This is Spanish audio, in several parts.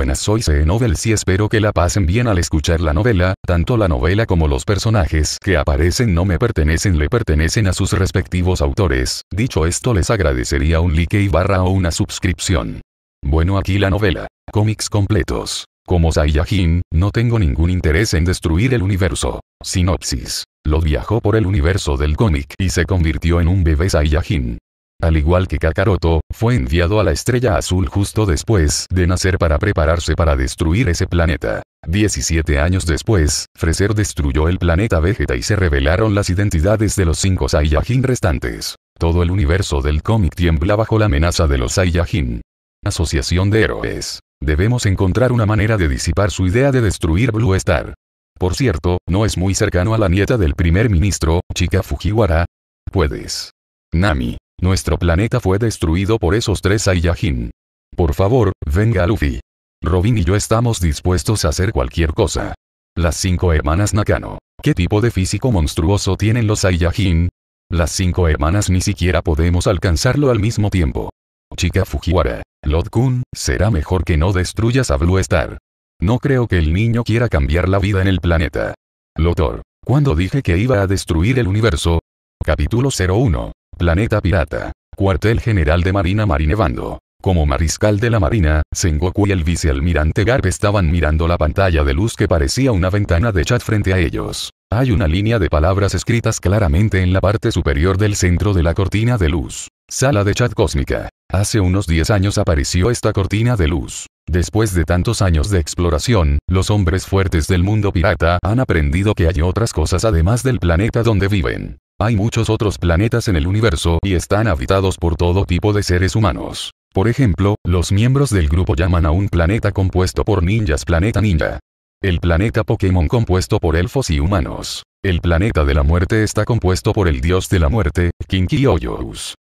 buenas. Soy CE Novel y espero que la pasen bien al escuchar la novela, tanto la novela como los personajes que aparecen no me pertenecen le pertenecen a sus respectivos autores. Dicho esto les agradecería un like y barra o una suscripción. Bueno aquí la novela. Cómics completos. Como Saiyajin, no tengo ningún interés en destruir el universo. Sinopsis. lo viajó por el universo del cómic y se convirtió en un bebé Saiyajin. Al igual que Kakaroto, fue enviado a la estrella azul justo después de nacer para prepararse para destruir ese planeta. 17 años después, Freser destruyó el planeta Vegeta y se revelaron las identidades de los cinco Saiyajin restantes. Todo el universo del cómic tiembla bajo la amenaza de los Saiyajin. Asociación de Héroes. Debemos encontrar una manera de disipar su idea de destruir Blue Star. Por cierto, no es muy cercano a la nieta del primer ministro, Chica Fujiwara. Puedes. Nami. Nuestro planeta fue destruido por esos tres Saiyajin. Por favor, venga Luffy. Robin y yo estamos dispuestos a hacer cualquier cosa. Las cinco hermanas Nakano. ¿Qué tipo de físico monstruoso tienen los Saiyajin? Las cinco hermanas ni siquiera podemos alcanzarlo al mismo tiempo. Chica Fujiwara. Lord Kun, será mejor que no destruyas a Blue Star. No creo que el niño quiera cambiar la vida en el planeta. Lotor. Cuando dije que iba a destruir el universo? Capítulo 01. Planeta Pirata. Cuartel General de Marina Marinevando. Como mariscal de la Marina, Sengoku y el vicealmirante Garp estaban mirando la pantalla de luz que parecía una ventana de chat frente a ellos. Hay una línea de palabras escritas claramente en la parte superior del centro de la cortina de luz. Sala de chat cósmica. Hace unos 10 años apareció esta cortina de luz. Después de tantos años de exploración, los hombres fuertes del mundo pirata han aprendido que hay otras cosas además del planeta donde viven. Hay muchos otros planetas en el universo y están habitados por todo tipo de seres humanos. Por ejemplo, los miembros del grupo llaman a un planeta compuesto por ninjas planeta ninja. El planeta Pokémon compuesto por elfos y humanos. El planeta de la muerte está compuesto por el dios de la muerte, Kinky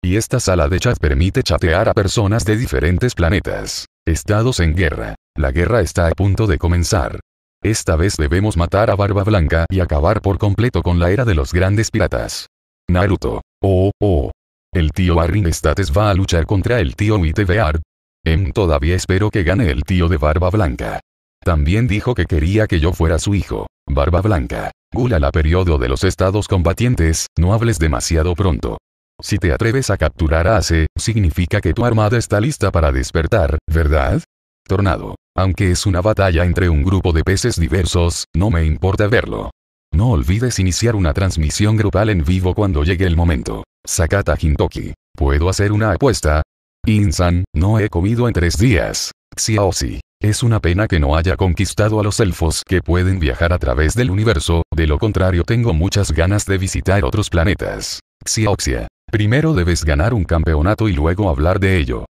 Y esta sala de chat permite chatear a personas de diferentes planetas. Estados en guerra. La guerra está a punto de comenzar. Esta vez debemos matar a Barba Blanca y acabar por completo con la era de los grandes piratas. Naruto. Oh, oh. El tío Arrin Estates va a luchar contra el tío Itebear. Em todavía espero que gane el tío de Barba Blanca. También dijo que quería que yo fuera su hijo. Barba Blanca. Gula la periodo de los estados combatientes, no hables demasiado pronto. Si te atreves a capturar a Ace, significa que tu armada está lista para despertar, ¿verdad? Tornado. Aunque es una batalla entre un grupo de peces diversos, no me importa verlo. No olvides iniciar una transmisión grupal en vivo cuando llegue el momento. Sakata Hintoki. ¿Puedo hacer una apuesta? Insan, no he comido en tres días. Xiaoxi. Es una pena que no haya conquistado a los elfos que pueden viajar a través del universo, de lo contrario tengo muchas ganas de visitar otros planetas. Xiaoxia. Primero debes ganar un campeonato y luego hablar de ello.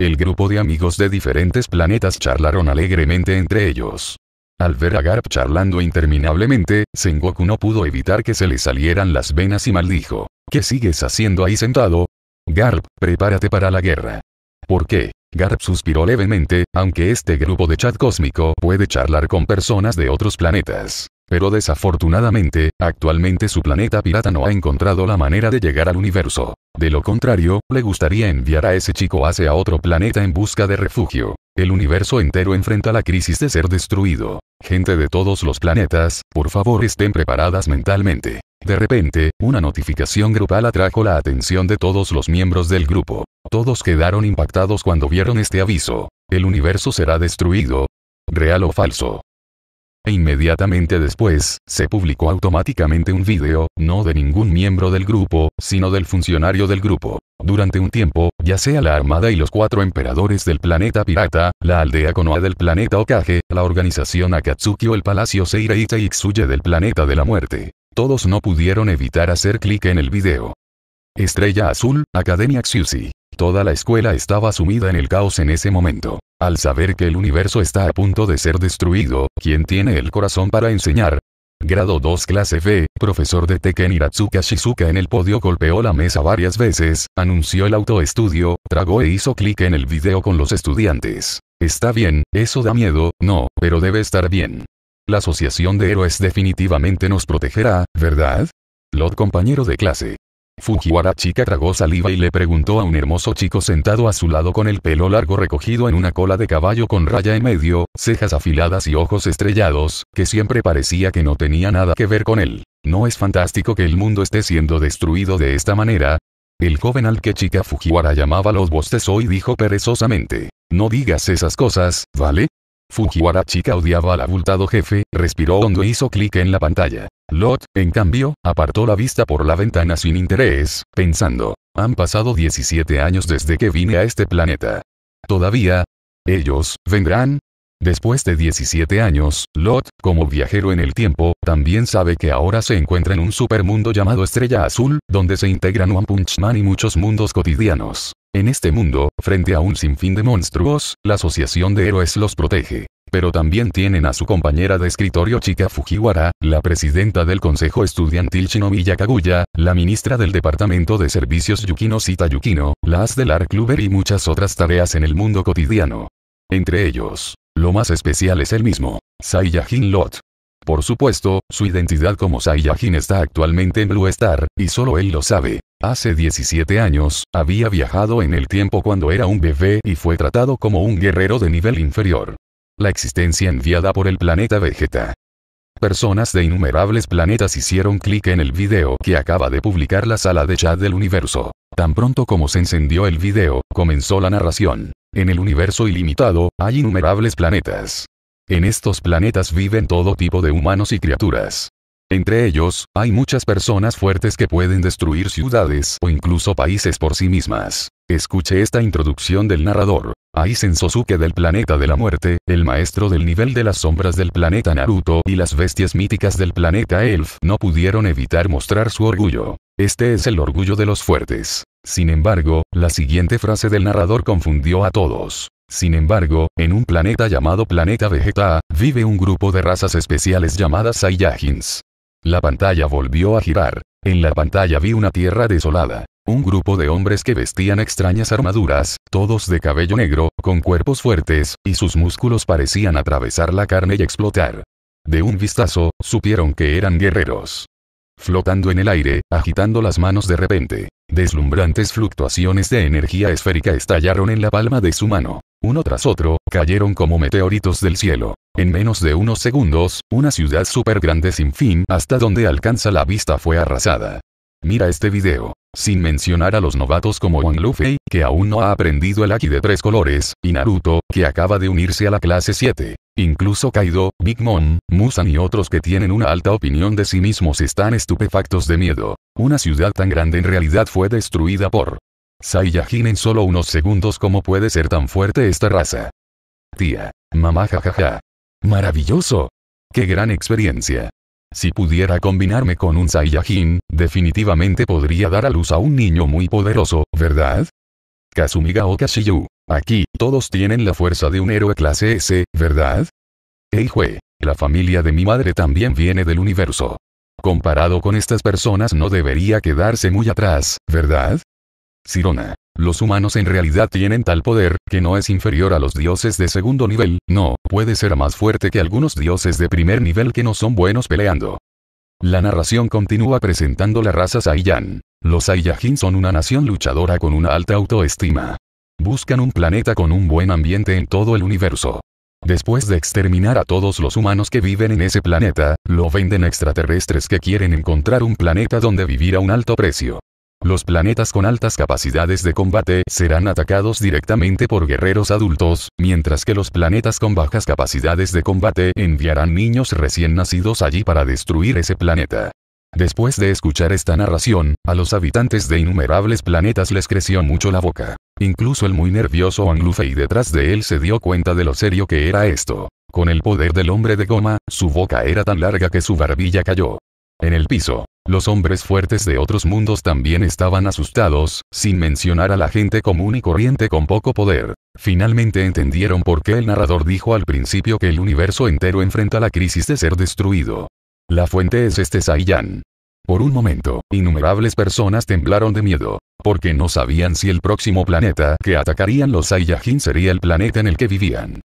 El grupo de amigos de diferentes planetas charlaron alegremente entre ellos. Al ver a Garp charlando interminablemente, Sengoku no pudo evitar que se le salieran las venas y maldijo. ¿Qué sigues haciendo ahí sentado? Garp, prepárate para la guerra. ¿Por qué? Garp suspiró levemente, aunque este grupo de chat cósmico puede charlar con personas de otros planetas. Pero desafortunadamente, actualmente su planeta pirata no ha encontrado la manera de llegar al universo. De lo contrario, le gustaría enviar a ese chico hacia otro planeta en busca de refugio. El universo entero enfrenta la crisis de ser destruido. Gente de todos los planetas, por favor estén preparadas mentalmente. De repente, una notificación grupal atrajo la atención de todos los miembros del grupo. Todos quedaron impactados cuando vieron este aviso. El universo será destruido. ¿Real o falso? E inmediatamente después, se publicó automáticamente un vídeo, no de ningún miembro del grupo, sino del funcionario del grupo. Durante un tiempo, ya sea la Armada y los cuatro emperadores del planeta pirata, la aldea Konoa del planeta Okage, la organización Akatsuki o el palacio Seireita Iksuye del planeta de la muerte. Todos no pudieron evitar hacer clic en el video. Estrella Azul, Academia Xuzi. Toda la escuela estaba sumida en el caos en ese momento. Al saber que el universo está a punto de ser destruido, ¿quién tiene el corazón para enseñar? Grado 2 clase B, profesor de Tekken Hiratsuka Shizuka en el podio golpeó la mesa varias veces, anunció el autoestudio, tragó e hizo clic en el video con los estudiantes. Está bien, eso da miedo, no, pero debe estar bien. La asociación de héroes definitivamente nos protegerá, ¿verdad? Lord compañero de clase. Fujiwara chica tragó saliva y le preguntó a un hermoso chico sentado a su lado con el pelo largo recogido en una cola de caballo con raya en medio, cejas afiladas y ojos estrellados, que siempre parecía que no tenía nada que ver con él. ¿No es fantástico que el mundo esté siendo destruido de esta manera? El joven al que chica Fujiwara llamaba los bostezó y dijo perezosamente. No digas esas cosas, ¿vale? Fujiwara chica odiaba al abultado jefe, respiró hondo hizo clic en la pantalla. Lot, en cambio, apartó la vista por la ventana sin interés, pensando, han pasado 17 años desde que vine a este planeta. Todavía, ellos, vendrán. Después de 17 años, Lot, como viajero en el tiempo, también sabe que ahora se encuentra en un supermundo llamado Estrella Azul, donde se integran One Punch Man y muchos mundos cotidianos. En este mundo, frente a un sinfín de monstruos, la Asociación de Héroes los protege. Pero también tienen a su compañera de escritorio Chika Fujiwara, la presidenta del Consejo Estudiantil Shinomiya Kaguya, la ministra del Departamento de Servicios Yukino Sita Yukino, la as del Art Cluber y muchas otras tareas en el mundo cotidiano. Entre ellos, lo más especial es el mismo, Saiyajin Lot. Por supuesto, su identidad como Saiyajin está actualmente en Blue Star, y solo él lo sabe. Hace 17 años, había viajado en el tiempo cuando era un bebé y fue tratado como un guerrero de nivel inferior. La existencia enviada por el planeta Vegeta. Personas de innumerables planetas hicieron clic en el video que acaba de publicar la sala de chat del universo. Tan pronto como se encendió el video, comenzó la narración. En el universo ilimitado, hay innumerables planetas. En estos planetas viven todo tipo de humanos y criaturas. Entre ellos, hay muchas personas fuertes que pueden destruir ciudades o incluso países por sí mismas. Escuche esta introducción del narrador. Aizen Sosuke del planeta de la muerte, el maestro del nivel de las sombras del planeta Naruto y las bestias míticas del planeta Elf no pudieron evitar mostrar su orgullo. Este es el orgullo de los fuertes. Sin embargo, la siguiente frase del narrador confundió a todos. Sin embargo, en un planeta llamado Planeta Vegeta, vive un grupo de razas especiales llamadas Saiyajins. La pantalla volvió a girar. En la pantalla vi una tierra desolada un grupo de hombres que vestían extrañas armaduras, todos de cabello negro, con cuerpos fuertes, y sus músculos parecían atravesar la carne y explotar. De un vistazo, supieron que eran guerreros. Flotando en el aire, agitando las manos de repente, deslumbrantes fluctuaciones de energía esférica estallaron en la palma de su mano. Uno tras otro, cayeron como meteoritos del cielo. En menos de unos segundos, una ciudad súper grande sin fin hasta donde alcanza la vista fue arrasada. Mira este video. Sin mencionar a los novatos como Wang Luffy, que aún no ha aprendido el Aki de tres colores, y Naruto, que acaba de unirse a la clase 7. Incluso Kaido, Big Mom, Musan y otros que tienen una alta opinión de sí mismos están estupefactos de miedo. Una ciudad tan grande en realidad fue destruida por Saiyajin en solo unos segundos ¿Cómo puede ser tan fuerte esta raza? Tía. Mamá jajaja. Maravilloso. Qué gran experiencia. Si pudiera combinarme con un Saiyajin, definitivamente podría dar a luz a un niño muy poderoso, ¿verdad? Kazumiga Kashiyu, Aquí, todos tienen la fuerza de un héroe clase S, ¿verdad? Eijue. La familia de mi madre también viene del universo. Comparado con estas personas no debería quedarse muy atrás, ¿verdad? Sirona. Los humanos en realidad tienen tal poder, que no es inferior a los dioses de segundo nivel, no, puede ser más fuerte que algunos dioses de primer nivel que no son buenos peleando. La narración continúa presentando la raza Saiyan. Los Saiyajin son una nación luchadora con una alta autoestima. Buscan un planeta con un buen ambiente en todo el universo. Después de exterminar a todos los humanos que viven en ese planeta, lo venden extraterrestres que quieren encontrar un planeta donde vivir a un alto precio. Los planetas con altas capacidades de combate serán atacados directamente por guerreros adultos, mientras que los planetas con bajas capacidades de combate enviarán niños recién nacidos allí para destruir ese planeta. Después de escuchar esta narración, a los habitantes de innumerables planetas les creció mucho la boca. Incluso el muy nervioso Anglufei detrás de él se dio cuenta de lo serio que era esto. Con el poder del hombre de goma, su boca era tan larga que su barbilla cayó en el piso. Los hombres fuertes de otros mundos también estaban asustados, sin mencionar a la gente común y corriente con poco poder. Finalmente entendieron por qué el narrador dijo al principio que el universo entero enfrenta la crisis de ser destruido. La fuente es este Saiyan. Por un momento, innumerables personas temblaron de miedo, porque no sabían si el próximo planeta que atacarían los Saiyajin sería el planeta en el que vivían.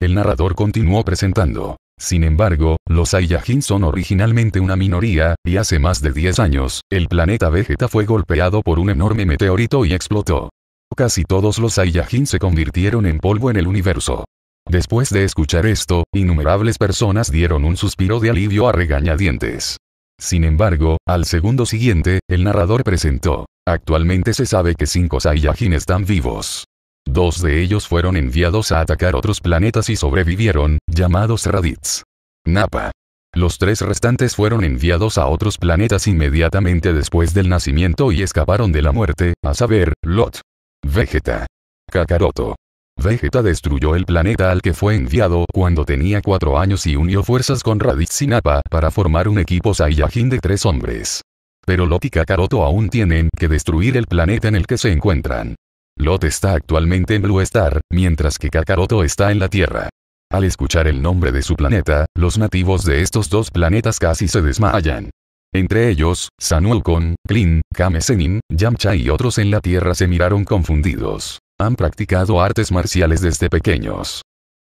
El narrador continuó presentando. Sin embargo, los Saiyajin son originalmente una minoría, y hace más de 10 años, el planeta Vegeta fue golpeado por un enorme meteorito y explotó. Casi todos los Saiyajin se convirtieron en polvo en el universo. Después de escuchar esto, innumerables personas dieron un suspiro de alivio a regañadientes. Sin embargo, al segundo siguiente, el narrador presentó. Actualmente se sabe que cinco Saiyajin están vivos. Dos de ellos fueron enviados a atacar otros planetas y sobrevivieron, llamados Raditz. Napa. Los tres restantes fueron enviados a otros planetas inmediatamente después del nacimiento y escaparon de la muerte, a saber, Lot. Vegeta. Kakaroto. Vegeta destruyó el planeta al que fue enviado cuando tenía cuatro años y unió fuerzas con Raditz y Nappa para formar un equipo Saiyajin de tres hombres. Pero Lot y Kakaroto aún tienen que destruir el planeta en el que se encuentran. Lot está actualmente en Blue Star, mientras que Kakaroto está en la Tierra. Al escuchar el nombre de su planeta, los nativos de estos dos planetas casi se desmayan. Entre ellos, Sanuokon, Klin, Kame Senin, Yamcha y otros en la Tierra se miraron confundidos. Han practicado artes marciales desde pequeños.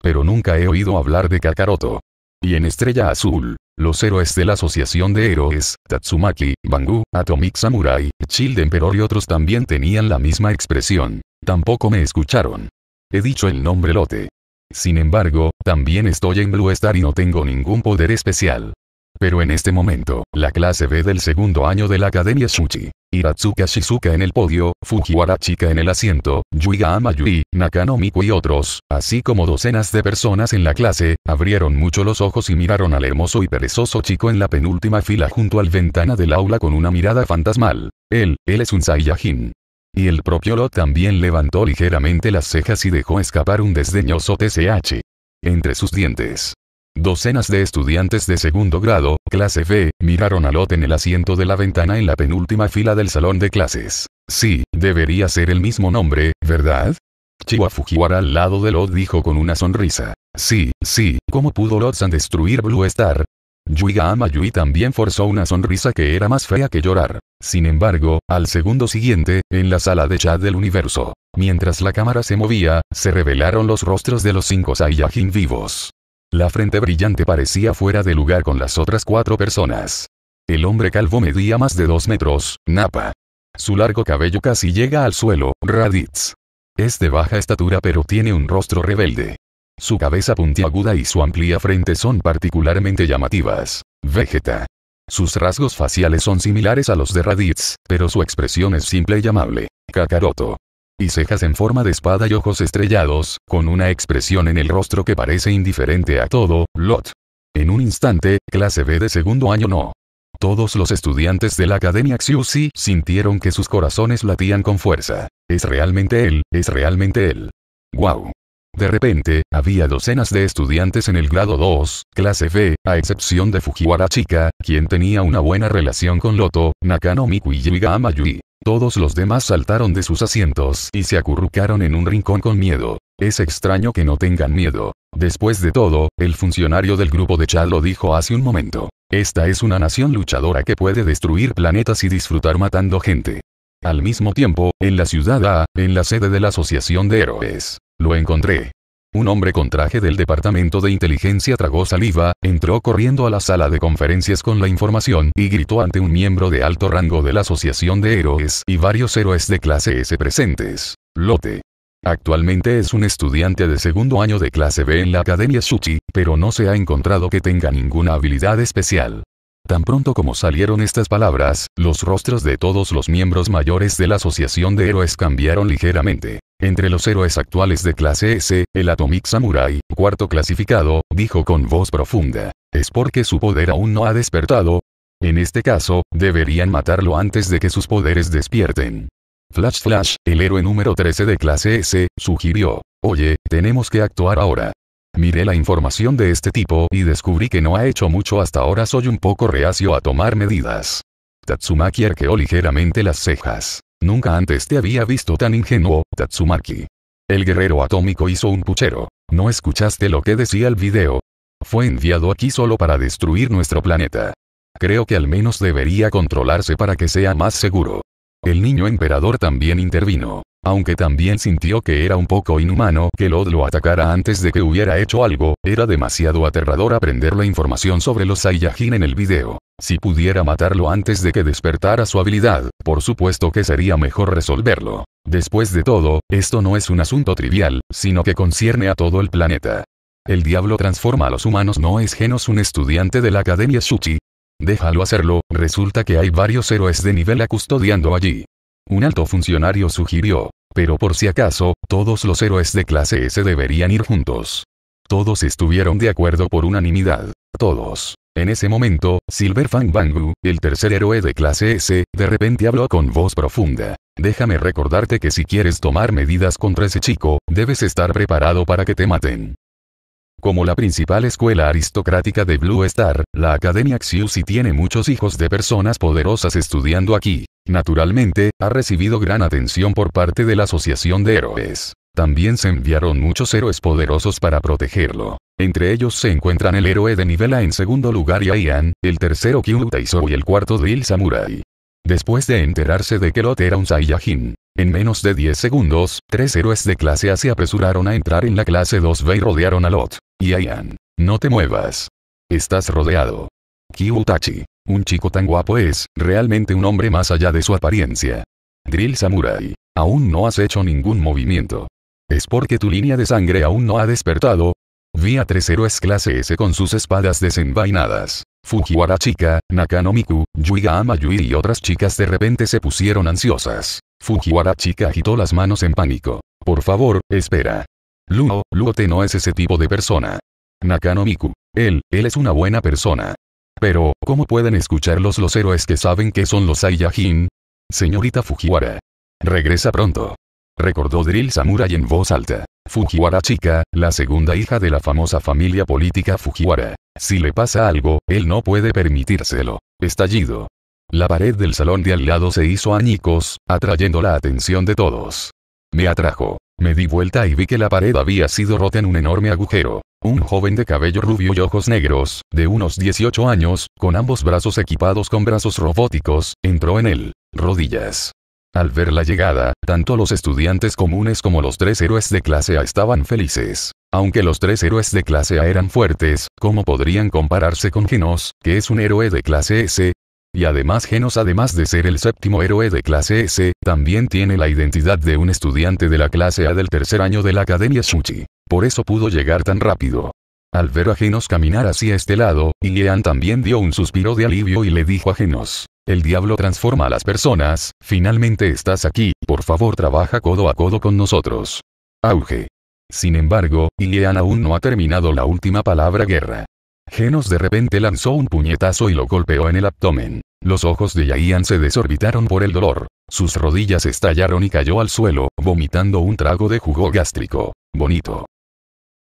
Pero nunca he oído hablar de Kakaroto. Y en Estrella Azul, los héroes de la Asociación de Héroes, Tatsumaki, Bangu, Atomic Samurai, Child Emperor y otros también tenían la misma expresión. Tampoco me escucharon. He dicho el nombre lote. Sin embargo, también estoy en Blue Star y no tengo ningún poder especial. Pero en este momento, la clase B del segundo año de la Academia Shuchi. Hiratsuka Shizuka en el podio, Fujiwara Chika en el asiento, Yuiga Amayui, Nakano Miku y otros, así como docenas de personas en la clase, abrieron mucho los ojos y miraron al hermoso y perezoso chico en la penúltima fila junto al ventana del aula con una mirada fantasmal. Él, él es un Saiyajin. Y el propio Lot también levantó ligeramente las cejas y dejó escapar un desdeñoso TSH. Entre sus dientes, Docenas de estudiantes de segundo grado, clase B, miraron a Lot en el asiento de la ventana en la penúltima fila del salón de clases. Sí, debería ser el mismo nombre, ¿verdad? Chiwa Fujiwara al lado de Lot dijo con una sonrisa. Sí, sí, ¿cómo pudo lot destruir Blue Star? Yuiga Yui también forzó una sonrisa que era más fea que llorar. Sin embargo, al segundo siguiente, en la sala de chat del universo, mientras la cámara se movía, se revelaron los rostros de los cinco Saiyajin vivos. La frente brillante parecía fuera de lugar con las otras cuatro personas. El hombre calvo medía más de dos metros, Napa. Su largo cabello casi llega al suelo, Raditz. Es de baja estatura pero tiene un rostro rebelde. Su cabeza puntiaguda y su amplia frente son particularmente llamativas. Vegeta. Sus rasgos faciales son similares a los de Raditz, pero su expresión es simple y amable. Kakaroto y cejas en forma de espada y ojos estrellados, con una expresión en el rostro que parece indiferente a todo, Lot. En un instante, clase B de segundo año no. Todos los estudiantes de la Academia Xiuxi sintieron que sus corazones latían con fuerza. Es realmente él, es realmente él. ¡Guau! De repente, había docenas de estudiantes en el grado 2, clase B, a excepción de Fujiwara Chika, quien tenía una buena relación con Loto, Nakano Miku y Yuiga Amayui. Todos los demás saltaron de sus asientos y se acurrucaron en un rincón con miedo. Es extraño que no tengan miedo. Después de todo, el funcionario del grupo de Chad lo dijo hace un momento. Esta es una nación luchadora que puede destruir planetas y disfrutar matando gente. Al mismo tiempo, en la ciudad A, en la sede de la Asociación de Héroes, lo encontré. Un hombre con traje del Departamento de Inteligencia tragó saliva, entró corriendo a la sala de conferencias con la información y gritó ante un miembro de alto rango de la Asociación de Héroes y varios héroes de clase S presentes. Lote. Actualmente es un estudiante de segundo año de clase B en la Academia Shuchi, pero no se ha encontrado que tenga ninguna habilidad especial. Tan pronto como salieron estas palabras, los rostros de todos los miembros mayores de la Asociación de Héroes cambiaron ligeramente. Entre los héroes actuales de clase S, el Atomic Samurai, cuarto clasificado, dijo con voz profunda. Es porque su poder aún no ha despertado. En este caso, deberían matarlo antes de que sus poderes despierten. Flash Flash, el héroe número 13 de clase S, sugirió. Oye, tenemos que actuar ahora. Miré la información de este tipo y descubrí que no ha hecho mucho hasta ahora soy un poco reacio a tomar medidas. Tatsumaki arqueó ligeramente las cejas. Nunca antes te había visto tan ingenuo, Tatsumaki. El guerrero atómico hizo un puchero. ¿No escuchaste lo que decía el video? Fue enviado aquí solo para destruir nuestro planeta. Creo que al menos debería controlarse para que sea más seguro. El niño emperador también intervino. Aunque también sintió que era un poco inhumano que Lod lo atacara antes de que hubiera hecho algo, era demasiado aterrador aprender la información sobre los Saiyajin en el video. Si pudiera matarlo antes de que despertara su habilidad, por supuesto que sería mejor resolverlo. Después de todo, esto no es un asunto trivial, sino que concierne a todo el planeta. El diablo transforma a los humanos no es Genos un estudiante de la Academia Shuchi. Déjalo hacerlo, resulta que hay varios héroes de nivel A custodiando allí. Un alto funcionario sugirió, pero por si acaso, todos los héroes de clase S deberían ir juntos. Todos estuvieron de acuerdo por unanimidad. Todos. En ese momento, Silver Fang Bangu, el tercer héroe de clase S, de repente habló con voz profunda. Déjame recordarte que si quieres tomar medidas contra ese chico, debes estar preparado para que te maten. Como la principal escuela aristocrática de Blue Star, la Academia Xiuxi tiene muchos hijos de personas poderosas estudiando aquí. Naturalmente, ha recibido gran atención por parte de la Asociación de Héroes. También se enviaron muchos héroes poderosos para protegerlo. Entre ellos se encuentran el héroe de Nivela en segundo lugar y Ayan, el tercero Kyuutai y el cuarto Dil Samurai. Después de enterarse de que Lot era un Saiyajin, en menos de 10 segundos, tres héroes de clase A se apresuraron a entrar en la clase 2B y rodearon a Lot. Y Ayan, No te muevas. Estás rodeado. Kyutachi. Un chico tan guapo es, realmente un hombre más allá de su apariencia. Drill Samurai. Aún no has hecho ningún movimiento. ¿Es porque tu línea de sangre aún no ha despertado? Vía 3-0 es clase S con sus espadas desenvainadas. Fujiwara Chika, Nakano Miku, Yuiga Amayui y otras chicas de repente se pusieron ansiosas. Fujiwara Chika agitó las manos en pánico. Por favor, espera. Luo, Luote no es ese tipo de persona. Nakano Miku. Él, él es una buena persona. Pero, ¿cómo pueden escucharlos los héroes que saben que son los Saiyajin? Señorita Fujiwara. Regresa pronto. Recordó Drill Samurai en voz alta. Fujiwara chica, la segunda hija de la famosa familia política Fujiwara. Si le pasa algo, él no puede permitírselo. Estallido. La pared del salón de al lado se hizo añicos, atrayendo la atención de todos. Me atrajo. Me di vuelta y vi que la pared había sido rota en un enorme agujero. Un joven de cabello rubio y ojos negros, de unos 18 años, con ambos brazos equipados con brazos robóticos, entró en él. Rodillas. Al ver la llegada, tanto los estudiantes comunes como los tres héroes de clase A estaban felices. Aunque los tres héroes de clase A eran fuertes, ¿cómo podrían compararse con Genos, que es un héroe de clase S? Y además Genos además de ser el séptimo héroe de clase S, también tiene la identidad de un estudiante de la clase A del tercer año de la Academia Shuchi. Por eso pudo llegar tan rápido. Al ver a Genos caminar hacia este lado, Ilian también dio un suspiro de alivio y le dijo a Genos. El diablo transforma a las personas, finalmente estás aquí, por favor trabaja codo a codo con nosotros. Auge. Sin embargo, Ilian aún no ha terminado la última palabra guerra. Genos de repente lanzó un puñetazo y lo golpeó en el abdomen. Los ojos de Yaian se desorbitaron por el dolor. Sus rodillas estallaron y cayó al suelo, vomitando un trago de jugo gástrico. Bonito.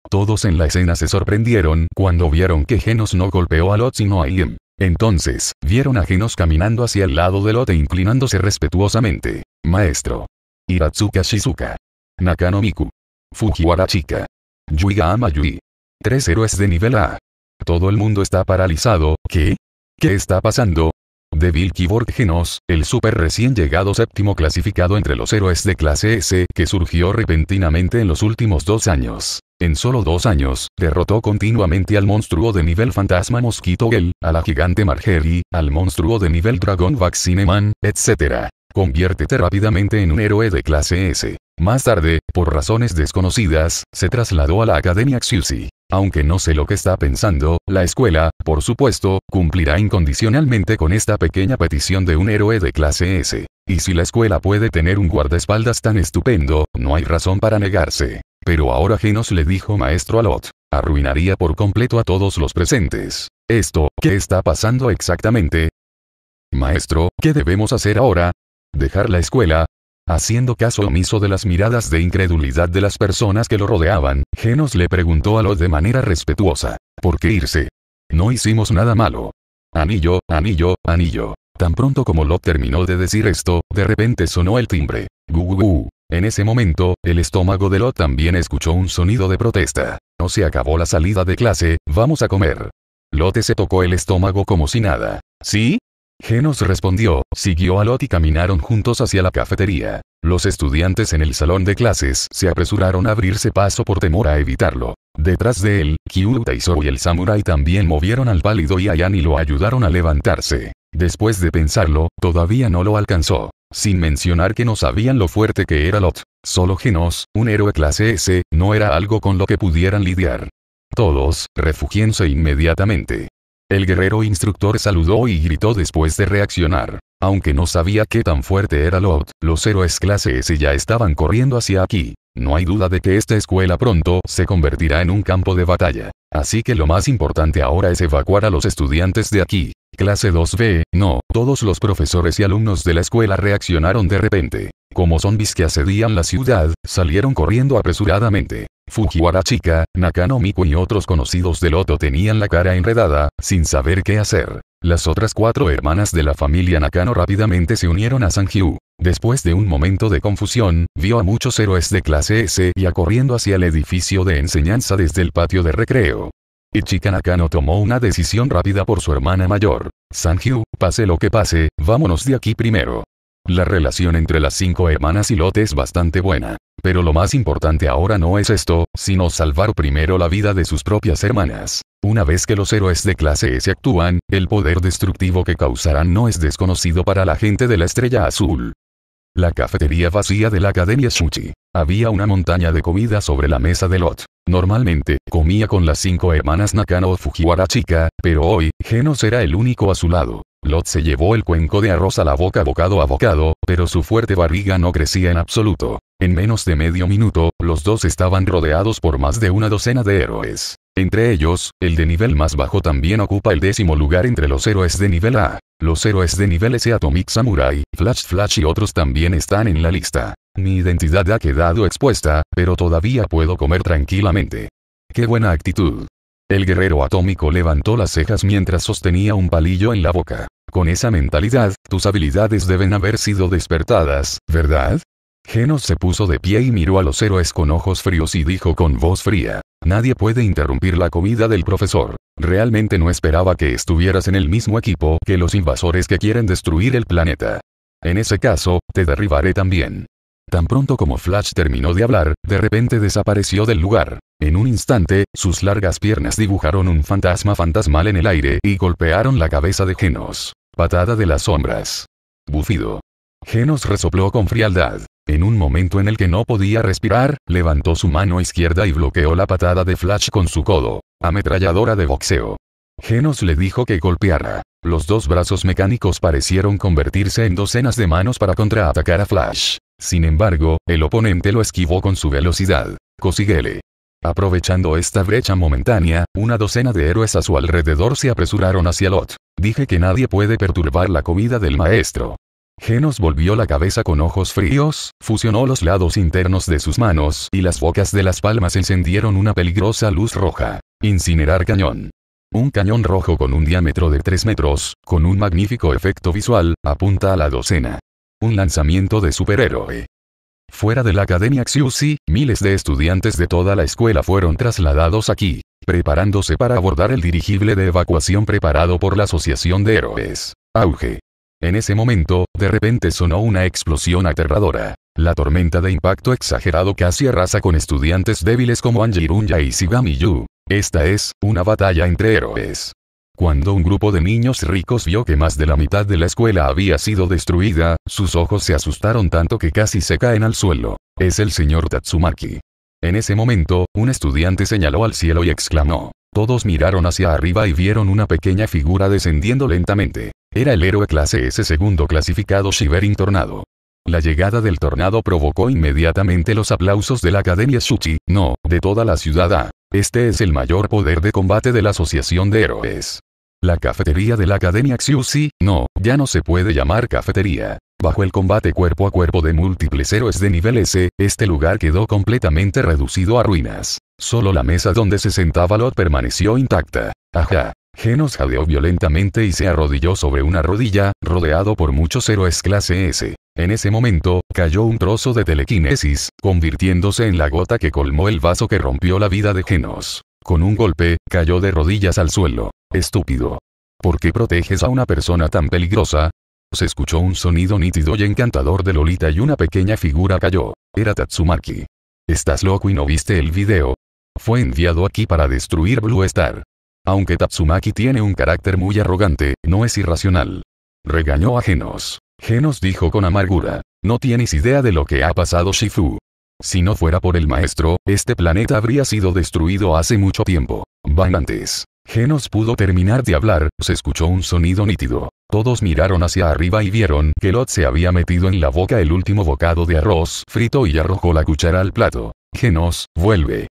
Todos en la escena se sorprendieron cuando vieron que Genos no golpeó a Lot sino a Iem. Entonces, vieron a Genos caminando hacia el lado de Lot e inclinándose respetuosamente. Maestro. Hiratsuka Shizuka. Nakano Miku. Fujiwara Chika. Yuiga Amayui. Tres héroes de nivel A. Todo el mundo está paralizado, ¿qué? ¿Qué está pasando? Devil Keyboard Genos, el super recién llegado séptimo clasificado entre los héroes de clase S que surgió repentinamente en los últimos dos años. En solo dos años, derrotó continuamente al monstruo de nivel fantasma Mosquito Girl, a la gigante margeri al monstruo de nivel dragón Vaxineman, etc. Conviértete rápidamente en un héroe de clase S. Más tarde, por razones desconocidas, se trasladó a la Academia Xuxi. Aunque no sé lo que está pensando, la escuela, por supuesto, cumplirá incondicionalmente con esta pequeña petición de un héroe de clase S. Y si la escuela puede tener un guardaespaldas tan estupendo, no hay razón para negarse. Pero ahora Genos le dijo maestro a Lot. Arruinaría por completo a todos los presentes. ¿Esto qué está pasando exactamente? Maestro, ¿qué debemos hacer ahora? ¿Dejar la escuela? Haciendo caso omiso de las miradas de incredulidad de las personas que lo rodeaban, Genos le preguntó a Lot de manera respetuosa. ¿Por qué irse? No hicimos nada malo. Anillo, anillo, anillo. Tan pronto como Lot terminó de decir esto, de repente sonó el timbre. Gugugu. En ese momento, el estómago de Lot también escuchó un sonido de protesta. No se acabó la salida de clase, vamos a comer. Lot se tocó el estómago como si nada. ¿Sí? Genos respondió, siguió a Lot y caminaron juntos hacia la cafetería. Los estudiantes en el salón de clases se apresuraron a abrirse paso por temor a evitarlo. Detrás de él, y Zoro y el samurai también movieron al pálido Yayan y lo ayudaron a levantarse. Después de pensarlo, todavía no lo alcanzó sin mencionar que no sabían lo fuerte que era Lot. Solo Genos, un héroe clase S, no era algo con lo que pudieran lidiar. Todos, refugiense inmediatamente. El guerrero instructor saludó y gritó después de reaccionar. Aunque no sabía qué tan fuerte era Lot, los héroes clase S ya estaban corriendo hacia aquí. No hay duda de que esta escuela pronto se convertirá en un campo de batalla. Así que lo más importante ahora es evacuar a los estudiantes de aquí. Clase 2B, no, todos los profesores y alumnos de la escuela reaccionaron de repente. Como zombies que asedían la ciudad, salieron corriendo apresuradamente. Fujiwara Chica, Nakano Miku y otros conocidos de Loto tenían la cara enredada, sin saber qué hacer. Las otras cuatro hermanas de la familia Nakano rápidamente se unieron a Sanjiu. Después de un momento de confusión, vio a muchos héroes de clase S y a corriendo hacia el edificio de enseñanza desde el patio de recreo. Chikanakano tomó una decisión rápida por su hermana mayor. Sanju, pase lo que pase, vámonos de aquí primero. La relación entre las cinco hermanas y Lot es bastante buena. Pero lo más importante ahora no es esto, sino salvar primero la vida de sus propias hermanas. Una vez que los héroes de clase S actúan, el poder destructivo que causarán no es desconocido para la gente de la estrella azul. La cafetería vacía de la Academia Shuchi. Había una montaña de comida sobre la mesa de Lot. Normalmente, comía con las cinco hermanas Nakano o Fujiwara chica, pero hoy, Genos era el único a su lado. Lot se llevó el cuenco de arroz a la boca bocado a bocado, pero su fuerte barriga no crecía en absoluto. En menos de medio minuto, los dos estaban rodeados por más de una docena de héroes. Entre ellos, el de nivel más bajo también ocupa el décimo lugar entre los héroes de nivel A. Los héroes de nivel S Atomic Samurai, Flash Flash y otros también están en la lista. Mi identidad ha quedado expuesta, pero todavía puedo comer tranquilamente. ¡Qué buena actitud! El guerrero atómico levantó las cejas mientras sostenía un palillo en la boca. Con esa mentalidad, tus habilidades deben haber sido despertadas, ¿verdad? Genos se puso de pie y miró a los héroes con ojos fríos y dijo con voz fría, Nadie puede interrumpir la comida del profesor. Realmente no esperaba que estuvieras en el mismo equipo que los invasores que quieren destruir el planeta. En ese caso, te derribaré también. Tan pronto como Flash terminó de hablar, de repente desapareció del lugar. En un instante, sus largas piernas dibujaron un fantasma fantasmal en el aire y golpearon la cabeza de Genos. Patada de las sombras. Bufido. Genos resopló con frialdad. En un momento en el que no podía respirar, levantó su mano izquierda y bloqueó la patada de Flash con su codo. Ametralladora de boxeo. Genos le dijo que golpeara. Los dos brazos mecánicos parecieron convertirse en docenas de manos para contraatacar a Flash. Sin embargo, el oponente lo esquivó con su velocidad. Cosiguele. Aprovechando esta brecha momentánea, una docena de héroes a su alrededor se apresuraron hacia Lot. Dije que nadie puede perturbar la comida del maestro. Genos volvió la cabeza con ojos fríos, fusionó los lados internos de sus manos y las bocas de las palmas encendieron una peligrosa luz roja. Incinerar cañón. Un cañón rojo con un diámetro de 3 metros, con un magnífico efecto visual, apunta a la docena. Un lanzamiento de superhéroe. Fuera de la Academia Xiuxi, miles de estudiantes de toda la escuela fueron trasladados aquí, preparándose para abordar el dirigible de evacuación preparado por la Asociación de Héroes. Auge. En ese momento, de repente sonó una explosión aterradora. La tormenta de impacto exagerado casi arrasa con estudiantes débiles como Anjirunya y Shigami Yu. Esta es, una batalla entre héroes. Cuando un grupo de niños ricos vio que más de la mitad de la escuela había sido destruida, sus ojos se asustaron tanto que casi se caen al suelo. Es el señor Tatsumaki. En ese momento, un estudiante señaló al cielo y exclamó. Todos miraron hacia arriba y vieron una pequeña figura descendiendo lentamente. Era el héroe clase S segundo clasificado Shivering Tornado. La llegada del tornado provocó inmediatamente los aplausos de la Academia Shuchi, no, de toda la ciudad A. Este es el mayor poder de combate de la Asociación de Héroes. La cafetería de la Academia Xuxi, no, ya no se puede llamar cafetería. Bajo el combate cuerpo a cuerpo de múltiples héroes de nivel S, este lugar quedó completamente reducido a ruinas. Solo la mesa donde se sentaba Lot permaneció intacta. Ajá, Genos jadeó violentamente y se arrodilló sobre una rodilla, rodeado por muchos héroes clase S. En ese momento, cayó un trozo de telequinesis, convirtiéndose en la gota que colmó el vaso que rompió la vida de Genos. Con un golpe, cayó de rodillas al suelo. Estúpido. ¿Por qué proteges a una persona tan peligrosa? Se escuchó un sonido nítido y encantador de Lolita y una pequeña figura cayó. Era Tatsumaki. ¿Estás loco y no viste el video? Fue enviado aquí para destruir Blue Star. Aunque Tatsumaki tiene un carácter muy arrogante, no es irracional. Regañó a Genos. Genos dijo con amargura. No tienes idea de lo que ha pasado Shifu. Si no fuera por el maestro, este planeta habría sido destruido hace mucho tiempo. Van antes. Genos pudo terminar de hablar, se escuchó un sonido nítido. Todos miraron hacia arriba y vieron que Lot se había metido en la boca el último bocado de arroz frito y arrojó la cuchara al plato. Genos, vuelve.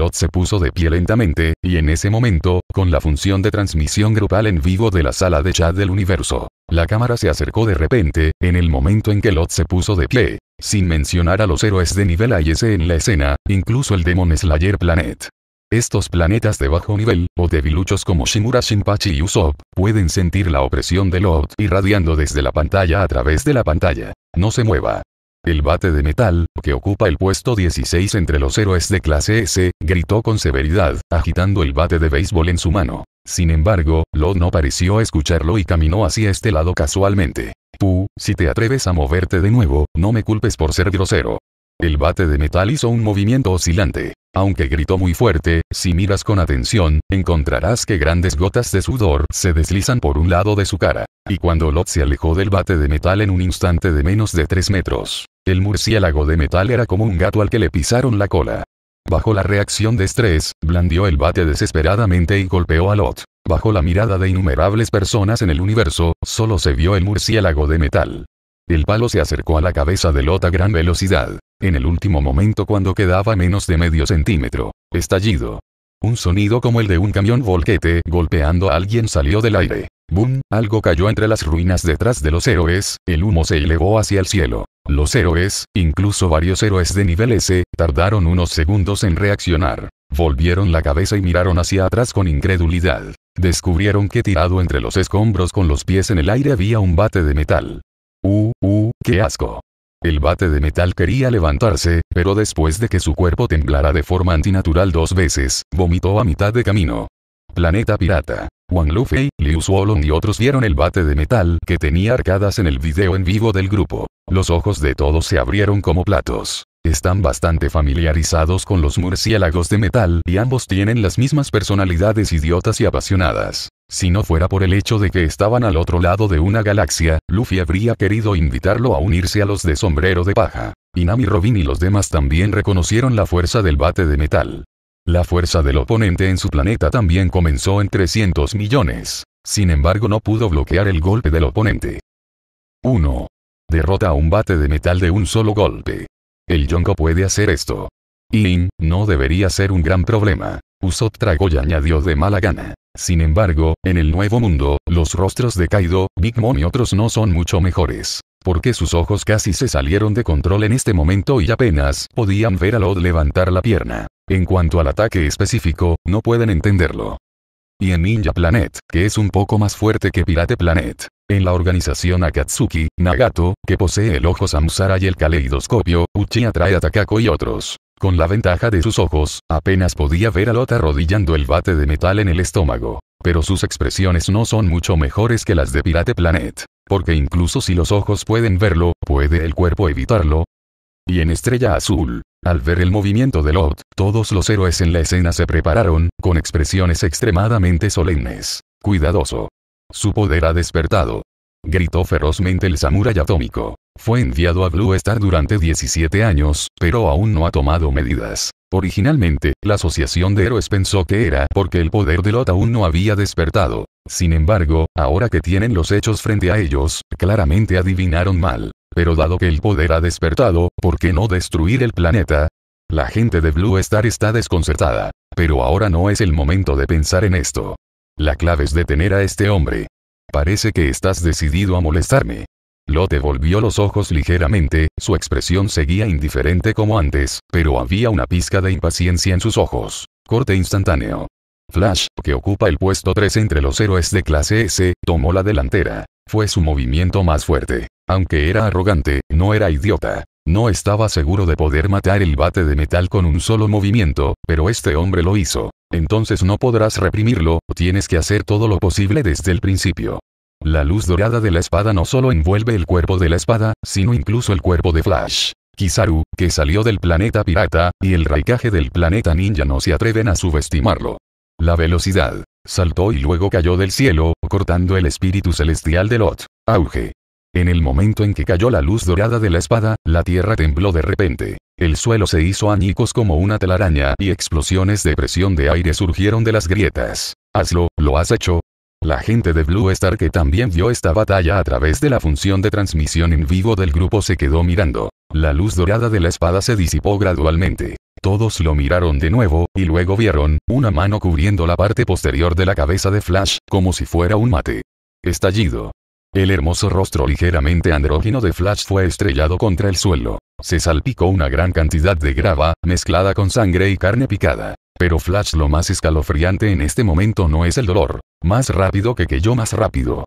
Lot se puso de pie lentamente, y en ese momento, con la función de transmisión grupal en vivo de la sala de chat del universo. La cámara se acercó de repente, en el momento en que Lot se puso de pie. Sin mencionar a los héroes de nivel AS en la escena, incluso el Demon Slayer Planet. Estos planetas de bajo nivel, o debiluchos como Shimura Shinpachi y Usopp, pueden sentir la opresión de Lot irradiando desde la pantalla a través de la pantalla. No se mueva. El bate de metal, que ocupa el puesto 16 entre los héroes de clase S, gritó con severidad, agitando el bate de béisbol en su mano. Sin embargo, Lot no pareció escucharlo y caminó hacia este lado casualmente. Tú, si te atreves a moverte de nuevo, no me culpes por ser grosero. El bate de metal hizo un movimiento oscilante. Aunque gritó muy fuerte, si miras con atención, encontrarás que grandes gotas de sudor se deslizan por un lado de su cara. Y cuando Lot se alejó del bate de metal en un instante de menos de 3 metros, el murciélago de metal era como un gato al que le pisaron la cola. Bajo la reacción de estrés, blandió el bate desesperadamente y golpeó a Lot. Bajo la mirada de innumerables personas en el universo, solo se vio el murciélago de metal. El palo se acercó a la cabeza de Lot a gran velocidad. En el último momento cuando quedaba menos de medio centímetro. Estallido. Un sonido como el de un camión volquete golpeando a alguien salió del aire. ¡Bum! Algo cayó entre las ruinas detrás de los héroes, el humo se elevó hacia el cielo. Los héroes, incluso varios héroes de nivel S, tardaron unos segundos en reaccionar. Volvieron la cabeza y miraron hacia atrás con incredulidad. Descubrieron que tirado entre los escombros con los pies en el aire había un bate de metal. ¡Uh, uh, qué asco! El bate de metal quería levantarse, pero después de que su cuerpo temblara de forma antinatural dos veces, vomitó a mitad de camino. Planeta Pirata. Wang Lufei, Liu Suolong y otros vieron el bate de metal que tenía arcadas en el video en vivo del grupo. Los ojos de todos se abrieron como platos. Están bastante familiarizados con los murciélagos de metal y ambos tienen las mismas personalidades idiotas y apasionadas. Si no fuera por el hecho de que estaban al otro lado de una galaxia, Luffy habría querido invitarlo a unirse a los de sombrero de paja. Inami Robin y los demás también reconocieron la fuerza del bate de metal. La fuerza del oponente en su planeta también comenzó en 300 millones. Sin embargo no pudo bloquear el golpe del oponente. 1 derrota a un bate de metal de un solo golpe. El Yonko puede hacer esto. In, no debería ser un gran problema. Usopp tragó y añadió de mala gana. Sin embargo, en el Nuevo Mundo, los rostros de Kaido, Big Mom y otros no son mucho mejores. Porque sus ojos casi se salieron de control en este momento y apenas podían ver a Lod levantar la pierna. En cuanto al ataque específico, no pueden entenderlo. Y en Ninja Planet, que es un poco más fuerte que Pirate Planet. En la organización Akatsuki, Nagato, que posee el ojo Samsara y el caleidoscopio, Uchi atrae a Takako y otros. Con la ventaja de sus ojos, apenas podía ver a Lot arrodillando el bate de metal en el estómago. Pero sus expresiones no son mucho mejores que las de Pirate Planet. Porque incluso si los ojos pueden verlo, ¿puede el cuerpo evitarlo? Y en Estrella Azul, al ver el movimiento de Lot, todos los héroes en la escena se prepararon, con expresiones extremadamente solemnes. Cuidadoso. Su poder ha despertado. Gritó ferozmente el samurai atómico. Fue enviado a Blue Star durante 17 años, pero aún no ha tomado medidas. Originalmente, la Asociación de Héroes pensó que era porque el poder de Lot aún no había despertado. Sin embargo, ahora que tienen los hechos frente a ellos, claramente adivinaron mal. Pero dado que el poder ha despertado, ¿por qué no destruir el planeta? La gente de Blue Star está desconcertada. Pero ahora no es el momento de pensar en esto. La clave es detener a este hombre. Parece que estás decidido a molestarme. Lotte volvió los ojos ligeramente, su expresión seguía indiferente como antes, pero había una pizca de impaciencia en sus ojos. Corte instantáneo. Flash, que ocupa el puesto 3 entre los héroes de clase S, tomó la delantera. Fue su movimiento más fuerte. Aunque era arrogante, no era idiota. No estaba seguro de poder matar el bate de metal con un solo movimiento, pero este hombre lo hizo. Entonces no podrás reprimirlo, tienes que hacer todo lo posible desde el principio. La luz dorada de la espada no solo envuelve el cuerpo de la espada, sino incluso el cuerpo de Flash. Kizaru, que salió del planeta pirata, y el raikaje del planeta ninja no se atreven a subestimarlo. La velocidad. Saltó y luego cayó del cielo, cortando el espíritu celestial de Lot. Auge. En el momento en que cayó la luz dorada de la espada, la tierra tembló de repente. El suelo se hizo añicos como una telaraña y explosiones de presión de aire surgieron de las grietas. Hazlo, lo has hecho. La gente de Blue Star que también vio esta batalla a través de la función de transmisión en vivo del grupo se quedó mirando. La luz dorada de la espada se disipó gradualmente. Todos lo miraron de nuevo, y luego vieron, una mano cubriendo la parte posterior de la cabeza de Flash, como si fuera un mate. Estallido. El hermoso rostro ligeramente andrógino de Flash fue estrellado contra el suelo. Se salpicó una gran cantidad de grava, mezclada con sangre y carne picada. Pero Flash lo más escalofriante en este momento no es el dolor. Más rápido que que yo más rápido.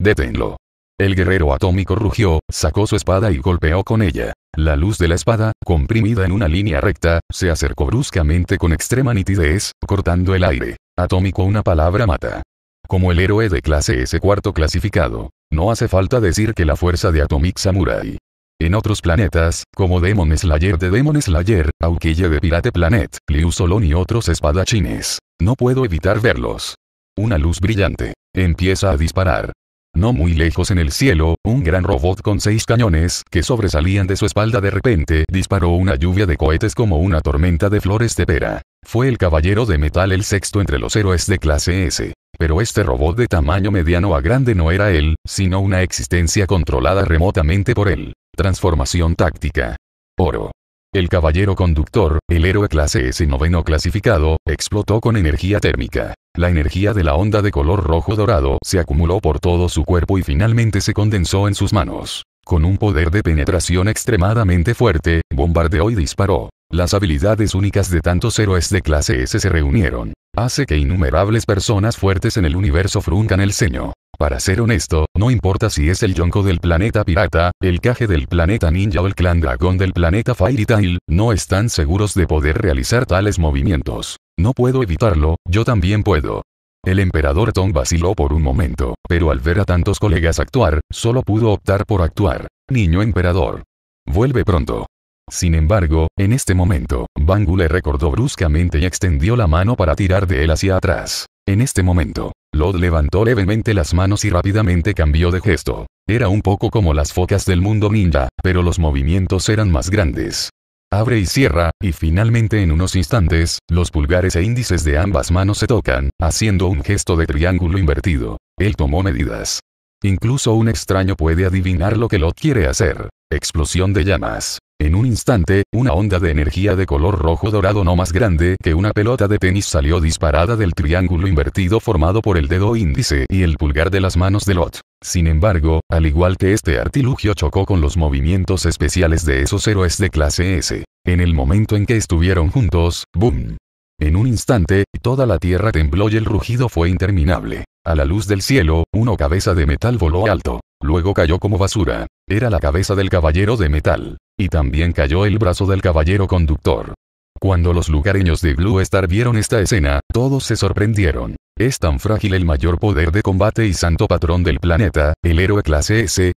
Deténlo. El guerrero atómico rugió, sacó su espada y golpeó con ella. La luz de la espada, comprimida en una línea recta, se acercó bruscamente con extrema nitidez, cortando el aire. Atómico una palabra mata como el héroe de clase S cuarto clasificado. No hace falta decir que la fuerza de Atomic Samurai. En otros planetas, como Demon Slayer de Demon Slayer, Aukille de Pirate Planet, Liu Solon y otros espadachines. No puedo evitar verlos. Una luz brillante. Empieza a disparar. No muy lejos en el cielo, un gran robot con seis cañones que sobresalían de su espalda de repente disparó una lluvia de cohetes como una tormenta de flores de pera. Fue el caballero de metal el sexto entre los héroes de clase S. Pero este robot de tamaño mediano a grande no era él, sino una existencia controlada remotamente por él. Transformación táctica. Oro. El caballero conductor, el héroe clase S noveno clasificado, explotó con energía térmica. La energía de la onda de color rojo dorado se acumuló por todo su cuerpo y finalmente se condensó en sus manos. Con un poder de penetración extremadamente fuerte, bombardeó y disparó. Las habilidades únicas de tantos héroes de clase S se reunieron. Hace que innumerables personas fuertes en el universo fruncan el ceño. Para ser honesto, no importa si es el Yonko del planeta pirata, el Kage del planeta ninja o el clan dragón del planeta Fairy no están seguros de poder realizar tales movimientos. No puedo evitarlo, yo también puedo. El emperador Tom vaciló por un momento, pero al ver a tantos colegas actuar, solo pudo optar por actuar. Niño emperador. Vuelve pronto. Sin embargo, en este momento, Bangu le recordó bruscamente y extendió la mano para tirar de él hacia atrás. En este momento, Lod levantó levemente las manos y rápidamente cambió de gesto. Era un poco como las focas del mundo ninja, pero los movimientos eran más grandes. Abre y cierra, y finalmente en unos instantes, los pulgares e índices de ambas manos se tocan, haciendo un gesto de triángulo invertido. Él tomó medidas. Incluso un extraño puede adivinar lo que Lot quiere hacer. Explosión de llamas. En un instante, una onda de energía de color rojo dorado no más grande que una pelota de tenis salió disparada del triángulo invertido formado por el dedo índice y el pulgar de las manos de Lot. Sin embargo, al igual que este artilugio chocó con los movimientos especiales de esos héroes de clase S. En el momento en que estuvieron juntos, ¡boom! En un instante, toda la tierra tembló y el rugido fue interminable. A la luz del cielo, una cabeza de metal voló alto. Luego cayó como basura. Era la cabeza del caballero de metal. Y también cayó el brazo del caballero conductor. Cuando los lugareños de Blue Star vieron esta escena, todos se sorprendieron. Es tan frágil el mayor poder de combate y santo patrón del planeta, el héroe clase S.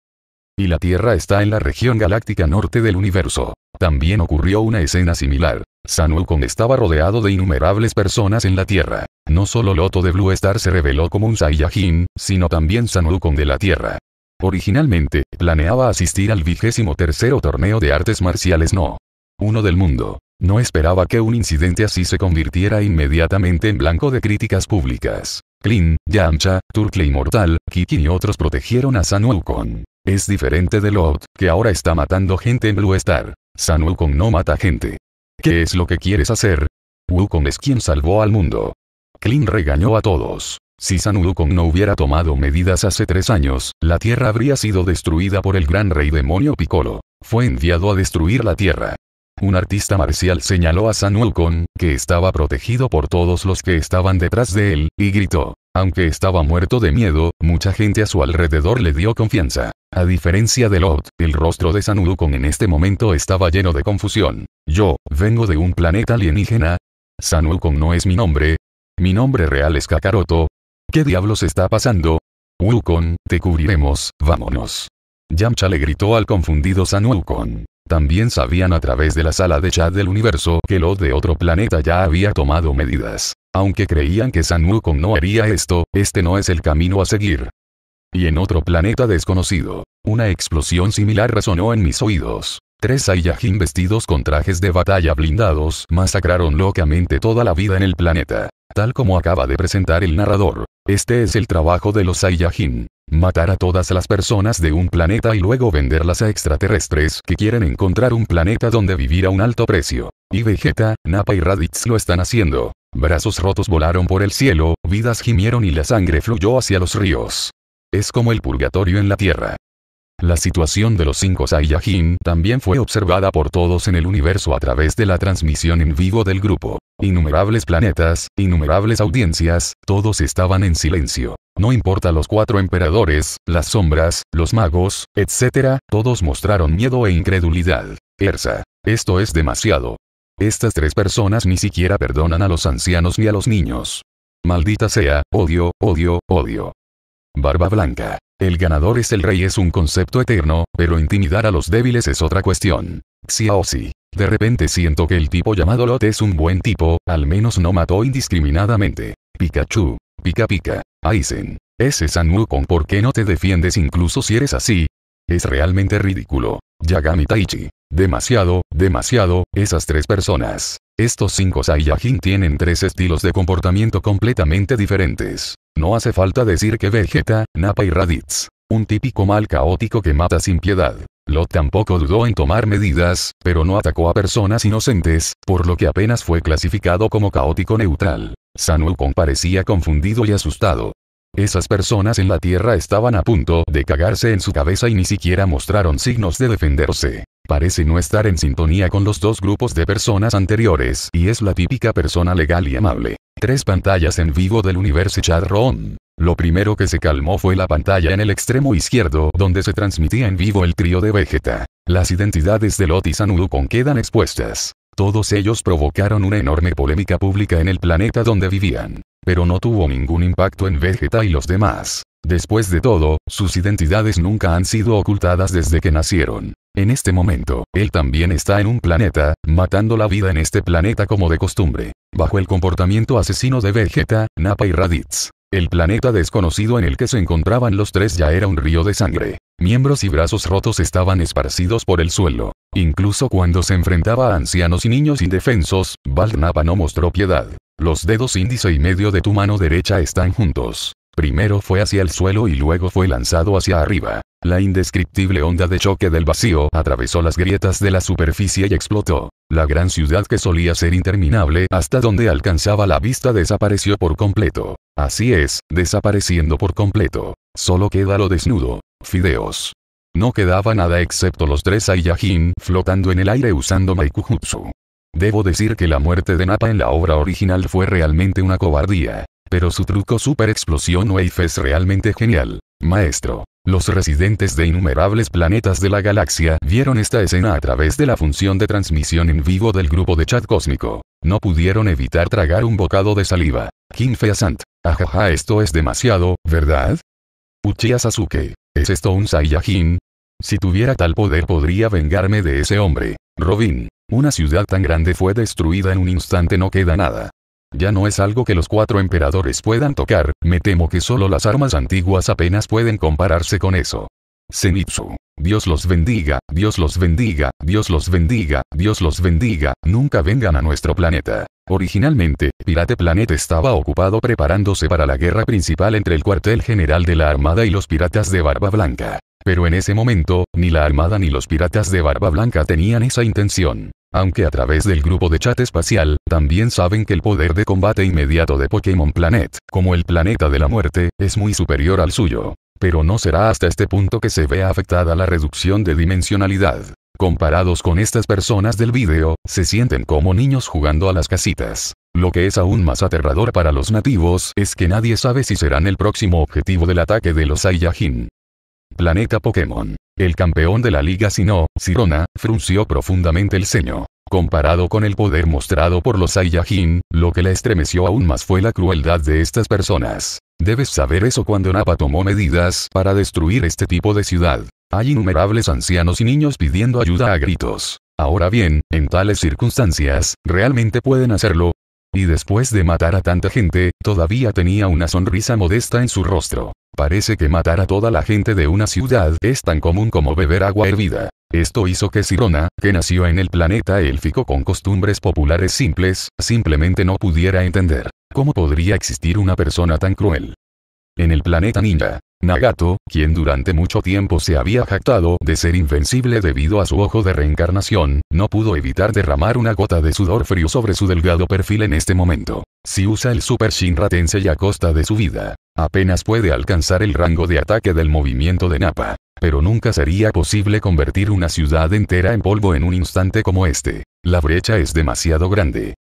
Y la Tierra está en la región galáctica norte del universo. También ocurrió una escena similar. San estaba rodeado de innumerables personas en la Tierra. No solo Loto de Blue Star se reveló como un Saiyajin, sino también San de la Tierra. Originalmente, planeaba asistir al vigésimo tercero torneo de artes marciales no. Uno del mundo. No esperaba que un incidente así se convirtiera inmediatamente en blanco de críticas públicas. Kling, Yamcha, y Mortal, Kiki y otros protegieron a San Wukong. Es diferente de Lot, que ahora está matando gente en Blue Star. San Wukong no mata gente. ¿Qué es lo que quieres hacer? Wukong es quien salvó al mundo. Kling regañó a todos. Si San no hubiera tomado medidas hace tres años, la Tierra habría sido destruida por el gran rey demonio Piccolo. Fue enviado a destruir la Tierra. Un artista marcial señaló a San que estaba protegido por todos los que estaban detrás de él, y gritó. Aunque estaba muerto de miedo, mucha gente a su alrededor le dio confianza. A diferencia de Lot, el rostro de San en este momento estaba lleno de confusión. Yo, vengo de un planeta alienígena. San no es mi nombre. Mi nombre real es Kakaroto, ¿Qué diablos está pasando? Wukong, te cubriremos, vámonos. Yamcha le gritó al confundido San Wukong. También sabían a través de la sala de chat del universo que lo de otro planeta ya había tomado medidas. Aunque creían que San Wukong no haría esto, este no es el camino a seguir. Y en otro planeta desconocido, una explosión similar resonó en mis oídos. Tres Saiyajin vestidos con trajes de batalla blindados masacraron locamente toda la vida en el planeta tal como acaba de presentar el narrador. Este es el trabajo de los Saiyajin. Matar a todas las personas de un planeta y luego venderlas a extraterrestres que quieren encontrar un planeta donde vivir a un alto precio. Y Vegeta, Nappa y Raditz lo están haciendo. Brazos rotos volaron por el cielo, vidas gimieron y la sangre fluyó hacia los ríos. Es como el purgatorio en la Tierra. La situación de los cinco Saiyajin también fue observada por todos en el universo a través de la transmisión en vivo del grupo. Innumerables planetas, innumerables audiencias, todos estaban en silencio. No importa los cuatro emperadores, las sombras, los magos, etc., todos mostraron miedo e incredulidad. Ersa. Esto es demasiado. Estas tres personas ni siquiera perdonan a los ancianos ni a los niños. Maldita sea, odio, odio, odio. Barba Blanca. El ganador es el rey es un concepto eterno, pero intimidar a los débiles es otra cuestión. Xiaozi. De repente siento que el tipo llamado Lot es un buen tipo, al menos no mató indiscriminadamente. Pikachu. Pika Pika. Aizen. Ese con, ¿por qué no te defiendes incluso si eres así? Es realmente ridículo. Yagami Taichi. Demasiado, demasiado, esas tres personas. Estos cinco Saiyajin tienen tres estilos de comportamiento completamente diferentes. No hace falta decir que Vegeta, Nappa y Raditz. Un típico mal caótico que mata sin piedad. Lot tampoco dudó en tomar medidas, pero no atacó a personas inocentes, por lo que apenas fue clasificado como caótico neutral. Sanu parecía confundido y asustado. Esas personas en la Tierra estaban a punto de cagarse en su cabeza y ni siquiera mostraron signos de defenderse. Parece no estar en sintonía con los dos grupos de personas anteriores y es la típica persona legal y amable. Tres pantallas en vivo del universo Chadron. Lo primero que se calmó fue la pantalla en el extremo izquierdo donde se transmitía en vivo el trío de Vegeta. Las identidades de Lot y con quedan expuestas. Todos ellos provocaron una enorme polémica pública en el planeta donde vivían. Pero no tuvo ningún impacto en Vegeta y los demás. Después de todo, sus identidades nunca han sido ocultadas desde que nacieron. En este momento, él también está en un planeta, matando la vida en este planeta como de costumbre. Bajo el comportamiento asesino de Vegeta, Nappa y Raditz, el planeta desconocido en el que se encontraban los tres ya era un río de sangre. Miembros y brazos rotos estaban esparcidos por el suelo. Incluso cuando se enfrentaba a ancianos y niños indefensos, Valdnapa no mostró piedad. Los dedos índice y medio de tu mano derecha están juntos. Primero fue hacia el suelo y luego fue lanzado hacia arriba. La indescriptible onda de choque del vacío atravesó las grietas de la superficie y explotó. La gran ciudad que solía ser interminable hasta donde alcanzaba la vista desapareció por completo. Así es, desapareciendo por completo. Solo queda lo desnudo. Fideos. No quedaba nada excepto los tres Saiyajin flotando en el aire usando Maikujutsu. Debo decir que la muerte de Napa en la obra original fue realmente una cobardía pero su truco Super Explosión Wave es realmente genial. Maestro. Los residentes de innumerables planetas de la galaxia vieron esta escena a través de la función de transmisión en vivo del grupo de chat cósmico. No pudieron evitar tragar un bocado de saliva. Jinfea Sant. Ajaja, esto es demasiado, ¿verdad? Uchiha Sasuke. ¿Es esto un Saiyajin? Si tuviera tal poder podría vengarme de ese hombre. Robin. Una ciudad tan grande fue destruida en un instante no queda nada. Ya no es algo que los cuatro emperadores puedan tocar, me temo que solo las armas antiguas apenas pueden compararse con eso. Zenitsu. Dios los bendiga, Dios los bendiga, Dios los bendiga, Dios los bendiga, nunca vengan a nuestro planeta. Originalmente, Pirate Planet estaba ocupado preparándose para la guerra principal entre el cuartel general de la Armada y los piratas de Barba Blanca. Pero en ese momento, ni la Armada ni los piratas de Barba Blanca tenían esa intención. Aunque a través del grupo de chat espacial, también saben que el poder de combate inmediato de Pokémon Planet, como el planeta de la muerte, es muy superior al suyo. Pero no será hasta este punto que se vea afectada la reducción de dimensionalidad. Comparados con estas personas del vídeo, se sienten como niños jugando a las casitas. Lo que es aún más aterrador para los nativos es que nadie sabe si serán el próximo objetivo del ataque de los Saiyajin. Planeta Pokémon. El campeón de la liga Sino, Sirona, frunció profundamente el ceño. Comparado con el poder mostrado por los Saiyajin, lo que le estremeció aún más fue la crueldad de estas personas. Debes saber eso cuando Napa tomó medidas para destruir este tipo de ciudad. Hay innumerables ancianos y niños pidiendo ayuda a gritos. Ahora bien, en tales circunstancias, realmente pueden hacerlo, y después de matar a tanta gente, todavía tenía una sonrisa modesta en su rostro. Parece que matar a toda la gente de una ciudad es tan común como beber agua hervida. Esto hizo que Sirona, que nació en el planeta élfico con costumbres populares simples, simplemente no pudiera entender. ¿Cómo podría existir una persona tan cruel? En el planeta ninja, Nagato, quien durante mucho tiempo se había jactado de ser invencible debido a su ojo de reencarnación, no pudo evitar derramar una gota de sudor frío sobre su delgado perfil en este momento. Si usa el Super Shinra Tensei a costa de su vida, apenas puede alcanzar el rango de ataque del movimiento de Napa, Pero nunca sería posible convertir una ciudad entera en polvo en un instante como este. La brecha es demasiado grande.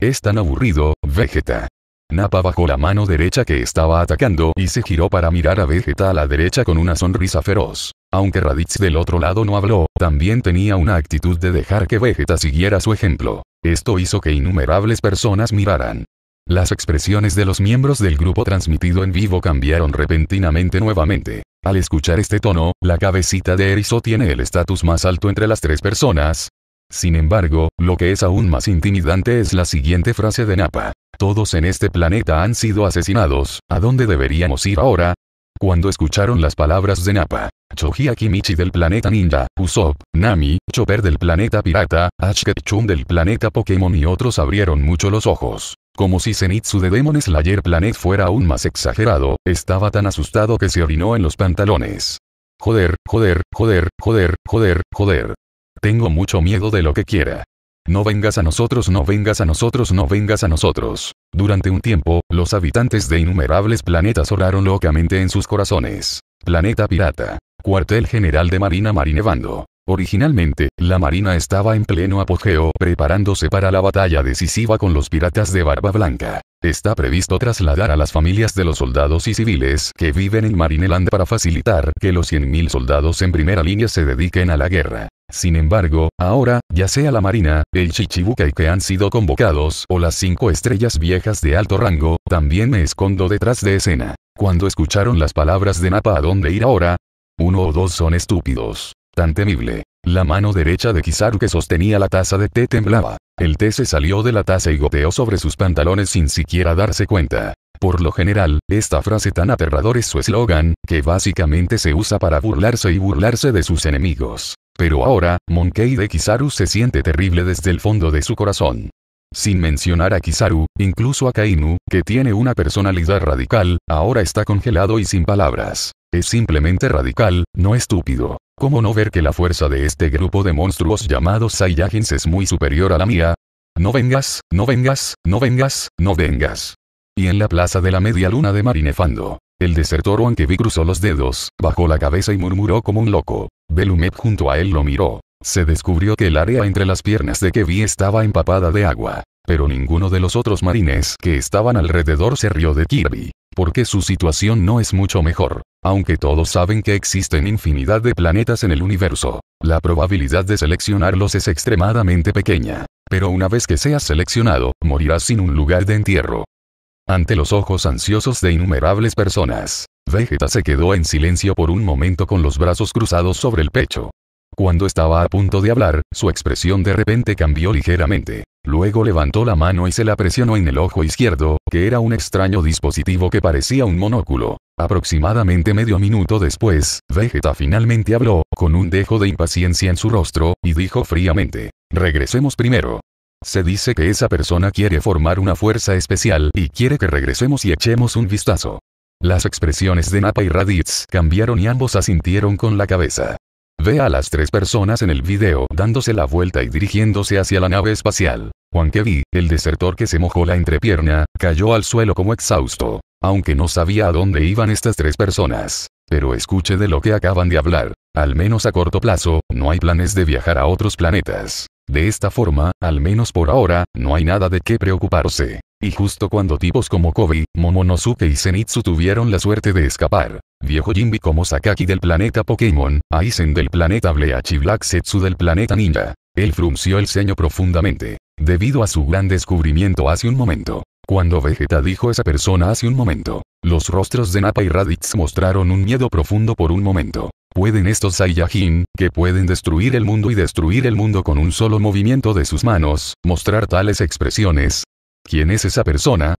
Es tan aburrido, Vegeta. Napa bajó la mano derecha que estaba atacando y se giró para mirar a Vegeta a la derecha con una sonrisa feroz. Aunque Raditz del otro lado no habló, también tenía una actitud de dejar que Vegeta siguiera su ejemplo. Esto hizo que innumerables personas miraran. Las expresiones de los miembros del grupo transmitido en vivo cambiaron repentinamente nuevamente. Al escuchar este tono, la cabecita de Erizo tiene el estatus más alto entre las tres personas, sin embargo, lo que es aún más intimidante es la siguiente frase de Napa. Todos en este planeta han sido asesinados, ¿a dónde deberíamos ir ahora? Cuando escucharon las palabras de Napa, Choji Akimichi del planeta Ninja, Usopp, Nami, Chopper del planeta Pirata, Ash Ketchum del planeta Pokémon y otros abrieron mucho los ojos. Como si Zenitsu de Demon Slayer Planet fuera aún más exagerado, estaba tan asustado que se orinó en los pantalones. Joder, joder, joder, joder, joder, joder. Tengo mucho miedo de lo que quiera. No vengas a nosotros, no vengas a nosotros, no vengas a nosotros. Durante un tiempo, los habitantes de innumerables planetas oraron locamente en sus corazones. Planeta Pirata. Cuartel General de Marina Marinevando. Originalmente, la Marina estaba en pleno apogeo preparándose para la batalla decisiva con los piratas de Barba Blanca. Está previsto trasladar a las familias de los soldados y civiles que viven en Marineland para facilitar que los 100.000 soldados en primera línea se dediquen a la guerra. Sin embargo, ahora, ya sea la Marina, el y que han sido convocados o las cinco estrellas viejas de alto rango, también me escondo detrás de escena. Cuando escucharon las palabras de Napa a dónde ir ahora, uno o dos son estúpidos. Tan temible. La mano derecha de Kizaru que sostenía la taza de té temblaba. El té se salió de la taza y goteó sobre sus pantalones sin siquiera darse cuenta. Por lo general, esta frase tan aterradora es su eslogan, que básicamente se usa para burlarse y burlarse de sus enemigos. Pero ahora, Monkey de Kizaru se siente terrible desde el fondo de su corazón. Sin mencionar a Kizaru, incluso a Kainu, que tiene una personalidad radical, ahora está congelado y sin palabras. Es simplemente radical, no estúpido. ¿Cómo no ver que la fuerza de este grupo de monstruos llamados Saiyajins es muy superior a la mía? No vengas, no vengas, no vengas, no vengas. Y en la plaza de la media luna de Marinefando, el desertor vi cruzó los dedos, bajó la cabeza y murmuró como un loco. Belumet junto a él lo miró. Se descubrió que el área entre las piernas de Kevi estaba empapada de agua. Pero ninguno de los otros marines que estaban alrededor se rió de Kirby. Porque su situación no es mucho mejor. Aunque todos saben que existen infinidad de planetas en el universo, la probabilidad de seleccionarlos es extremadamente pequeña. Pero una vez que seas seleccionado, morirás sin un lugar de entierro. Ante los ojos ansiosos de innumerables personas, Vegeta se quedó en silencio por un momento con los brazos cruzados sobre el pecho. Cuando estaba a punto de hablar, su expresión de repente cambió ligeramente. Luego levantó la mano y se la presionó en el ojo izquierdo, que era un extraño dispositivo que parecía un monóculo. Aproximadamente medio minuto después, Vegeta finalmente habló, con un dejo de impaciencia en su rostro, y dijo fríamente, Regresemos primero. Se dice que esa persona quiere formar una fuerza especial y quiere que regresemos y echemos un vistazo. Las expresiones de Napa y Raditz cambiaron y ambos asintieron con la cabeza. Ve a las tres personas en el video dándose la vuelta y dirigiéndose hacia la nave espacial. Juan Kevin, el desertor que se mojó la entrepierna, cayó al suelo como exhausto, aunque no sabía a dónde iban estas tres personas. Pero escuche de lo que acaban de hablar. Al menos a corto plazo, no hay planes de viajar a otros planetas. De esta forma, al menos por ahora, no hay nada de qué preocuparse. Y justo cuando tipos como Kobe, Momonosuke y Zenitsu tuvieron la suerte de escapar, viejo Jinbi como Sakaki del planeta Pokémon, Aizen del planeta Bleach y Black Setsu del planeta Ninja. Él frunció el ceño profundamente, debido a su gran descubrimiento hace un momento. Cuando Vegeta dijo esa persona hace un momento, los rostros de Nappa y Raditz mostraron un miedo profundo por un momento pueden estos Saiyajin, que pueden destruir el mundo y destruir el mundo con un solo movimiento de sus manos, mostrar tales expresiones? ¿Quién es esa persona?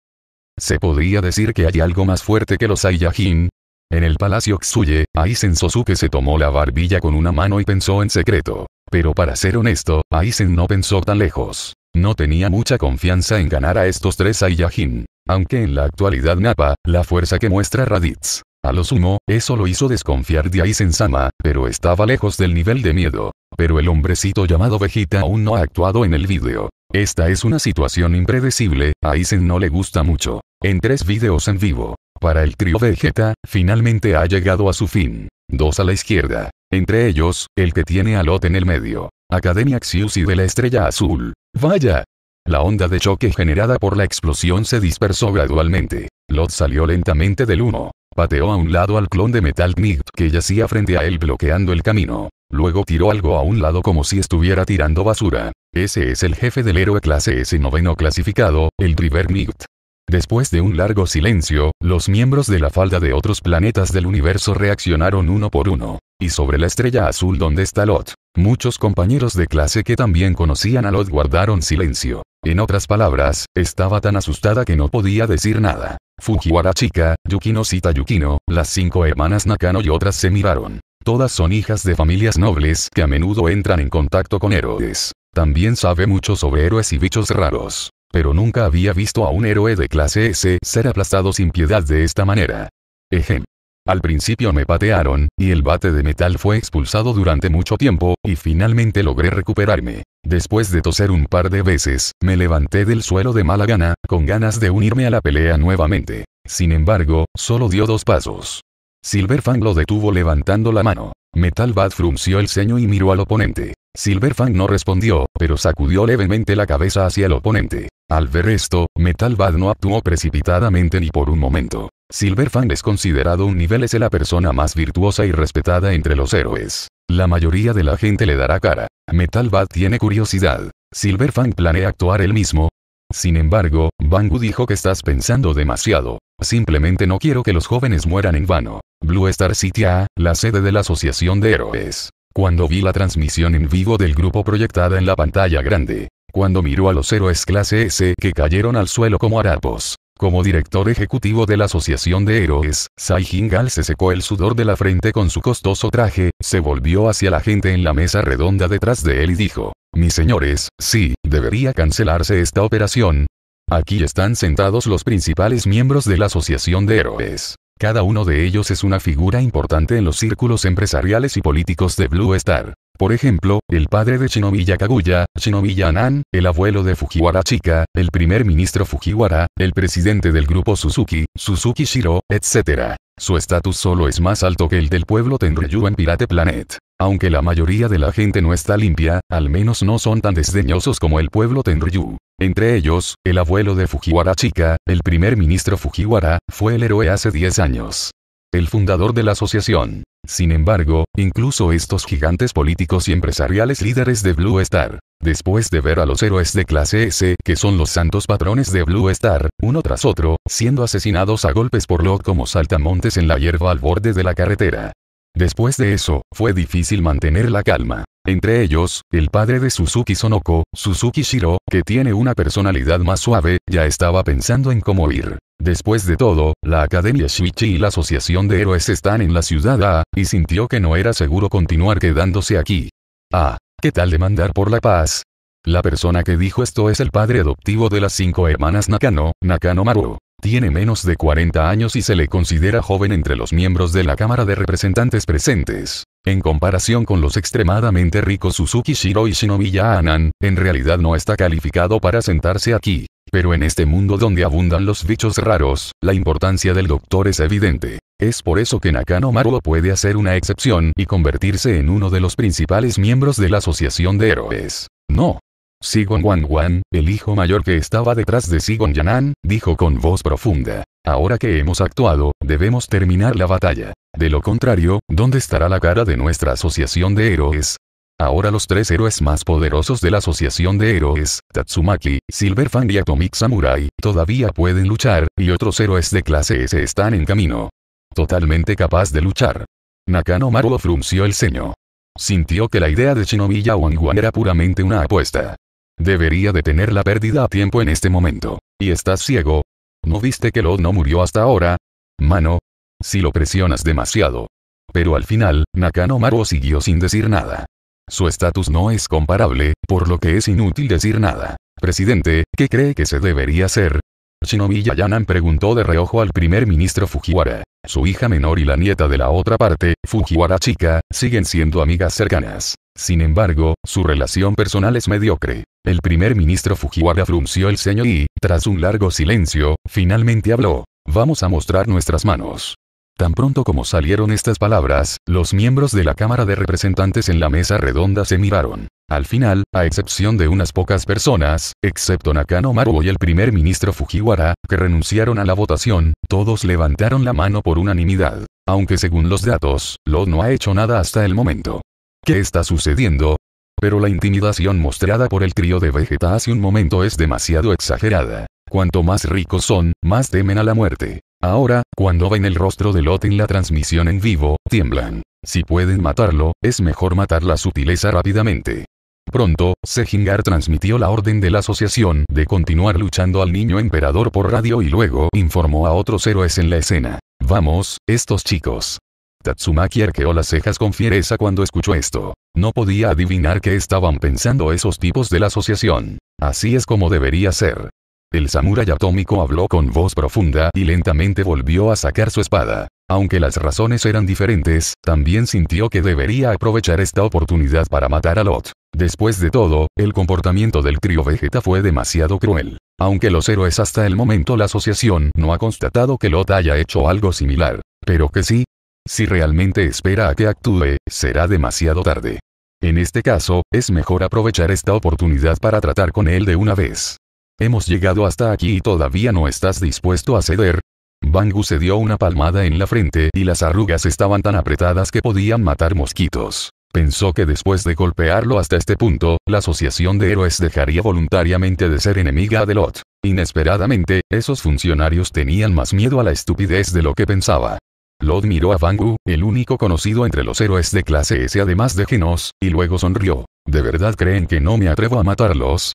¿Se podría decir que hay algo más fuerte que los Saiyajin? En el palacio Xuye, Aizen Sosuke se tomó la barbilla con una mano y pensó en secreto. Pero para ser honesto, Aizen no pensó tan lejos. No tenía mucha confianza en ganar a estos tres Saiyajin. Aunque en la actualidad Napa, la fuerza que muestra Raditz, a lo sumo, eso lo hizo desconfiar de Aizen-sama, pero estaba lejos del nivel de miedo. Pero el hombrecito llamado Vegeta aún no ha actuado en el vídeo. Esta es una situación impredecible, a Aizen no le gusta mucho. En tres vídeos en vivo. Para el trío Vegeta, finalmente ha llegado a su fin. Dos a la izquierda. Entre ellos, el que tiene a Lot en el medio. Academia Xius y de la Estrella Azul. ¡Vaya! La onda de choque generada por la explosión se dispersó gradualmente. Lot salió lentamente del humo. Pateó a un lado al clon de Metal Knight que yacía frente a él bloqueando el camino. Luego tiró algo a un lado como si estuviera tirando basura. Ese es el jefe del héroe clase S noveno clasificado, el Driver Knight. Después de un largo silencio, los miembros de la falda de otros planetas del universo reaccionaron uno por uno. Y sobre la estrella azul donde está Lot. Muchos compañeros de clase que también conocían a Lot guardaron silencio. En otras palabras, estaba tan asustada que no podía decir nada. Fujiwara Chika, Yukino Sita Yukino, las cinco hermanas Nakano y otras se miraron. Todas son hijas de familias nobles que a menudo entran en contacto con héroes. También sabe mucho sobre héroes y bichos raros. Pero nunca había visto a un héroe de clase S ser aplastado sin piedad de esta manera. Ejemplo. Al principio me patearon, y el bate de metal fue expulsado durante mucho tiempo, y finalmente logré recuperarme. Después de toser un par de veces, me levanté del suelo de mala gana, con ganas de unirme a la pelea nuevamente. Sin embargo, solo dio dos pasos. Silverfang lo detuvo levantando la mano. Metal Bat frunció el ceño y miró al oponente. Silverfang no respondió, pero sacudió levemente la cabeza hacia el oponente. Al ver esto, Metal Bad no actuó precipitadamente ni por un momento. Silverfang es considerado un nivel es la persona más virtuosa y respetada entre los héroes. La mayoría de la gente le dará cara. Metal Bat tiene curiosidad. Silverfang planea actuar él mismo. Sin embargo, Bangu dijo que estás pensando demasiado. Simplemente no quiero que los jóvenes mueran en vano. Blue Star City A, la sede de la Asociación de Héroes. Cuando vi la transmisión en vivo del grupo proyectada en la pantalla grande. Cuando miró a los héroes clase S que cayeron al suelo como harapos. Como director ejecutivo de la Asociación de Héroes, Sai se secó el sudor de la frente con su costoso traje, se volvió hacia la gente en la mesa redonda detrás de él y dijo, mis señores, sí, debería cancelarse esta operación. Aquí están sentados los principales miembros de la Asociación de Héroes. Cada uno de ellos es una figura importante en los círculos empresariales y políticos de Blue Star. Por ejemplo, el padre de Shinomiya Kaguya, Shinomiya Anan, el abuelo de Fujiwara Chika, el primer ministro Fujiwara, el presidente del grupo Suzuki, Suzuki Shiro, etc. Su estatus solo es más alto que el del pueblo Tenryu en Pirate Planet. Aunque la mayoría de la gente no está limpia, al menos no son tan desdeñosos como el pueblo Tenryu. Entre ellos, el abuelo de Fujiwara Chica, el primer ministro Fujiwara, fue el héroe hace 10 años. El fundador de la asociación, sin embargo, incluso estos gigantes políticos y empresariales líderes de Blue Star, después de ver a los héroes de clase S, que son los santos patrones de Blue Star, uno tras otro, siendo asesinados a golpes por Lot como saltamontes en la hierba al borde de la carretera. Después de eso, fue difícil mantener la calma. Entre ellos, el padre de Suzuki Sonoko, Suzuki Shiro, que tiene una personalidad más suave, ya estaba pensando en cómo ir. Después de todo, la Academia Shichi y la Asociación de Héroes están en la ciudad A, y sintió que no era seguro continuar quedándose aquí. Ah, ¿qué tal demandar por la paz? La persona que dijo esto es el padre adoptivo de las cinco hermanas Nakano, Nakano Maru. Tiene menos de 40 años y se le considera joven entre los miembros de la Cámara de Representantes presentes. En comparación con los extremadamente ricos Suzuki Shiro y Shinobiya Anan, en realidad no está calificado para sentarse aquí. Pero en este mundo donde abundan los bichos raros, la importancia del doctor es evidente. Es por eso que Nakano Maruo puede hacer una excepción y convertirse en uno de los principales miembros de la Asociación de Héroes. No. Sigon Wan Wan, el hijo mayor que estaba detrás de Sigon Yanan, dijo con voz profunda. Ahora que hemos actuado, debemos terminar la batalla. De lo contrario, ¿dónde estará la cara de nuestra asociación de héroes? Ahora los tres héroes más poderosos de la Asociación de Héroes, Tatsumaki, Silver Fan y Atomic Samurai, todavía pueden luchar, y otros héroes de clase S están en camino. Totalmente capaz de luchar. Nakano Maruo frunció el ceño. Sintió que la idea de Shinobi Yawanguan era puramente una apuesta. Debería detener la pérdida a tiempo en este momento. ¿Y estás ciego? ¿No viste que Lod no murió hasta ahora? Mano. Si lo presionas demasiado. Pero al final, Nakano Maruo siguió sin decir nada. Su estatus no es comparable, por lo que es inútil decir nada. Presidente, ¿qué cree que se debería hacer? Shinobi Yayanan preguntó de reojo al primer ministro Fujiwara. Su hija menor y la nieta de la otra parte, Fujiwara chica, siguen siendo amigas cercanas. Sin embargo, su relación personal es mediocre. El primer ministro Fujiwara frunció el ceño y, tras un largo silencio, finalmente habló. Vamos a mostrar nuestras manos. Tan pronto como salieron estas palabras, los miembros de la Cámara de Representantes en la mesa redonda se miraron. Al final, a excepción de unas pocas personas, excepto Nakano Maru y el primer ministro Fujiwara, que renunciaron a la votación, todos levantaron la mano por unanimidad. Aunque según los datos, Lo no ha hecho nada hasta el momento. ¿Qué está sucediendo? Pero la intimidación mostrada por el trío de Vegeta hace un momento es demasiado exagerada cuanto más ricos son, más temen a la muerte. Ahora, cuando ven el rostro de Lot en la transmisión en vivo, tiemblan. Si pueden matarlo, es mejor matar la sutileza rápidamente. Pronto, Sehingar transmitió la orden de la asociación de continuar luchando al niño emperador por radio y luego informó a otros héroes en la escena. Vamos, estos chicos. Tatsumaki arqueó las cejas con fiereza cuando escuchó esto. No podía adivinar qué estaban pensando esos tipos de la asociación. Así es como debería ser. El samurái atómico habló con voz profunda y lentamente volvió a sacar su espada. Aunque las razones eran diferentes, también sintió que debería aprovechar esta oportunidad para matar a Lot. Después de todo, el comportamiento del trío Vegeta fue demasiado cruel. Aunque los héroes hasta el momento la asociación no ha constatado que Lot haya hecho algo similar. Pero que sí. Si realmente espera a que actúe, será demasiado tarde. En este caso, es mejor aprovechar esta oportunidad para tratar con él de una vez. Hemos llegado hasta aquí y todavía no estás dispuesto a ceder. Bangu se dio una palmada en la frente y las arrugas estaban tan apretadas que podían matar mosquitos. Pensó que después de golpearlo hasta este punto, la Asociación de Héroes dejaría voluntariamente de ser enemiga de Lot. Inesperadamente, esos funcionarios tenían más miedo a la estupidez de lo que pensaba. Lot miró a Bangu, el único conocido entre los héroes de clase S además de Genos, y luego sonrió. ¿De verdad creen que no me atrevo a matarlos?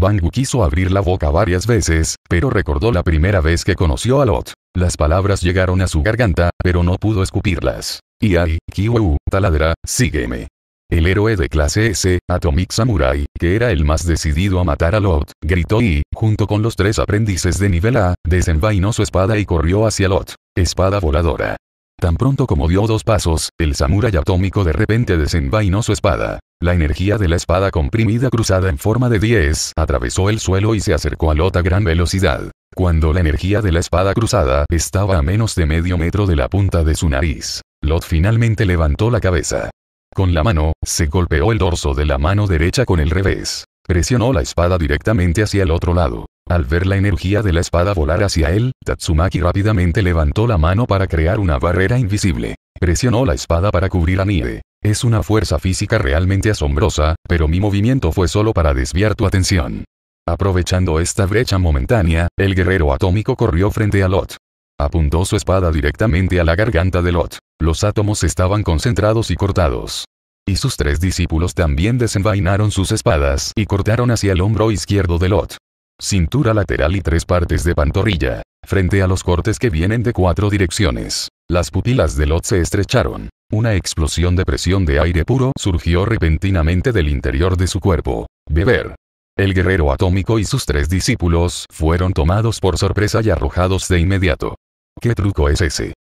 Bangu quiso abrir la boca varias veces, pero recordó la primera vez que conoció a Lot. Las palabras llegaron a su garganta, pero no pudo escupirlas. Y ay, Kiwu, taladra, sígueme. El héroe de clase S, Atomic Samurai, que era el más decidido a matar a Lot, gritó y, junto con los tres aprendices de nivel A, desenvainó su espada y corrió hacia Lot. Espada voladora. Tan pronto como dio dos pasos, el Samurai atómico de repente desenvainó su espada. La energía de la espada comprimida cruzada en forma de 10 atravesó el suelo y se acercó a Lot a gran velocidad. Cuando la energía de la espada cruzada estaba a menos de medio metro de la punta de su nariz, Lot finalmente levantó la cabeza. Con la mano, se golpeó el dorso de la mano derecha con el revés. Presionó la espada directamente hacia el otro lado. Al ver la energía de la espada volar hacia él, Tatsumaki rápidamente levantó la mano para crear una barrera invisible. Presionó la espada para cubrir a Nieve. Es una fuerza física realmente asombrosa, pero mi movimiento fue solo para desviar tu atención. Aprovechando esta brecha momentánea, el guerrero atómico corrió frente a Lot. Apuntó su espada directamente a la garganta de Lot. Los átomos estaban concentrados y cortados. Y sus tres discípulos también desenvainaron sus espadas y cortaron hacia el hombro izquierdo de Lot. Cintura lateral y tres partes de pantorrilla. Frente a los cortes que vienen de cuatro direcciones, las pupilas de Lot se estrecharon. Una explosión de presión de aire puro surgió repentinamente del interior de su cuerpo. Beber. El guerrero atómico y sus tres discípulos fueron tomados por sorpresa y arrojados de inmediato. ¿Qué truco es ese?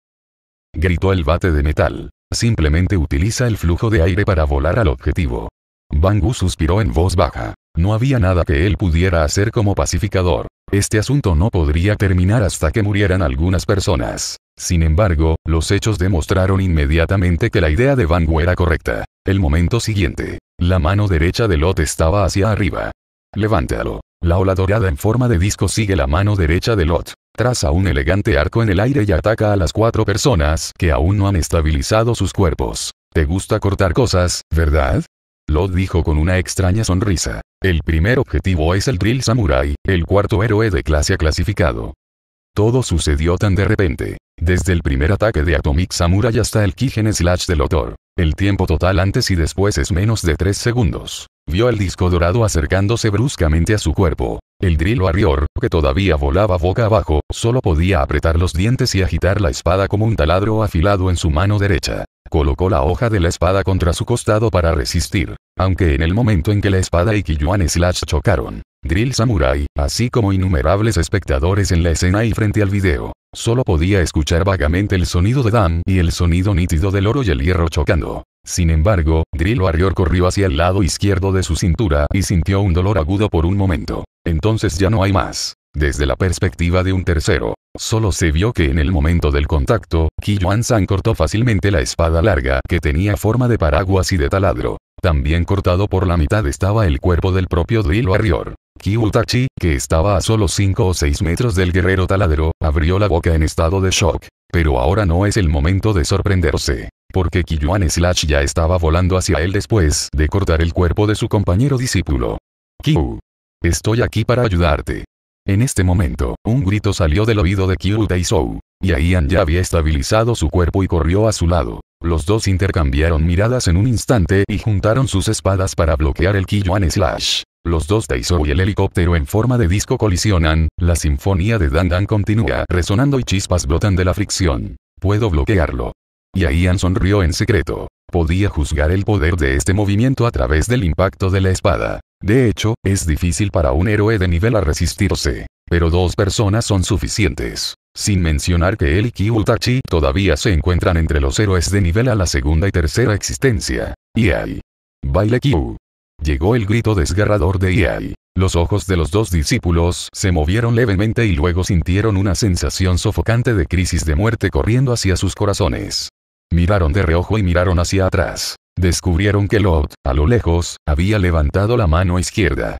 Gritó el bate de metal. Simplemente utiliza el flujo de aire para volar al objetivo. Bangu suspiró en voz baja. No había nada que él pudiera hacer como pacificador. Este asunto no podría terminar hasta que murieran algunas personas. Sin embargo, los hechos demostraron inmediatamente que la idea de Bangu era correcta. El momento siguiente, la mano derecha de Lot estaba hacia arriba. Levántalo. La ola dorada en forma de disco sigue la mano derecha de Lot. Traza un elegante arco en el aire y ataca a las cuatro personas que aún no han estabilizado sus cuerpos. ¿Te gusta cortar cosas, verdad? Lot dijo con una extraña sonrisa. El primer objetivo es el Drill Samurai, el cuarto héroe de clase clasificado. Todo sucedió tan de repente. Desde el primer ataque de Atomic Samurai hasta el Kigen Slash del Otor. El tiempo total antes y después es menos de 3 segundos. Vio el disco dorado acercándose bruscamente a su cuerpo. El Drill Warrior, que todavía volaba boca abajo, solo podía apretar los dientes y agitar la espada como un taladro afilado en su mano derecha colocó la hoja de la espada contra su costado para resistir. Aunque en el momento en que la espada y Kiyuan Slash chocaron, Drill Samurai, así como innumerables espectadores en la escena y frente al video, solo podía escuchar vagamente el sonido de Dan y el sonido nítido del oro y el hierro chocando. Sin embargo, Drill Warrior corrió hacia el lado izquierdo de su cintura y sintió un dolor agudo por un momento. Entonces ya no hay más. Desde la perspectiva de un tercero, solo se vio que en el momento del contacto, kiyuan San cortó fácilmente la espada larga que tenía forma de paraguas y de taladro. También cortado por la mitad estaba el cuerpo del propio Drill Warrior. tachi que estaba a solo 5 o 6 metros del guerrero taladro, abrió la boca en estado de shock. Pero ahora no es el momento de sorprenderse. Porque Kiyuan Slash ya estaba volando hacia él después de cortar el cuerpo de su compañero discípulo. Kiu. Estoy aquí para ayudarte. En este momento, un grito salió del oído de Kyu Taizou. Y ya había estabilizado su cuerpo y corrió a su lado. Los dos intercambiaron miradas en un instante y juntaron sus espadas para bloquear el Kiyuan Slash. Los dos Taizou y el helicóptero en forma de disco colisionan, la sinfonía de Dan Dan continúa resonando y chispas brotan de la fricción. Puedo bloquearlo. Y sonrió en secreto. Podía juzgar el poder de este movimiento a través del impacto de la espada. De hecho, es difícil para un héroe de nivel a resistirse. Pero dos personas son suficientes. Sin mencionar que él y Tachi todavía se encuentran entre los héroes de nivel a la segunda y tercera existencia. Iai. Baile Kyu. Llegó el grito desgarrador de Iai. Los ojos de los dos discípulos se movieron levemente y luego sintieron una sensación sofocante de crisis de muerte corriendo hacia sus corazones. Miraron de reojo y miraron hacia atrás. Descubrieron que Lot, a lo lejos, había levantado la mano izquierda.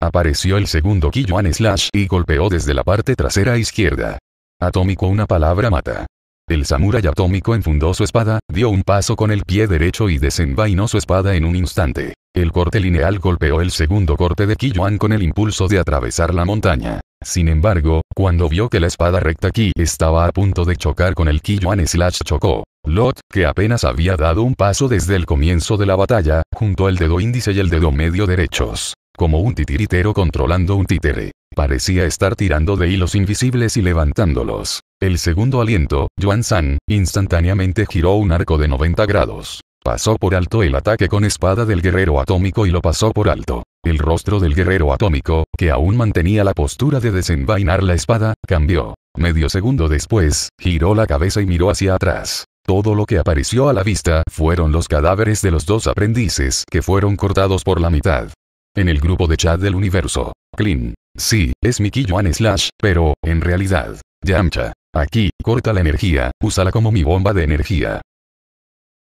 Apareció el segundo Kijuan Slash y golpeó desde la parte trasera izquierda. Atómico una palabra mata. El Samurai atómico enfundó su espada, dio un paso con el pie derecho y desenvainó su espada en un instante. El corte lineal golpeó el segundo corte de Kijuan con el impulso de atravesar la montaña. Sin embargo, cuando vio que la espada recta Ki estaba a punto de chocar con el Kijuan Slash chocó. Lot, que apenas había dado un paso desde el comienzo de la batalla, juntó el dedo índice y el dedo medio derechos, como un titiritero controlando un títere. Parecía estar tirando de hilos invisibles y levantándolos. El segundo aliento, Yuan San, instantáneamente giró un arco de 90 grados. Pasó por alto el ataque con espada del guerrero atómico y lo pasó por alto. El rostro del guerrero atómico, que aún mantenía la postura de desenvainar la espada, cambió. Medio segundo después, giró la cabeza y miró hacia atrás. Todo lo que apareció a la vista fueron los cadáveres de los dos aprendices que fueron cortados por la mitad. En el grupo de chat del universo, Clean. Sí, es mi Yuan Slash, pero, en realidad, Yamcha. Aquí, corta la energía, úsala como mi bomba de energía.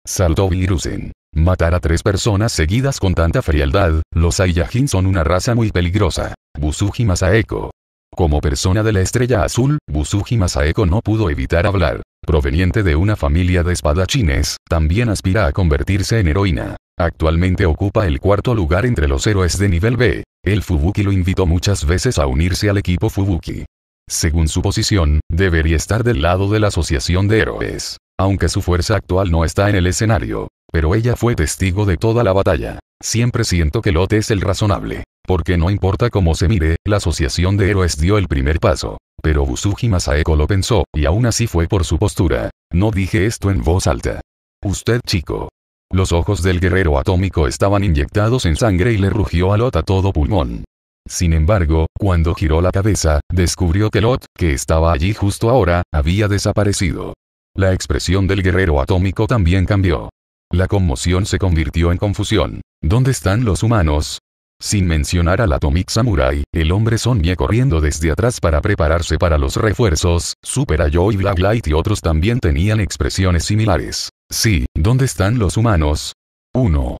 Saltó Virusen. Matar a tres personas seguidas con tanta frialdad, los Saiyajin son una raza muy peligrosa. Busuji Masaeko. Como persona de la estrella azul, Busuji Masaeko no pudo evitar hablar proveniente de una familia de espadachines, también aspira a convertirse en heroína. Actualmente ocupa el cuarto lugar entre los héroes de nivel B. El Fubuki lo invitó muchas veces a unirse al equipo Fubuki. Según su posición, debería estar del lado de la Asociación de Héroes. Aunque su fuerza actual no está en el escenario. Pero ella fue testigo de toda la batalla. Siempre siento que Lotte es el razonable. Porque no importa cómo se mire, la Asociación de Héroes dio el primer paso. Pero Busuji Masaeko lo pensó, y aún así fue por su postura. No dije esto en voz alta. Usted chico. Los ojos del guerrero atómico estaban inyectados en sangre y le rugió a Lot a todo pulmón. Sin embargo, cuando giró la cabeza, descubrió que Lot, que estaba allí justo ahora, había desaparecido. La expresión del guerrero atómico también cambió. La conmoción se convirtió en confusión. ¿Dónde están los humanos? Sin mencionar al Atomic Samurai, el hombre Sonia corriendo desde atrás para prepararse para los refuerzos, Super Ayo y Black Light y otros también tenían expresiones similares. Sí, ¿dónde están los humanos? 1.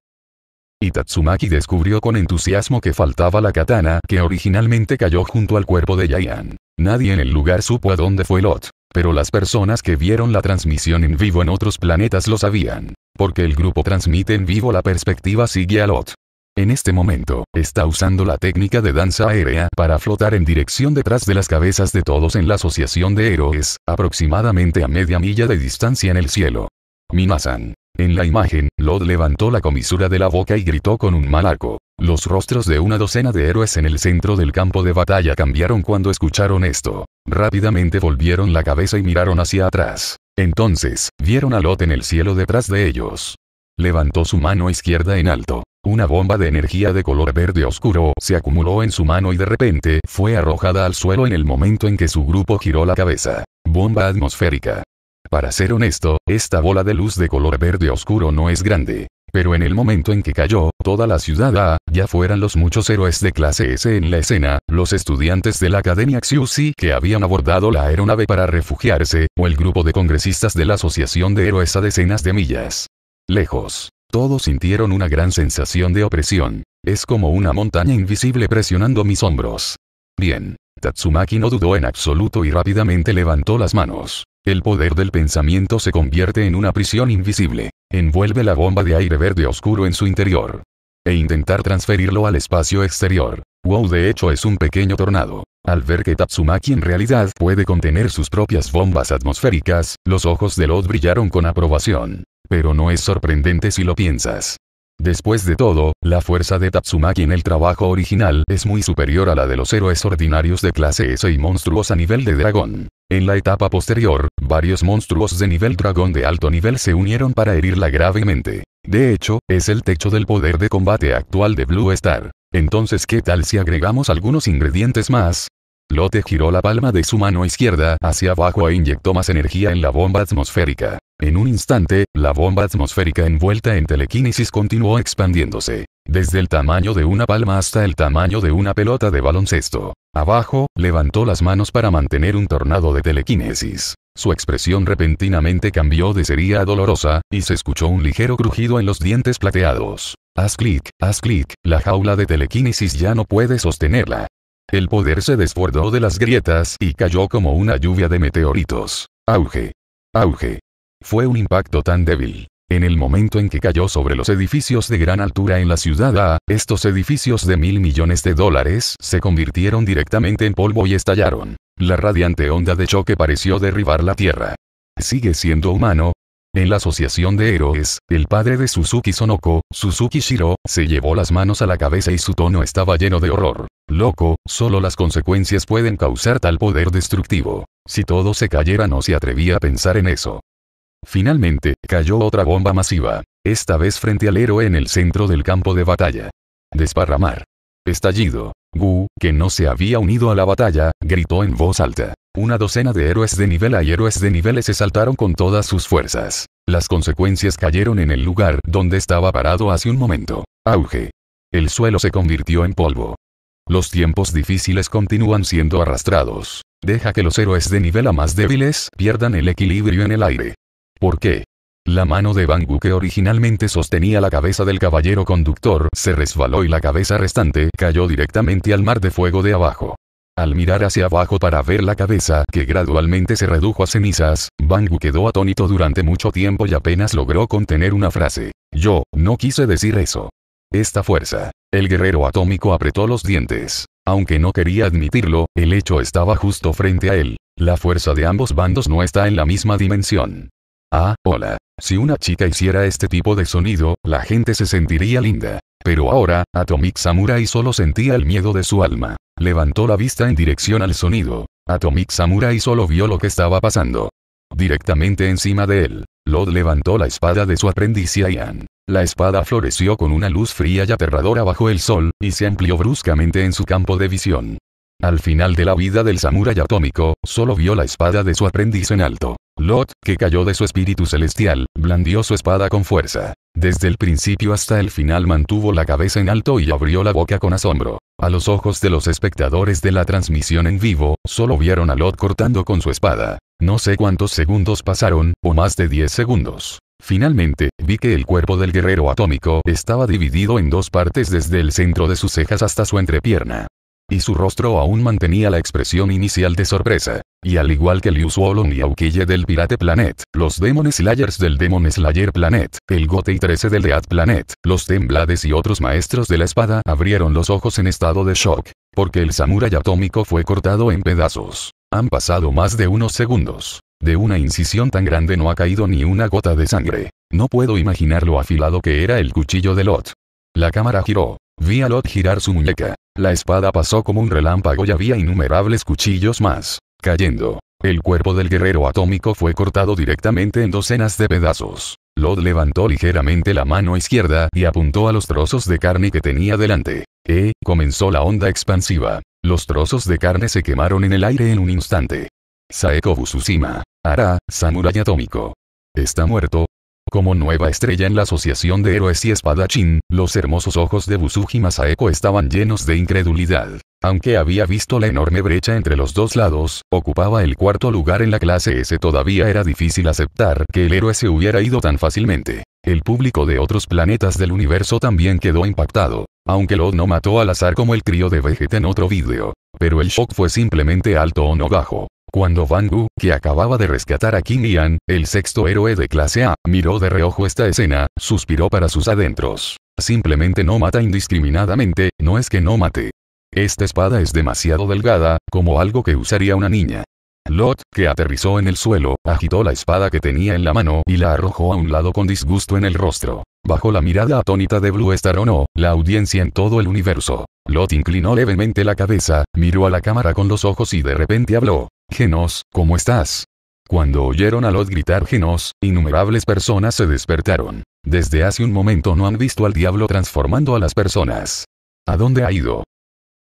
Itatsumaki descubrió con entusiasmo que faltaba la katana que originalmente cayó junto al cuerpo de Yayan. Nadie en el lugar supo a dónde fue Lot, pero las personas que vieron la transmisión en vivo en otros planetas lo sabían, porque el grupo transmite en vivo la perspectiva sigue a Lot. En este momento, está usando la técnica de danza aérea para flotar en dirección detrás de las cabezas de todos en la Asociación de Héroes, aproximadamente a media milla de distancia en el cielo. Minasan. En la imagen, Lot levantó la comisura de la boca y gritó con un arco. Los rostros de una docena de héroes en el centro del campo de batalla cambiaron cuando escucharon esto. Rápidamente volvieron la cabeza y miraron hacia atrás. Entonces, vieron a Lot en el cielo detrás de ellos. Levantó su mano izquierda en alto. Una bomba de energía de color verde oscuro se acumuló en su mano y de repente fue arrojada al suelo en el momento en que su grupo giró la cabeza. Bomba atmosférica. Para ser honesto, esta bola de luz de color verde oscuro no es grande. Pero en el momento en que cayó, toda la ciudad A, ya fueran los muchos héroes de clase S en la escena, los estudiantes de la Academia Xiuxi que habían abordado la aeronave para refugiarse, o el grupo de congresistas de la Asociación de Héroes a decenas de millas. Lejos. Todos sintieron una gran sensación de opresión. Es como una montaña invisible presionando mis hombros. Bien. Tatsumaki no dudó en absoluto y rápidamente levantó las manos. El poder del pensamiento se convierte en una prisión invisible. Envuelve la bomba de aire verde oscuro en su interior. E intentar transferirlo al espacio exterior. Wow de hecho es un pequeño tornado. Al ver que Tatsumaki en realidad puede contener sus propias bombas atmosféricas, los ojos de Lot brillaron con aprobación. Pero no es sorprendente si lo piensas. Después de todo, la fuerza de Tatsumaki en el trabajo original es muy superior a la de los héroes ordinarios de clase S y monstruos a nivel de dragón. En la etapa posterior, varios monstruos de nivel dragón de alto nivel se unieron para herirla gravemente. De hecho, es el techo del poder de combate actual de Blue Star. Entonces, ¿qué tal si agregamos algunos ingredientes más? Lotte giró la palma de su mano izquierda hacia abajo e inyectó más energía en la bomba atmosférica. En un instante, la bomba atmosférica envuelta en telequinesis continuó expandiéndose. Desde el tamaño de una palma hasta el tamaño de una pelota de baloncesto. Abajo, levantó las manos para mantener un tornado de telequinesis. Su expresión repentinamente cambió de seria a dolorosa, y se escuchó un ligero crujido en los dientes plateados. Haz clic, haz clic, la jaula de telequinesis ya no puede sostenerla. El poder se desbordó de las grietas y cayó como una lluvia de meteoritos. Auge. Auge. Fue un impacto tan débil. En el momento en que cayó sobre los edificios de gran altura en la ciudad A, estos edificios de mil millones de dólares se convirtieron directamente en polvo y estallaron. La radiante onda de choque pareció derribar la Tierra. ¿Sigue siendo humano? En la Asociación de Héroes, el padre de Suzuki Sonoko, Suzuki Shiro, se llevó las manos a la cabeza y su tono estaba lleno de horror. Loco, solo las consecuencias pueden causar tal poder destructivo. Si todo se cayera no se atrevía a pensar en eso. Finalmente, cayó otra bomba masiva, esta vez frente al héroe en el centro del campo de batalla. Desparramar. Estallido. Gu, que no se había unido a la batalla, gritó en voz alta. Una docena de héroes de nivel a héroes de niveles se saltaron con todas sus fuerzas. Las consecuencias cayeron en el lugar donde estaba parado hace un momento. Auge. El suelo se convirtió en polvo. Los tiempos difíciles continúan siendo arrastrados. Deja que los héroes de nivel a más débiles pierdan el equilibrio en el aire. ¿Por qué? La mano de Bangu que originalmente sostenía la cabeza del caballero conductor se resbaló y la cabeza restante cayó directamente al mar de fuego de abajo. Al mirar hacia abajo para ver la cabeza que gradualmente se redujo a cenizas, Bangu quedó atónito durante mucho tiempo y apenas logró contener una frase. Yo, no quise decir eso. Esta fuerza. El guerrero atómico apretó los dientes. Aunque no quería admitirlo, el hecho estaba justo frente a él. La fuerza de ambos bandos no está en la misma dimensión. Ah, hola. Si una chica hiciera este tipo de sonido, la gente se sentiría linda. Pero ahora, Atomic Samurai solo sentía el miedo de su alma. Levantó la vista en dirección al sonido. Atomic Samurai solo vio lo que estaba pasando. Directamente encima de él, Lod levantó la espada de su aprendiz Ian. La espada floreció con una luz fría y aterradora bajo el sol, y se amplió bruscamente en su campo de visión. Al final de la vida del samurái atómico, solo vio la espada de su aprendiz en alto. Lot, que cayó de su espíritu celestial, blandió su espada con fuerza. Desde el principio hasta el final mantuvo la cabeza en alto y abrió la boca con asombro. A los ojos de los espectadores de la transmisión en vivo, solo vieron a Lot cortando con su espada. No sé cuántos segundos pasaron, o más de 10 segundos. Finalmente, vi que el cuerpo del guerrero atómico estaba dividido en dos partes desde el centro de sus cejas hasta su entrepierna. Y su rostro aún mantenía la expresión inicial de sorpresa. Y al igual que Liu Suolong y Aukille del Pirate Planet, los Demon Slayers del Demon Slayer Planet, el Gotei 13 del Dead Planet, los Temblades y otros maestros de la espada abrieron los ojos en estado de shock. Porque el samurai atómico fue cortado en pedazos. Han pasado más de unos segundos. De una incisión tan grande no ha caído ni una gota de sangre. No puedo imaginar lo afilado que era el cuchillo de Lot. La cámara giró. Vi a Lot girar su muñeca. La espada pasó como un relámpago y había innumerables cuchillos más, cayendo. El cuerpo del guerrero atómico fue cortado directamente en docenas de pedazos. Lot levantó ligeramente la mano izquierda y apuntó a los trozos de carne que tenía delante. E, comenzó la onda expansiva. Los trozos de carne se quemaron en el aire en un instante. Saeko Busushima, Ara, Samurai Atómico. Está muerto. Como nueva estrella en la Asociación de Héroes y Espadachín, los hermosos ojos de Busujima Saeko estaban llenos de incredulidad. Aunque había visto la enorme brecha entre los dos lados, ocupaba el cuarto lugar en la clase S todavía era difícil aceptar que el héroe se hubiera ido tan fácilmente. El público de otros planetas del universo también quedó impactado, aunque Lod no mató al azar como el crío de Vegeta en otro vídeo. Pero el shock fue simplemente alto o no bajo. Cuando Van Gogh, que acababa de rescatar a Kim Yan, el sexto héroe de clase A, miró de reojo esta escena, suspiró para sus adentros. Simplemente no mata indiscriminadamente, no es que no mate. Esta espada es demasiado delgada, como algo que usaría una niña. Lot, que aterrizó en el suelo, agitó la espada que tenía en la mano y la arrojó a un lado con disgusto en el rostro. Bajo la mirada atónita de Blue Star o no, la audiencia en todo el universo, Lot inclinó levemente la cabeza, miró a la cámara con los ojos y de repente habló. Genos, ¿cómo estás? Cuando oyeron a Lot gritar Genos, innumerables personas se despertaron. Desde hace un momento no han visto al diablo transformando a las personas. ¿A dónde ha ido?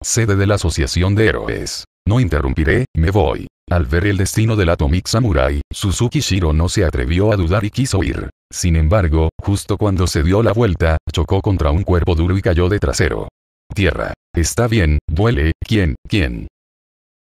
Sede de la Asociación de Héroes. No interrumpiré, me voy. Al ver el destino del Atomic Samurai, Suzuki Shiro no se atrevió a dudar y quiso ir. Sin embargo, justo cuando se dio la vuelta, chocó contra un cuerpo duro y cayó de trasero. Tierra. Está bien, duele, ¿quién, quién?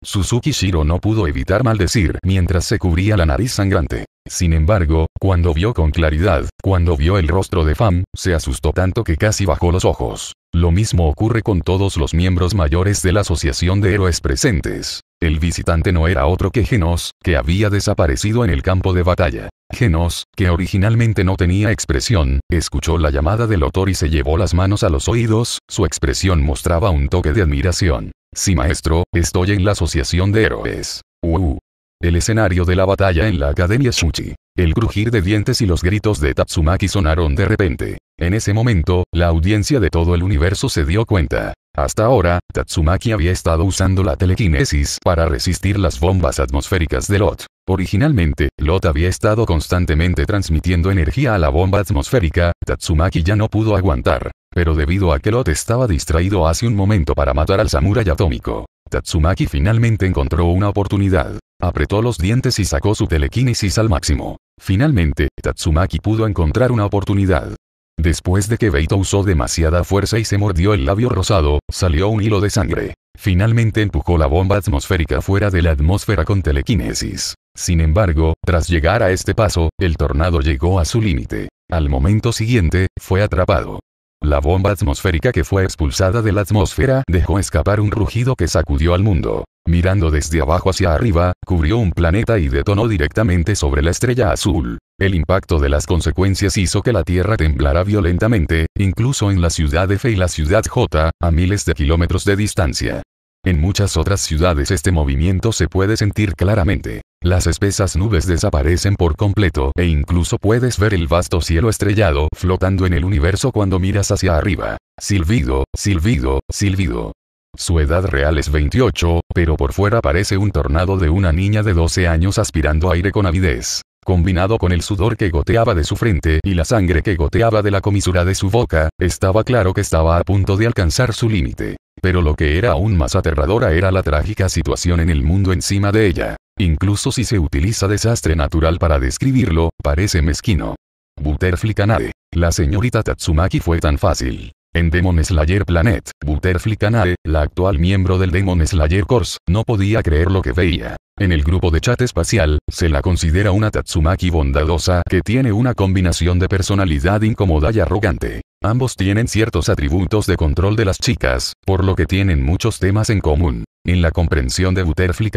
Suzuki Shiro no pudo evitar maldecir mientras se cubría la nariz sangrante. Sin embargo, cuando vio con claridad, cuando vio el rostro de Fam, se asustó tanto que casi bajó los ojos. Lo mismo ocurre con todos los miembros mayores de la Asociación de Héroes Presentes. El visitante no era otro que Genos, que había desaparecido en el campo de batalla. Genos, que originalmente no tenía expresión, escuchó la llamada del autor y se llevó las manos a los oídos, su expresión mostraba un toque de admiración. Sí maestro, estoy en la asociación de héroes. Uh. uh. El escenario de la batalla en la Academia Shuchi. El crujir de dientes y los gritos de Tatsumaki sonaron de repente. En ese momento, la audiencia de todo el universo se dio cuenta. Hasta ahora, Tatsumaki había estado usando la telequinesis para resistir las bombas atmosféricas de Lot. Originalmente, Lot había estado constantemente transmitiendo energía a la bomba atmosférica, Tatsumaki ya no pudo aguantar. Pero debido a que Lot estaba distraído hace un momento para matar al Samurai atómico, Tatsumaki finalmente encontró una oportunidad. Apretó los dientes y sacó su telequinesis al máximo. Finalmente, Tatsumaki pudo encontrar una oportunidad. Después de que Beito usó demasiada fuerza y se mordió el labio rosado, salió un hilo de sangre. Finalmente empujó la bomba atmosférica fuera de la atmósfera con telequinesis. Sin embargo, tras llegar a este paso, el tornado llegó a su límite. Al momento siguiente, fue atrapado. La bomba atmosférica que fue expulsada de la atmósfera dejó escapar un rugido que sacudió al mundo. Mirando desde abajo hacia arriba, cubrió un planeta y detonó directamente sobre la estrella azul. El impacto de las consecuencias hizo que la Tierra temblara violentamente, incluso en la ciudad F y la ciudad J, a miles de kilómetros de distancia. En muchas otras ciudades este movimiento se puede sentir claramente. Las espesas nubes desaparecen por completo e incluso puedes ver el vasto cielo estrellado flotando en el universo cuando miras hacia arriba. Silbido, silbido, silbido. Su edad real es 28, pero por fuera parece un tornado de una niña de 12 años aspirando aire con avidez. Combinado con el sudor que goteaba de su frente y la sangre que goteaba de la comisura de su boca, estaba claro que estaba a punto de alcanzar su límite. Pero lo que era aún más aterradora era la trágica situación en el mundo encima de ella. Incluso si se utiliza desastre natural para describirlo, parece mezquino. Butterfly Kanade. La señorita Tatsumaki fue tan fácil. En Demon Slayer Planet, Butterfly Kanade, la actual miembro del Demon Slayer Corps, no podía creer lo que veía. En el grupo de chat espacial, se la considera una Tatsumaki bondadosa que tiene una combinación de personalidad incómoda y arrogante. Ambos tienen ciertos atributos de control de las chicas, por lo que tienen muchos temas en común. En la comprensión de Butterfly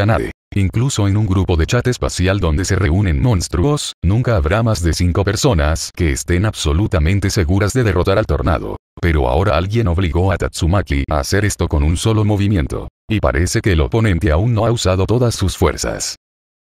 incluso en un grupo de chat espacial donde se reúnen monstruos, nunca habrá más de cinco personas que estén absolutamente seguras de derrotar al tornado. Pero ahora alguien obligó a Tatsumaki a hacer esto con un solo movimiento. Y parece que el oponente aún no ha usado todas sus fuerzas.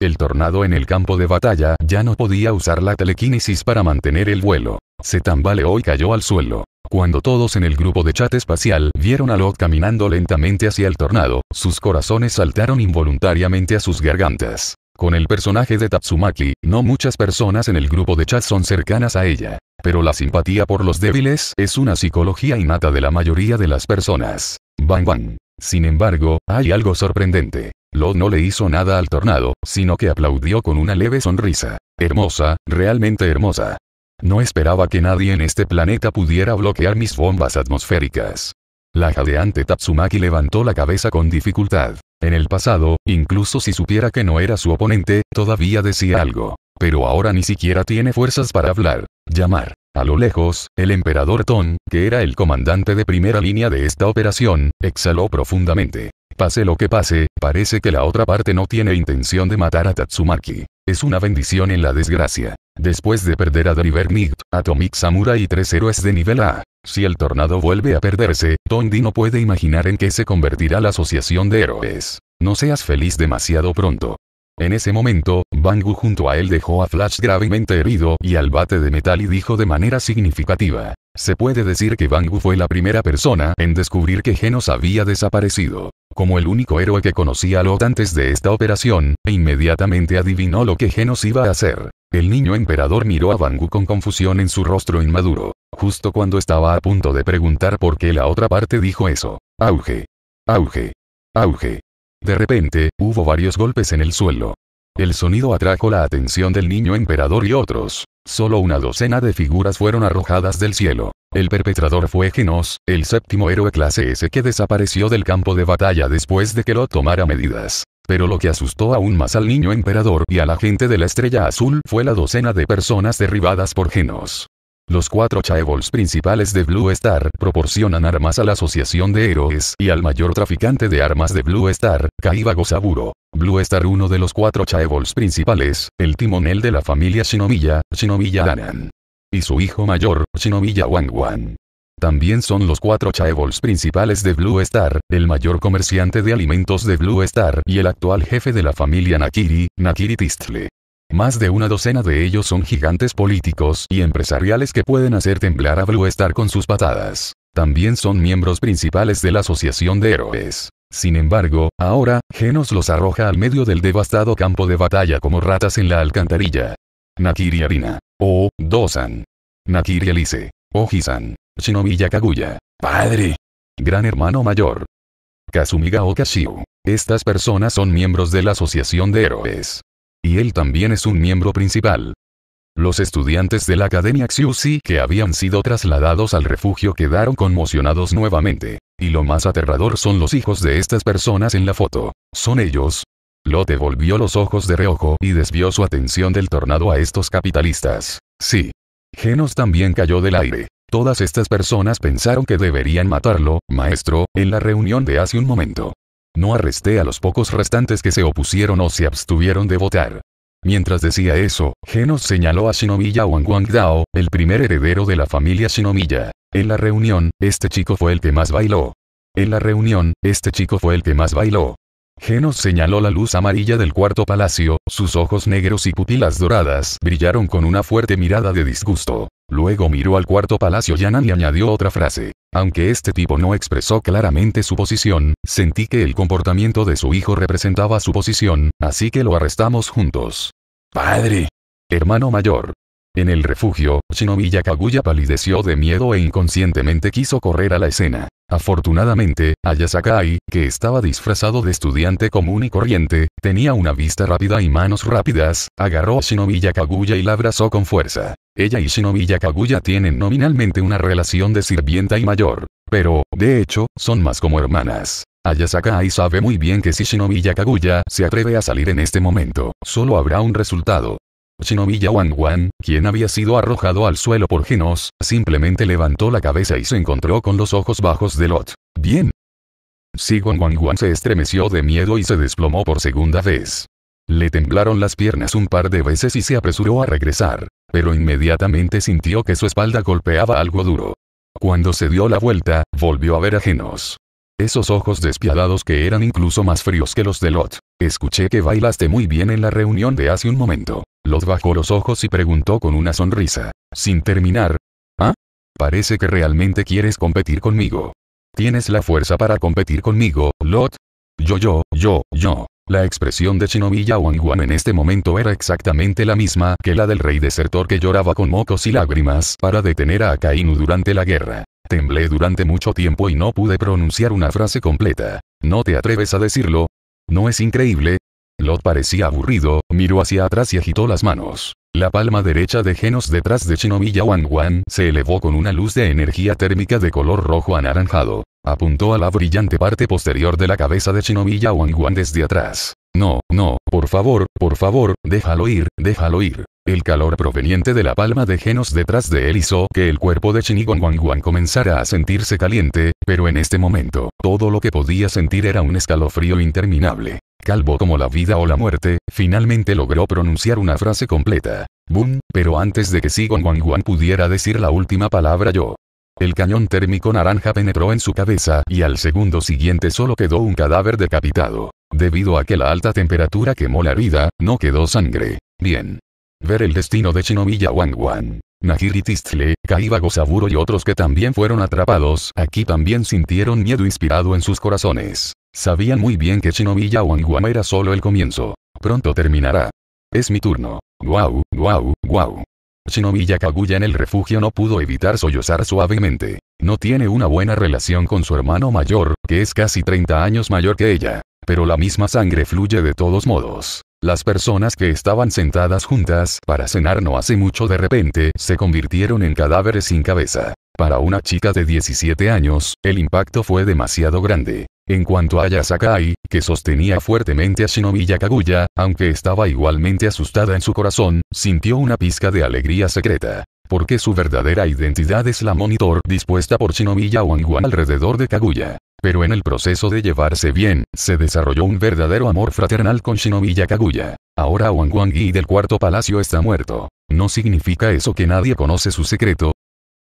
El tornado en el campo de batalla ya no podía usar la telequinesis para mantener el vuelo. Se tambaleó y cayó al suelo. Cuando todos en el grupo de chat espacial vieron a Lot caminando lentamente hacia el tornado, sus corazones saltaron involuntariamente a sus gargantas. Con el personaje de Tatsumaki, no muchas personas en el grupo de chat son cercanas a ella. Pero la simpatía por los débiles es una psicología innata de la mayoría de las personas. Bang Bang. Sin embargo, hay algo sorprendente. lo no le hizo nada al tornado, sino que aplaudió con una leve sonrisa. Hermosa, realmente hermosa. No esperaba que nadie en este planeta pudiera bloquear mis bombas atmosféricas. La jadeante Tatsumaki levantó la cabeza con dificultad. En el pasado, incluso si supiera que no era su oponente, todavía decía algo. Pero ahora ni siquiera tiene fuerzas para hablar, llamar. A lo lejos, el emperador Ton, que era el comandante de primera línea de esta operación, exhaló profundamente. Pase lo que pase, parece que la otra parte no tiene intención de matar a Tatsumaki. Es una bendición en la desgracia. Después de perder a Nigt, Atomic Samurai y tres héroes de nivel A. Si el tornado vuelve a perderse, Tondi no puede imaginar en qué se convertirá la asociación de héroes. No seas feliz demasiado pronto. En ese momento, Bangu junto a él dejó a Flash gravemente herido y al bate de metal y dijo de manera significativa. Se puede decir que Bangu fue la primera persona en descubrir que Genos había desaparecido como el único héroe que conocía a Lot antes de esta operación, e inmediatamente adivinó lo que Genos iba a hacer. El niño emperador miró a Bangu con confusión en su rostro inmaduro, justo cuando estaba a punto de preguntar por qué la otra parte dijo eso. Auge. Auge. Auge. De repente, hubo varios golpes en el suelo. El sonido atrajo la atención del niño emperador y otros. Solo una docena de figuras fueron arrojadas del cielo. El perpetrador fue Genos, el séptimo héroe clase S que desapareció del campo de batalla después de que lo tomara medidas. Pero lo que asustó aún más al niño emperador y a la gente de la estrella azul fue la docena de personas derribadas por Genos. Los cuatro Chaebols principales de Blue Star proporcionan armas a la Asociación de Héroes y al mayor traficante de armas de Blue Star, Kaibago Saburo. Blue Star uno de los cuatro Chaebols principales, el timonel de la familia Shinomiya, Shinomiya Anan. Y su hijo mayor, Shinomiya Wangwan. También son los cuatro Chaebols principales de Blue Star, el mayor comerciante de alimentos de Blue Star y el actual jefe de la familia Nakiri, Nakiri Tistle. Más de una docena de ellos son gigantes políticos y empresariales que pueden hacer temblar a Blue Star con sus patadas. También son miembros principales de la Asociación de Héroes. Sin embargo, ahora, Genos los arroja al medio del devastado campo de batalla como ratas en la alcantarilla. Nakiri Arina. O, Dosan. Nakiri Elise. Ojisan. Shinobi Kaguya, Padre. Gran hermano mayor. Kazumiga Okashiu. Estas personas son miembros de la Asociación de Héroes. Y él también es un miembro principal. Los estudiantes de la Academia Xiuxi que habían sido trasladados al refugio quedaron conmocionados nuevamente. Y lo más aterrador son los hijos de estas personas en la foto. Son ellos. Lotte volvió los ojos de reojo y desvió su atención del tornado a estos capitalistas. Sí. Genos también cayó del aire. Todas estas personas pensaron que deberían matarlo, maestro, en la reunión de hace un momento. No arresté a los pocos restantes que se opusieron o se abstuvieron de votar. Mientras decía eso, Genos señaló a Shinomiya Wangwangdao, el primer heredero de la familia Shinomiya. En la reunión, este chico fue el que más bailó. En la reunión, este chico fue el que más bailó. Genos señaló la luz amarilla del cuarto palacio, sus ojos negros y pupilas doradas brillaron con una fuerte mirada de disgusto. Luego miró al cuarto palacio y añadió otra frase. Aunque este tipo no expresó claramente su posición, sentí que el comportamiento de su hijo representaba su posición, así que lo arrestamos juntos. Padre. Hermano mayor. En el refugio, Shinobi Yakaguya palideció de miedo e inconscientemente quiso correr a la escena. Afortunadamente, Ayasakai, que estaba disfrazado de estudiante común y corriente, tenía una vista rápida y manos rápidas, agarró a Shinobi Yakaguya y la abrazó con fuerza. Ella y Shinobi Yakaguya tienen nominalmente una relación de sirvienta y mayor. Pero, de hecho, son más como hermanas. Ayasakai sabe muy bien que si Shinobi Yakaguya se atreve a salir en este momento, solo habrá un resultado. Shinobi Wangwan, quien había sido arrojado al suelo por Genos, simplemente levantó la cabeza y se encontró con los ojos bajos de Lot. Bien. Si Wangwan se estremeció de miedo y se desplomó por segunda vez. Le temblaron las piernas un par de veces y se apresuró a regresar, pero inmediatamente sintió que su espalda golpeaba algo duro. Cuando se dio la vuelta, volvió a ver a Genos. Esos ojos despiadados que eran incluso más fríos que los de Lot. Escuché que bailaste muy bien en la reunión de hace un momento. Lot bajó los ojos y preguntó con una sonrisa. Sin terminar. ¿Ah? Parece que realmente quieres competir conmigo. ¿Tienes la fuerza para competir conmigo, Lot? Yo, yo, yo, yo. La expresión de Shinobi Wangwan en este momento era exactamente la misma que la del rey desertor que lloraba con mocos y lágrimas para detener a Akainu durante la guerra. Temblé durante mucho tiempo y no pude pronunciar una frase completa. ¿No te atreves a decirlo? ¿No es increíble? Lot parecía aburrido, miró hacia atrás y agitó las manos. La palma derecha de Genos detrás de Shinomiya Wan Wan se elevó con una luz de energía térmica de color rojo anaranjado. Apuntó a la brillante parte posterior de la cabeza de Shinomiya Wan Wan desde atrás. No, no, por favor, por favor, déjalo ir, déjalo ir. El calor proveniente de la palma de Genos detrás de él hizo que el cuerpo de Shinigon comenzara a sentirse caliente, pero en este momento, todo lo que podía sentir era un escalofrío interminable. Calvo como la vida o la muerte, finalmente logró pronunciar una frase completa. Boom, pero antes de que Sigon Wang pudiera decir la última palabra yo, el cañón térmico naranja penetró en su cabeza y al segundo siguiente solo quedó un cadáver decapitado. Debido a que la alta temperatura quemó la vida, no quedó sangre. Bien. Ver el destino de Shinomiya Wangwan. Wan. Nahiri Tistle, Kaiba Gosaburo y otros que también fueron atrapados, aquí también sintieron miedo inspirado en sus corazones. Sabían muy bien que Shinomiya Wangwan era solo el comienzo. Pronto terminará. Es mi turno. Guau, guau, guau. Shinomiya Kaguya en el refugio no pudo evitar sollozar suavemente. No tiene una buena relación con su hermano mayor, que es casi 30 años mayor que ella. Pero la misma sangre fluye de todos modos. Las personas que estaban sentadas juntas para cenar no hace mucho de repente se convirtieron en cadáveres sin cabeza. Para una chica de 17 años, el impacto fue demasiado grande. En cuanto a Yasakai, que sostenía fuertemente a Shinobi Kaguya, aunque estaba igualmente asustada en su corazón, sintió una pizca de alegría secreta. Porque su verdadera identidad es la monitor dispuesta por Shinobi Yawanguan alrededor de Kaguya. Pero en el proceso de llevarse bien, se desarrolló un verdadero amor fraternal con Shinobi Kaguya. Ahora Wanguan del cuarto palacio está muerto. ¿No significa eso que nadie conoce su secreto?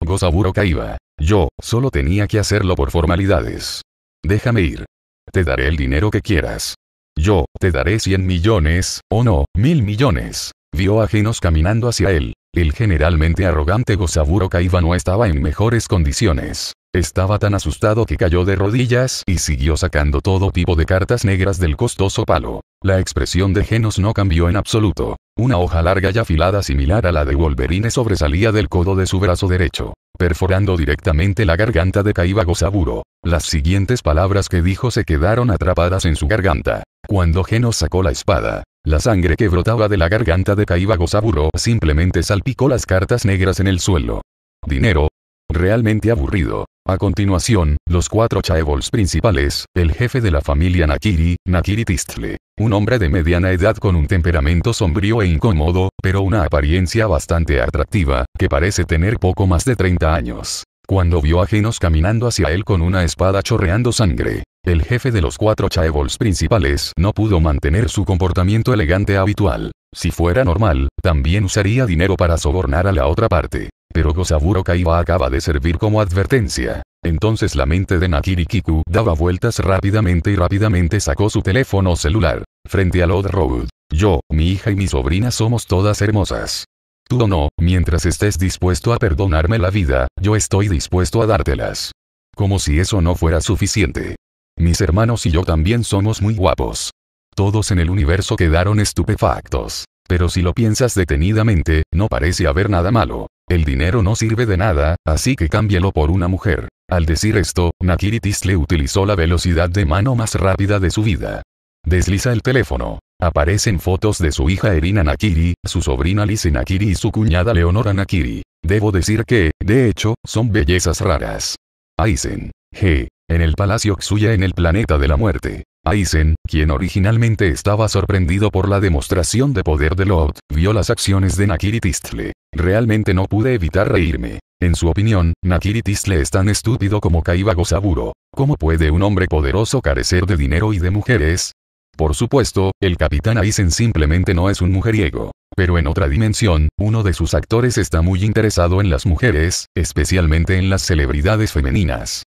Gozaburo Kaiba. Yo, solo tenía que hacerlo por formalidades. Déjame ir. Te daré el dinero que quieras. Yo, te daré 100 millones, o no, mil millones. Vio a Genos caminando hacia él. El generalmente arrogante Gozaburo Kaiba no estaba en mejores condiciones. Estaba tan asustado que cayó de rodillas y siguió sacando todo tipo de cartas negras del costoso palo. La expresión de Genos no cambió en absoluto. Una hoja larga y afilada similar a la de Wolverine sobresalía del codo de su brazo derecho, perforando directamente la garganta de Kaiba Saburo. Las siguientes palabras que dijo se quedaron atrapadas en su garganta. Cuando Geno sacó la espada, la sangre que brotaba de la garganta de Kaiba Saburo simplemente salpicó las cartas negras en el suelo. Dinero. Realmente aburrido. A continuación, los cuatro chaebols principales, el jefe de la familia Nakiri, Nakiri Tistle, un hombre de mediana edad con un temperamento sombrío e incómodo, pero una apariencia bastante atractiva, que parece tener poco más de 30 años. Cuando vio a Genos caminando hacia él con una espada chorreando sangre, el jefe de los cuatro Chaebols principales no pudo mantener su comportamiento elegante habitual. Si fuera normal, también usaría dinero para sobornar a la otra parte pero Gosaburo Kaiba acaba de servir como advertencia. Entonces la mente de Nakiri Kiku daba vueltas rápidamente y rápidamente sacó su teléfono celular. Frente a Lord Road. Yo, mi hija y mi sobrina somos todas hermosas. Tú o no, mientras estés dispuesto a perdonarme la vida, yo estoy dispuesto a dártelas. Como si eso no fuera suficiente. Mis hermanos y yo también somos muy guapos. Todos en el universo quedaron estupefactos. Pero si lo piensas detenidamente, no parece haber nada malo. El dinero no sirve de nada, así que cámbialo por una mujer. Al decir esto, Nakiri le utilizó la velocidad de mano más rápida de su vida. Desliza el teléfono. Aparecen fotos de su hija Erina Nakiri, su sobrina Lise Nakiri y su cuñada Leonora Nakiri. Debo decir que, de hecho, son bellezas raras. Aizen. G. En el Palacio Xuya en el planeta de la muerte. Aizen, quien originalmente estaba sorprendido por la demostración de poder de Lot, vio las acciones de Nakiri Tistle. Realmente no pude evitar reírme. En su opinión, Nakiri Tistle es tan estúpido como Kaiba Gozaburo. ¿Cómo puede un hombre poderoso carecer de dinero y de mujeres? Por supuesto, el capitán Aizen simplemente no es un mujeriego. Pero en otra dimensión, uno de sus actores está muy interesado en las mujeres, especialmente en las celebridades femeninas.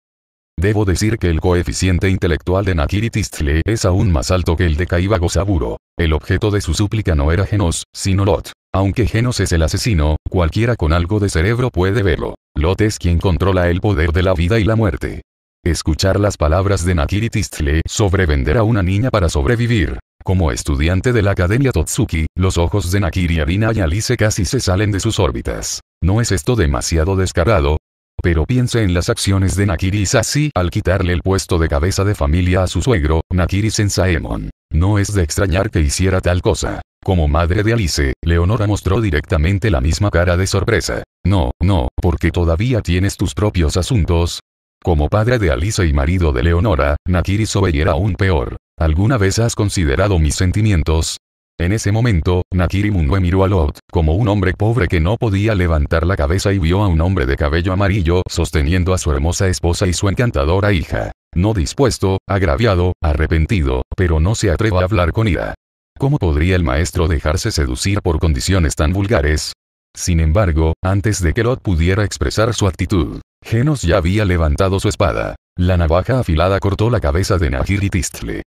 Debo decir que el coeficiente intelectual de Nakiri Tistle es aún más alto que el de Kaiba Saburo. El objeto de su súplica no era Genos, sino Lot. Aunque Genos es el asesino, cualquiera con algo de cerebro puede verlo. Lot es quien controla el poder de la vida y la muerte. Escuchar las palabras de Nakiri Tistle sobre vender a una niña para sobrevivir. Como estudiante de la Academia Totsuki, los ojos de Nakiri Arina y Alice casi se salen de sus órbitas. ¿No es esto demasiado descarado? pero piense en las acciones de Nakiris así al quitarle el puesto de cabeza de familia a su suegro, en Saemon. No es de extrañar que hiciera tal cosa. Como madre de Alice, Leonora mostró directamente la misma cara de sorpresa. No, no, porque todavía tienes tus propios asuntos. Como padre de Alice y marido de Leonora, Nakiri Sobey era aún peor. ¿Alguna vez has considerado mis sentimientos? En ese momento, Nakiri Munue miró a Lot, como un hombre pobre que no podía levantar la cabeza y vio a un hombre de cabello amarillo sosteniendo a su hermosa esposa y su encantadora hija. No dispuesto, agraviado, arrepentido, pero no se atreva a hablar con ira. ¿Cómo podría el maestro dejarse seducir por condiciones tan vulgares? Sin embargo, antes de que Lot pudiera expresar su actitud, Genos ya había levantado su espada. La navaja afilada cortó la cabeza de Nahiri y Tistle.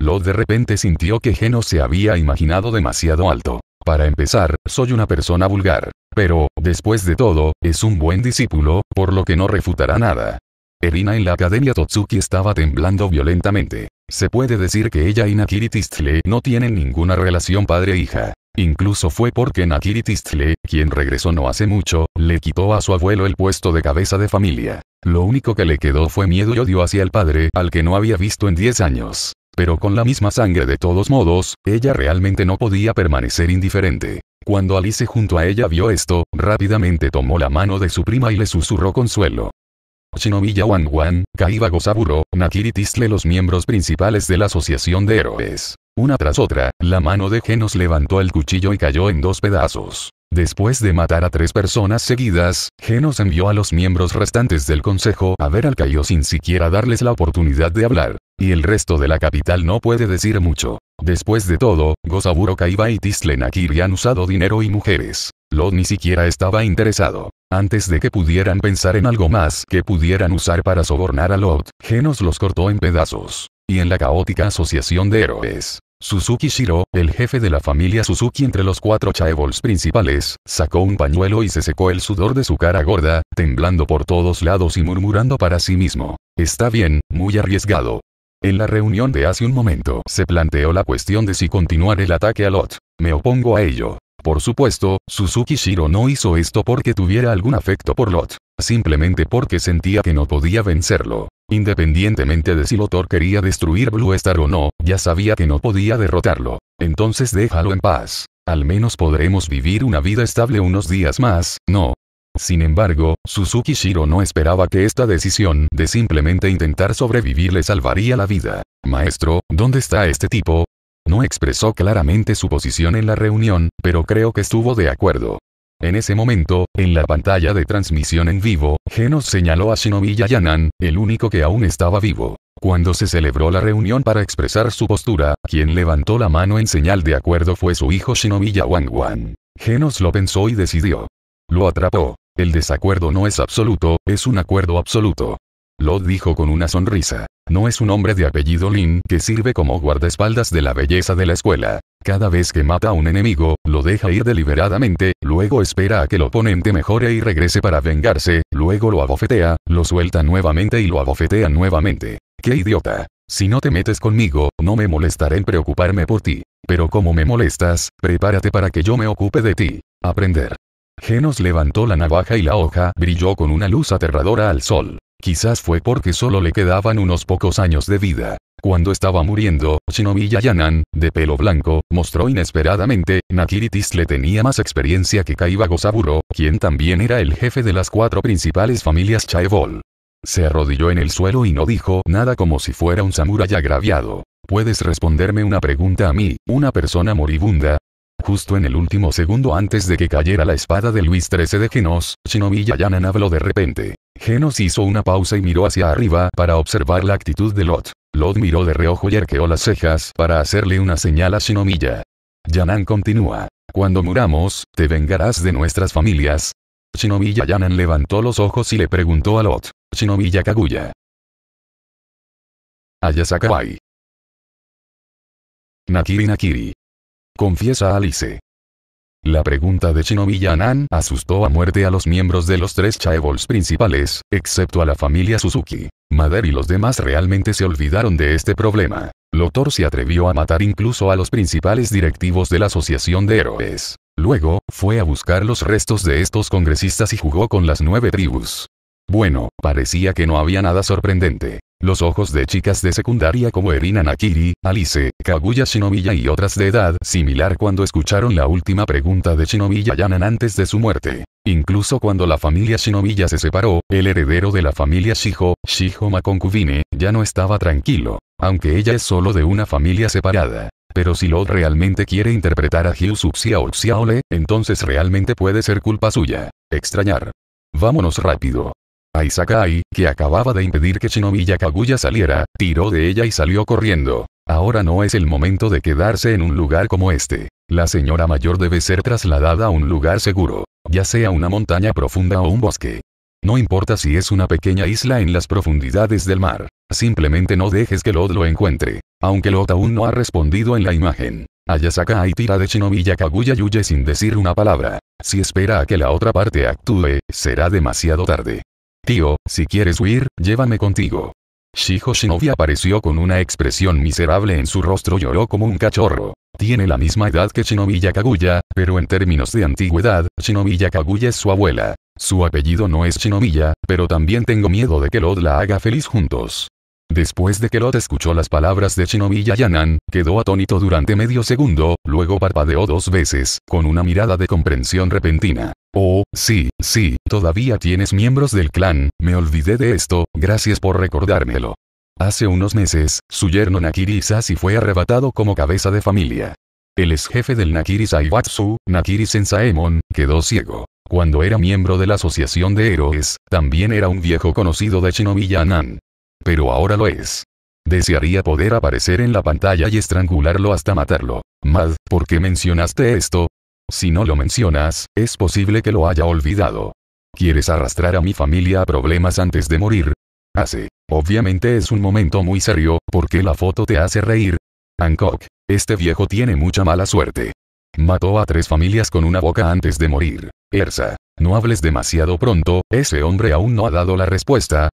Lo de repente sintió que Geno se había imaginado demasiado alto. Para empezar, soy una persona vulgar. Pero, después de todo, es un buen discípulo, por lo que no refutará nada. Erina en la academia Totsuki estaba temblando violentamente. Se puede decir que ella y Nakiri Tistle no tienen ninguna relación padre-hija. Incluso fue porque Nakiri Tistle, quien regresó no hace mucho, le quitó a su abuelo el puesto de cabeza de familia. Lo único que le quedó fue miedo y odio hacia el padre, al que no había visto en 10 años. Pero con la misma sangre de todos modos, ella realmente no podía permanecer indiferente. Cuando Alice junto a ella vio esto, rápidamente tomó la mano de su prima y le susurró consuelo. Shinomiya Wanwan, Kaiba Gosaburo, Nakiri Tisle los miembros principales de la Asociación de Héroes. Una tras otra, la mano de Genos levantó el cuchillo y cayó en dos pedazos. Después de matar a tres personas seguidas, Genos envió a los miembros restantes del consejo a ver al Kaio sin siquiera darles la oportunidad de hablar. Y el resto de la capital no puede decir mucho. Después de todo, Gozaburo Kaiba y Tislenaki han usado dinero y mujeres. Lot ni siquiera estaba interesado. Antes de que pudieran pensar en algo más que pudieran usar para sobornar a Lot, Genos los cortó en pedazos. Y en la caótica asociación de héroes, Suzuki Shiro, el jefe de la familia Suzuki entre los cuatro chaebols principales, sacó un pañuelo y se secó el sudor de su cara gorda, temblando por todos lados y murmurando para sí mismo. Está bien, muy arriesgado, en la reunión de hace un momento se planteó la cuestión de si continuar el ataque a Lot. Me opongo a ello. Por supuesto, Suzuki Shiro no hizo esto porque tuviera algún afecto por Lot, simplemente porque sentía que no podía vencerlo. Independientemente de si Lotor quería destruir Blue Star o no, ya sabía que no podía derrotarlo. Entonces déjalo en paz. Al menos podremos vivir una vida estable unos días más, ¿no? Sin embargo, Suzuki Shiro no esperaba que esta decisión de simplemente intentar sobrevivir le salvaría la vida. Maestro, ¿dónde está este tipo? No expresó claramente su posición en la reunión, pero creo que estuvo de acuerdo. En ese momento, en la pantalla de transmisión en vivo, Genos señaló a Shinobi Yanan, el único que aún estaba vivo. Cuando se celebró la reunión para expresar su postura, quien levantó la mano en señal de acuerdo fue su hijo Shinobi Yawangwan. Genos lo pensó y decidió. Lo atrapó. El desacuerdo no es absoluto, es un acuerdo absoluto. Lo dijo con una sonrisa. No es un hombre de apellido Lin que sirve como guardaespaldas de la belleza de la escuela. Cada vez que mata a un enemigo, lo deja ir deliberadamente, luego espera a que el oponente mejore y regrese para vengarse, luego lo abofetea, lo suelta nuevamente y lo abofetea nuevamente. ¡Qué idiota! Si no te metes conmigo, no me molestaré en preocuparme por ti. Pero como me molestas, prepárate para que yo me ocupe de ti. Aprender. Genos levantó la navaja y la hoja brilló con una luz aterradora al sol. Quizás fue porque solo le quedaban unos pocos años de vida. Cuando estaba muriendo, Shinomi Yayanan, de pelo blanco, mostró inesperadamente, Nakiritis le tenía más experiencia que Kaibago Saburo, quien también era el jefe de las cuatro principales familias Chaebol. Se arrodilló en el suelo y no dijo nada como si fuera un samurái agraviado. Puedes responderme una pregunta a mí, una persona moribunda, Justo en el último segundo antes de que cayera la espada de Luis XIII de Genos, Shinomiya Yanan habló de repente. Genos hizo una pausa y miró hacia arriba para observar la actitud de Lot. Lot miró de reojo y arqueó las cejas para hacerle una señal a Shinomiya. Yanan continúa. Cuando muramos, te vengarás de nuestras familias. Shinomiya Yanan levantó los ojos y le preguntó a Lot. Shinomiya Kaguya. Ayasakawai. Nakiri Nakiri. Confiesa Alice. La pregunta de Shinobi Yanan asustó a muerte a los miembros de los tres Chaebols principales, excepto a la familia Suzuki. Mader y los demás realmente se olvidaron de este problema. Lotor se atrevió a matar incluso a los principales directivos de la Asociación de Héroes. Luego, fue a buscar los restos de estos congresistas y jugó con las nueve tribus. Bueno, parecía que no había nada sorprendente. Los ojos de chicas de secundaria como Erina Nakiri, Alice, Kaguya Shinomiya y otras de edad similar cuando escucharon la última pregunta de Shinomiya Yanan antes de su muerte. Incluso cuando la familia Shinomiya se separó, el heredero de la familia Shijo, Shijo Makonkubine, ya no estaba tranquilo, aunque ella es solo de una familia separada. Pero si Lot realmente quiere interpretar a Hyusu Xiao Xiaole, entonces realmente puede ser culpa suya. Extrañar. Vámonos rápido. Aisakai, que acababa de impedir que Shinobi Kaguya saliera, tiró de ella y salió corriendo. Ahora no es el momento de quedarse en un lugar como este. La señora mayor debe ser trasladada a un lugar seguro, ya sea una montaña profunda o un bosque. No importa si es una pequeña isla en las profundidades del mar. Simplemente no dejes que Lod lo encuentre. Aunque Lod aún no ha respondido en la imagen. Ayasakai tira de Kaguya y huye sin decir una palabra. Si espera a que la otra parte actúe, será demasiado tarde. Tío, si quieres huir, llévame contigo. Shijo Shinobi apareció con una expresión miserable en su rostro y lloró como un cachorro. Tiene la misma edad que Shinobi Kaguya, pero en términos de antigüedad, Shinobi Kaguya es su abuela. Su apellido no es Shinomiya, pero también tengo miedo de que Lod la haga feliz juntos. Después de que Lot escuchó las palabras de Shinobi Yanan, quedó atónito durante medio segundo, luego parpadeó dos veces, con una mirada de comprensión repentina. Oh, sí, sí, todavía tienes miembros del clan, me olvidé de esto, gracias por recordármelo. Hace unos meses, su yerno Nakiri fue arrebatado como cabeza de familia. El ex jefe del Nakiri Saibatsu, Nakiri Sensaemon, quedó ciego. Cuando era miembro de la Asociación de Héroes, también era un viejo conocido de Shinobi Yanan pero ahora lo es. Desearía poder aparecer en la pantalla y estrangularlo hasta matarlo. Mad, ¿por qué mencionaste esto? Si no lo mencionas, es posible que lo haya olvidado. ¿Quieres arrastrar a mi familia a problemas antes de morir? Hace. Ah, Obviamente es un momento muy serio, porque la foto te hace reír. Hancock. Este viejo tiene mucha mala suerte. Mató a tres familias con una boca antes de morir. Ersa. No hables demasiado pronto, ese hombre aún no ha dado la respuesta,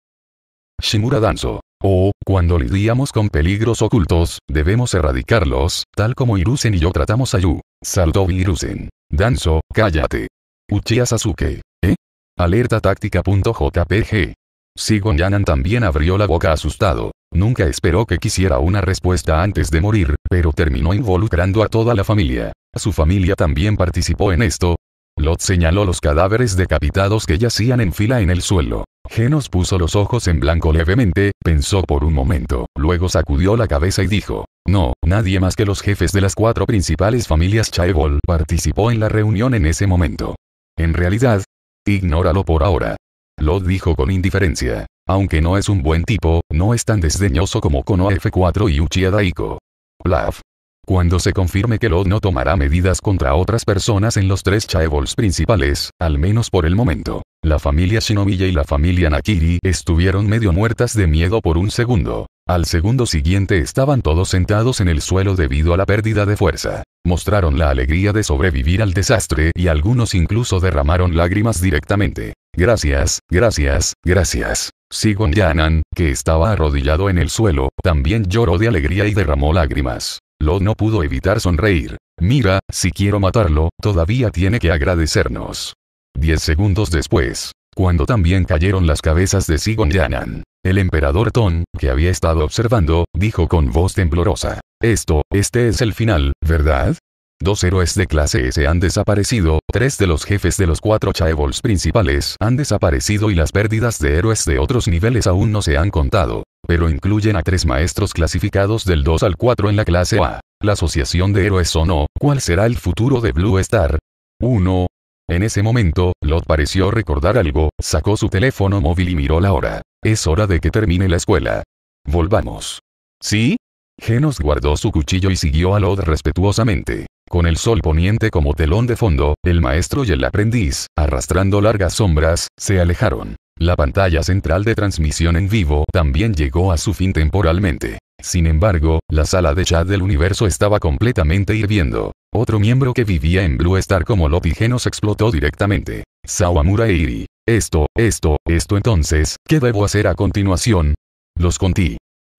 Shimura Danzo. O, cuando lidiamos con peligros ocultos, debemos erradicarlos, tal como Irusen y yo tratamos a Yu. Saltó Irusen. Danzo, cállate. Uchiha Sasuke. ¿Eh? Alerta táctica.jpg. Sigon Yanan también abrió la boca asustado. Nunca esperó que quisiera una respuesta antes de morir, pero terminó involucrando a toda la familia. Su familia también participó en esto, Lot señaló los cadáveres decapitados que yacían en fila en el suelo. Genos puso los ojos en blanco levemente, pensó por un momento, luego sacudió la cabeza y dijo, no, nadie más que los jefes de las cuatro principales familias Chaebol participó en la reunión en ese momento. En realidad, ignóralo por ahora. Lot dijo con indiferencia, aunque no es un buen tipo, no es tan desdeñoso como Kono F4 y Uchiha Daiko. Laf, cuando se confirme que lo no tomará medidas contra otras personas en los tres Chaebols principales, al menos por el momento. La familia Shinomiya y la familia Nakiri estuvieron medio muertas de miedo por un segundo. Al segundo siguiente estaban todos sentados en el suelo debido a la pérdida de fuerza. Mostraron la alegría de sobrevivir al desastre y algunos incluso derramaron lágrimas directamente. Gracias, gracias, gracias. Sigon Yanan, que estaba arrodillado en el suelo, también lloró de alegría y derramó lágrimas. Lo no pudo evitar sonreír. Mira, si quiero matarlo, todavía tiene que agradecernos. Diez segundos después, cuando también cayeron las cabezas de Sigon Yanan, el emperador Ton, que había estado observando, dijo con voz temblorosa. Esto, este es el final, ¿verdad? Dos héroes de clase S han desaparecido, tres de los jefes de los cuatro Chaebols principales han desaparecido y las pérdidas de héroes de otros niveles aún no se han contado, pero incluyen a tres maestros clasificados del 2 al 4 en la clase A. La asociación de héroes o no, ¿cuál será el futuro de Blue Star? 1. En ese momento, Lot pareció recordar algo, sacó su teléfono móvil y miró la hora. Es hora de que termine la escuela. Volvamos. ¿Sí? Genos guardó su cuchillo y siguió a Lot respetuosamente con el sol poniente como telón de fondo, el maestro y el aprendiz, arrastrando largas sombras, se alejaron. La pantalla central de transmisión en vivo también llegó a su fin temporalmente. Sin embargo, la sala de chat del universo estaba completamente hirviendo. Otro miembro que vivía en Blue Star como lo Lotigenos explotó directamente. Sawamura Iri. Esto, esto, esto entonces, ¿qué debo hacer a continuación? Los contí.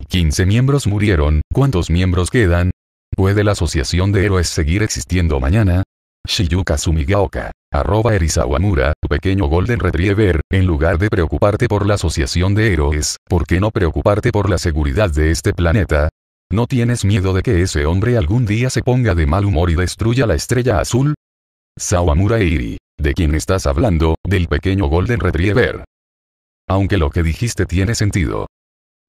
15 miembros murieron, ¿cuántos miembros quedan? ¿Puede la Asociación de Héroes seguir existiendo mañana? Shiyuka Sumigaoka, arroba tu pequeño Golden Retriever, en lugar de preocuparte por la Asociación de Héroes, ¿por qué no preocuparte por la seguridad de este planeta? ¿No tienes miedo de que ese hombre algún día se ponga de mal humor y destruya la estrella azul? Sawamura Eiri, ¿de quién estás hablando? Del pequeño Golden Retriever. Aunque lo que dijiste tiene sentido.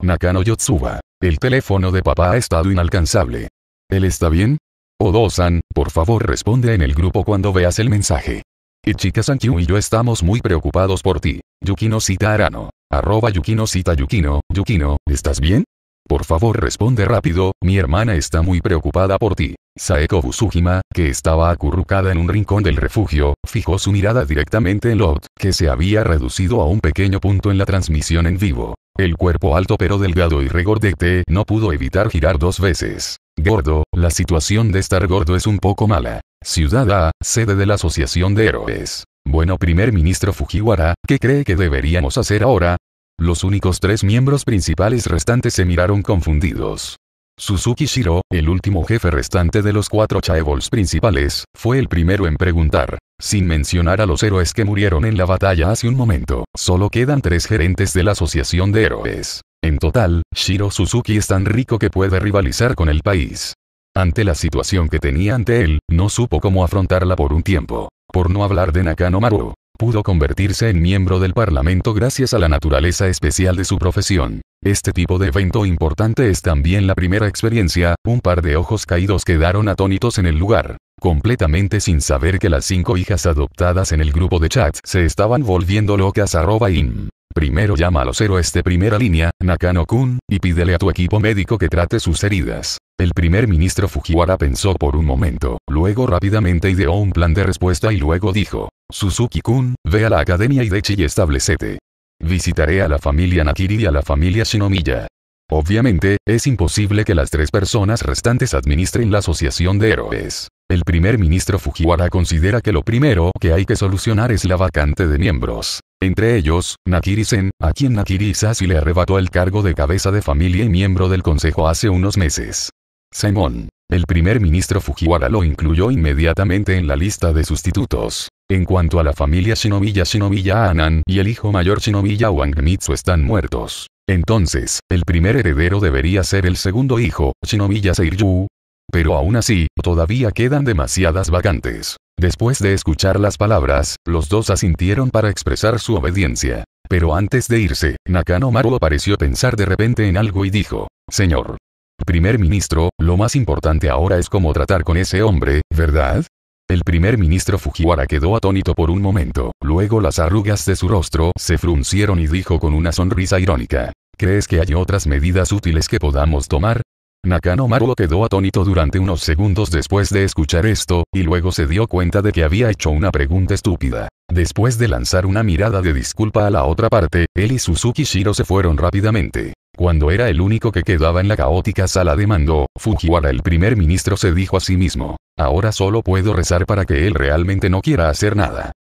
Nakano Yotsuba, el teléfono de papá ha estado inalcanzable. ¿Él está bien? Odo-san, oh, por favor responde en el grupo cuando veas el mensaje. Ichika Sankyu y yo estamos muy preocupados por ti. Yukino cita Arano. Arroba Yukino cita Yukino. Yukino, ¿estás bien? Por favor responde rápido, mi hermana está muy preocupada por ti. Saeko Busujima, que estaba acurrucada en un rincón del refugio, fijó su mirada directamente en Lot, que se había reducido a un pequeño punto en la transmisión en vivo. El cuerpo alto pero delgado y regordete no pudo evitar girar dos veces. Gordo, la situación de estar gordo es un poco mala. Ciudad A, sede de la Asociación de Héroes. Bueno, primer ministro Fujiwara, ¿qué cree que deberíamos hacer ahora? Los únicos tres miembros principales restantes se miraron confundidos. Suzuki Shiro, el último jefe restante de los cuatro Chaebols principales, fue el primero en preguntar. Sin mencionar a los héroes que murieron en la batalla hace un momento, solo quedan tres gerentes de la Asociación de Héroes. En total, Shiro Suzuki es tan rico que puede rivalizar con el país. Ante la situación que tenía ante él, no supo cómo afrontarla por un tiempo. Por no hablar de Nakano Maru, Pudo convertirse en miembro del Parlamento gracias a la naturaleza especial de su profesión. Este tipo de evento importante es también la primera experiencia, un par de ojos caídos quedaron atónitos en el lugar, completamente sin saber que las cinco hijas adoptadas en el grupo de chat se estaban volviendo locas. in. Primero llama a los héroes de primera línea, Nakano-kun, y pídele a tu equipo médico que trate sus heridas. El primer ministro Fujiwara pensó por un momento, luego rápidamente ideó un plan de respuesta y luego dijo, Suzuki-kun, ve a la academia Hidechi y establecete. Visitaré a la familia Nakiri y a la familia Shinomiya. Obviamente, es imposible que las tres personas restantes administren la asociación de héroes. El primer ministro Fujiwara considera que lo primero que hay que solucionar es la vacante de miembros. Entre ellos, Nakirisen, a quien Nakiri le arrebató el cargo de cabeza de familia y miembro del consejo hace unos meses. Semón. El primer ministro Fujiwara lo incluyó inmediatamente en la lista de sustitutos. En cuanto a la familia Shinobiya Shinobiya Anan y el hijo mayor Shinomiya Wangmitsu están muertos. Entonces, el primer heredero debería ser el segundo hijo, Shinobiya Seiryu, pero aún así, todavía quedan demasiadas vacantes. Después de escuchar las palabras, los dos asintieron para expresar su obediencia. Pero antes de irse, Nakano Maru pareció pensar de repente en algo y dijo, Señor. Primer ministro, lo más importante ahora es cómo tratar con ese hombre, ¿verdad? El primer ministro Fujiwara quedó atónito por un momento, luego las arrugas de su rostro se fruncieron y dijo con una sonrisa irónica, ¿crees que hay otras medidas útiles que podamos tomar? Nakano lo quedó atónito durante unos segundos después de escuchar esto, y luego se dio cuenta de que había hecho una pregunta estúpida. Después de lanzar una mirada de disculpa a la otra parte, él y Suzuki Shiro se fueron rápidamente. Cuando era el único que quedaba en la caótica sala de mando, Fujiwara el primer ministro se dijo a sí mismo, ahora solo puedo rezar para que él realmente no quiera hacer nada.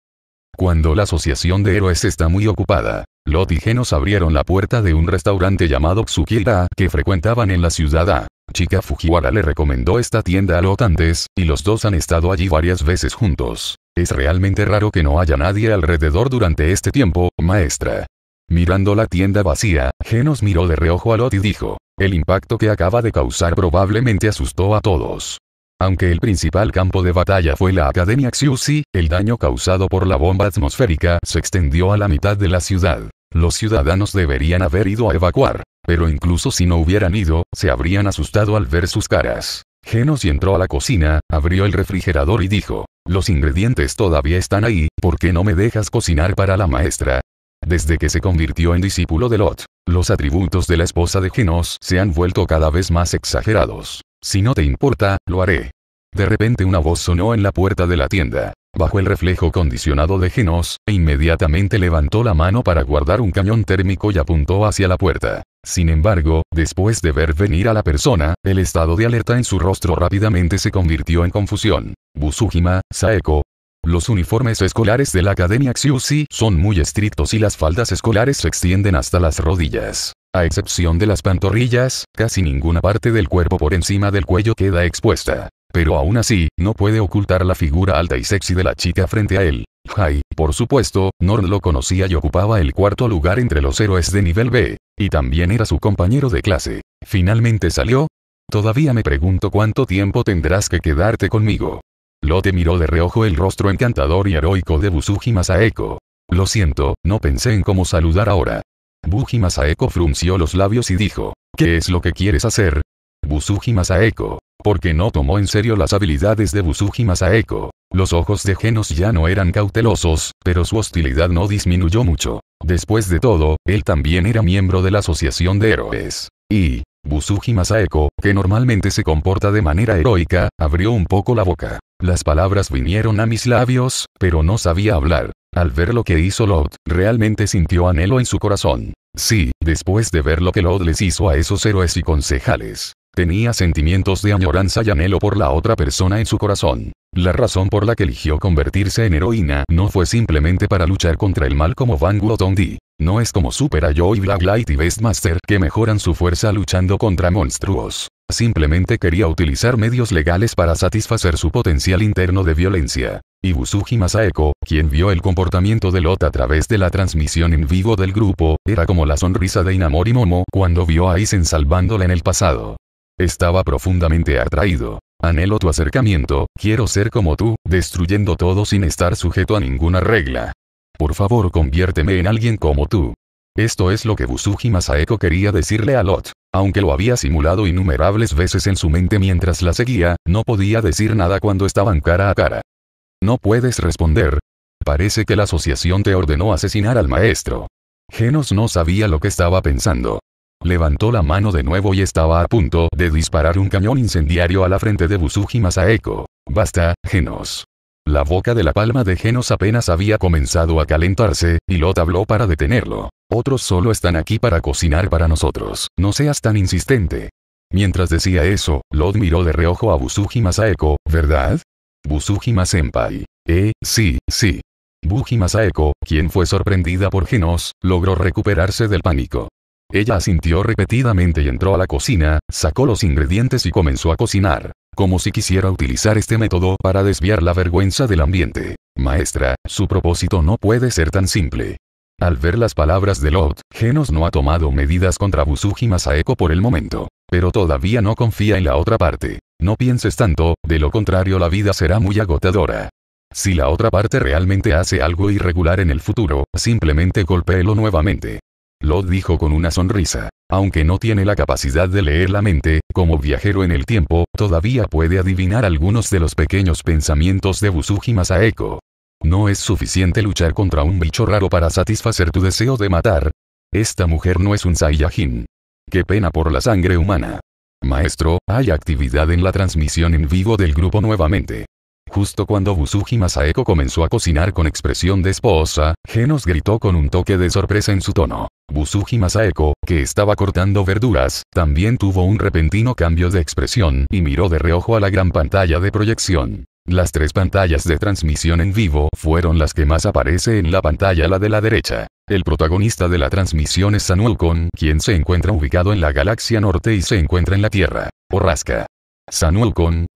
Cuando la Asociación de Héroes está muy ocupada, Lot y Genos abrieron la puerta de un restaurante llamado Tsukira que frecuentaban en la ciudad A. Chica Fujiwara le recomendó esta tienda a Lot antes, y los dos han estado allí varias veces juntos. Es realmente raro que no haya nadie alrededor durante este tiempo, maestra. Mirando la tienda vacía, Genos miró de reojo a Lot y dijo, el impacto que acaba de causar probablemente asustó a todos. Aunque el principal campo de batalla fue la Academia Xiuxi, el daño causado por la bomba atmosférica se extendió a la mitad de la ciudad. Los ciudadanos deberían haber ido a evacuar, pero incluso si no hubieran ido, se habrían asustado al ver sus caras. Genos entró a la cocina, abrió el refrigerador y dijo, los ingredientes todavía están ahí, ¿por qué no me dejas cocinar para la maestra? Desde que se convirtió en discípulo de Lot, los atributos de la esposa de Genos se han vuelto cada vez más exagerados. Si no te importa, lo haré. De repente una voz sonó en la puerta de la tienda. Bajo el reflejo condicionado de Genos, e inmediatamente levantó la mano para guardar un cañón térmico y apuntó hacia la puerta. Sin embargo, después de ver venir a la persona, el estado de alerta en su rostro rápidamente se convirtió en confusión. Busujima, Saeko. Los uniformes escolares de la Academia Xiusi son muy estrictos y las faldas escolares se extienden hasta las rodillas. A excepción de las pantorrillas, casi ninguna parte del cuerpo por encima del cuello queda expuesta. Pero aún así, no puede ocultar la figura alta y sexy de la chica frente a él. Jai, por supuesto, Norn lo conocía y ocupaba el cuarto lugar entre los héroes de nivel B. Y también era su compañero de clase. Finalmente salió. Todavía me pregunto cuánto tiempo tendrás que quedarte conmigo. Lote miró de reojo el rostro encantador y heroico de Busuji Masaeko. Lo siento, no pensé en cómo saludar ahora. Buji Masaeko frunció los labios y dijo, ¿qué es lo que quieres hacer? Busuji Masaeko. Porque no tomó en serio las habilidades de Busuji Masaeko. Los ojos de Genos ya no eran cautelosos, pero su hostilidad no disminuyó mucho. Después de todo, él también era miembro de la Asociación de Héroes. Y, Busuji Masaeko, que normalmente se comporta de manera heroica, abrió un poco la boca. Las palabras vinieron a mis labios, pero no sabía hablar. Al ver lo que hizo Lot, realmente sintió anhelo en su corazón. Sí, después de ver lo que Lot les hizo a esos héroes y concejales, Tenía sentimientos de añoranza y anhelo por la otra persona en su corazón. La razón por la que eligió convertirse en heroína no fue simplemente para luchar contra el mal como Van Tondi. No es como Super Ayo y Black Light y Bestmaster que mejoran su fuerza luchando contra monstruos. Simplemente quería utilizar medios legales para satisfacer su potencial interno de violencia. Ibusuji Masaeko, quien vio el comportamiento de Lot a través de la transmisión en vivo del grupo, era como la sonrisa de Inamori Momo cuando vio a Aizen salvándola en el pasado. Estaba profundamente atraído. Anhelo tu acercamiento, quiero ser como tú, destruyendo todo sin estar sujeto a ninguna regla. Por favor conviérteme en alguien como tú. Esto es lo que Busuji Masaeko quería decirle a Lot. Aunque lo había simulado innumerables veces en su mente mientras la seguía, no podía decir nada cuando estaban cara a cara. No puedes responder. Parece que la asociación te ordenó asesinar al maestro. Genos no sabía lo que estaba pensando. Levantó la mano de nuevo y estaba a punto de disparar un cañón incendiario a la frente de Busuji Masaeko. Basta, Genos. La boca de la palma de Genos apenas había comenzado a calentarse, y Lot habló para detenerlo. Otros solo están aquí para cocinar para nosotros. No seas tan insistente. Mientras decía eso, Lod miró de reojo a Busuji Saeko, ¿verdad? Busuji Senpai. Eh, sí, sí. Bujima Saeko, quien fue sorprendida por Genos, logró recuperarse del pánico. Ella asintió repetidamente y entró a la cocina, sacó los ingredientes y comenzó a cocinar, como si quisiera utilizar este método para desviar la vergüenza del ambiente. Maestra, su propósito no puede ser tan simple. Al ver las palabras de Lot, Genos no ha tomado medidas contra Busuji Masaeko por el momento. Pero todavía no confía en la otra parte. No pienses tanto, de lo contrario la vida será muy agotadora. Si la otra parte realmente hace algo irregular en el futuro, simplemente golpeelo nuevamente. Lot dijo con una sonrisa. Aunque no tiene la capacidad de leer la mente, como viajero en el tiempo, todavía puede adivinar algunos de los pequeños pensamientos de Busuji Masaeko. No es suficiente luchar contra un bicho raro para satisfacer tu deseo de matar. Esta mujer no es un Saiyajin. Qué pena por la sangre humana. Maestro, hay actividad en la transmisión en vivo del grupo nuevamente. Justo cuando Busuji Masaeko comenzó a cocinar con expresión de esposa, Genos gritó con un toque de sorpresa en su tono. Busuji Masaeko, que estaba cortando verduras, también tuvo un repentino cambio de expresión y miró de reojo a la gran pantalla de proyección. Las tres pantallas de transmisión en vivo fueron las que más aparece en la pantalla la de la derecha. El protagonista de la transmisión es San quien se encuentra ubicado en la galaxia norte y se encuentra en la Tierra. Borrasca. San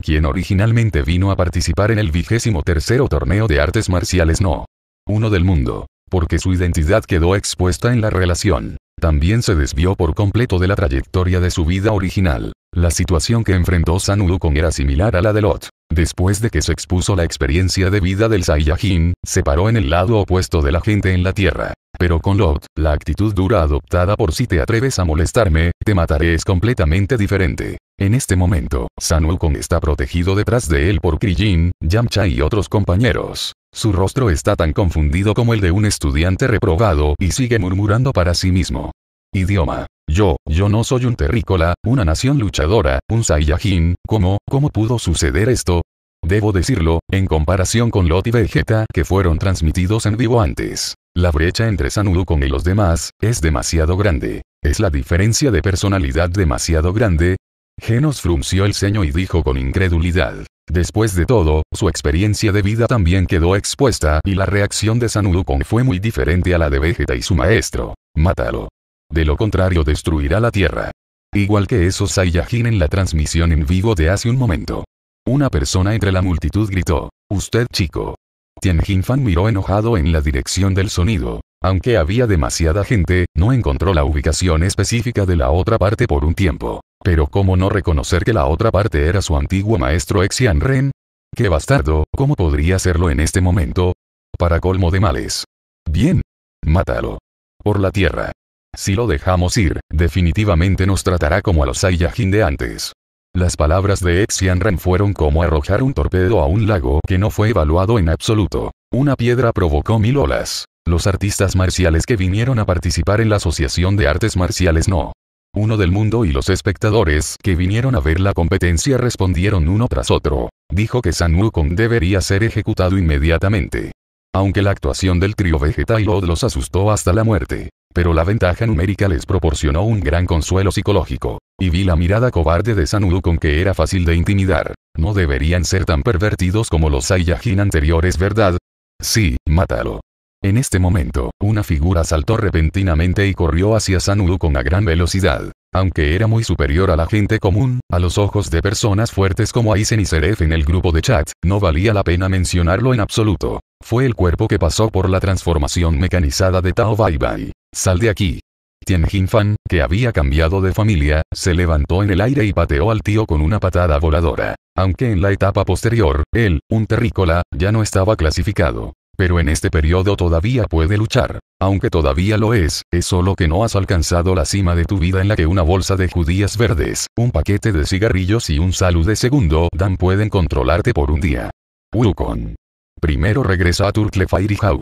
quien originalmente vino a participar en el vigésimo tercero torneo de artes marciales no. Uno del mundo. Porque su identidad quedó expuesta en la relación. También se desvió por completo de la trayectoria de su vida original. La situación que enfrentó San era similar a la de Lot. Después de que se expuso la experiencia de vida del Saiyajin, se paró en el lado opuesto de la gente en la Tierra. Pero con Lot, la actitud dura adoptada por si te atreves a molestarme, te mataré es completamente diferente. En este momento, San Wukong está protegido detrás de él por Krillin, Yamcha y otros compañeros. Su rostro está tan confundido como el de un estudiante reprobado y sigue murmurando para sí mismo. Idioma. Yo, yo no soy un terrícola, una nación luchadora, un Saiyajin, ¿cómo, cómo pudo suceder esto? Debo decirlo, en comparación con Lot y Vegeta que fueron transmitidos en vivo antes. La brecha entre San y los demás, es demasiado grande. Es la diferencia de personalidad demasiado grande. Genos frunció el ceño y dijo con incredulidad. Después de todo, su experiencia de vida también quedó expuesta y la reacción de San fue muy diferente a la de Vegeta y su maestro. Mátalo. De lo contrario destruirá la Tierra. Igual que esos Saiyajin en la transmisión en vivo de hace un momento. Una persona entre la multitud gritó, Usted chico. Tianjin Fan miró enojado en la dirección del sonido. Aunque había demasiada gente, no encontró la ubicación específica de la otra parte por un tiempo. Pero ¿cómo no reconocer que la otra parte era su antiguo maestro Exian Ren? ¡Qué bastardo! ¿Cómo podría hacerlo en este momento? Para colmo de males. Bien. Mátalo. Por la tierra. Si lo dejamos ir, definitivamente nos tratará como a los Saiyajin de antes. Las palabras de Exian fueron como arrojar un torpedo a un lago que no fue evaluado en absoluto. Una piedra provocó mil olas. Los artistas marciales que vinieron a participar en la Asociación de Artes Marciales no. Uno del mundo y los espectadores que vinieron a ver la competencia respondieron uno tras otro. Dijo que San Wukong debería ser ejecutado inmediatamente. Aunque la actuación del trío Vegeta y Lod los asustó hasta la muerte. Pero la ventaja numérica les proporcionó un gran consuelo psicológico. Y vi la mirada cobarde de Sanudo con que era fácil de intimidar. No deberían ser tan pervertidos como los Saiyajin anteriores, ¿verdad? Sí, mátalo. En este momento, una figura saltó repentinamente y corrió hacia Sanudo con gran velocidad. Aunque era muy superior a la gente común, a los ojos de personas fuertes como Aizen y Seref en el grupo de chat, no valía la pena mencionarlo en absoluto. Fue el cuerpo que pasó por la transformación mecanizada de Tao Bai Bai. Sal de aquí. Tien Fan, que había cambiado de familia, se levantó en el aire y pateó al tío con una patada voladora. Aunque en la etapa posterior, él, un terrícola, ya no estaba clasificado. Pero en este periodo todavía puede luchar. Aunque todavía lo es, es solo que no has alcanzado la cima de tu vida en la que una bolsa de judías verdes, un paquete de cigarrillos y un salud de segundo dan pueden controlarte por un día. Wukong. Primero regresa a Turtle Tien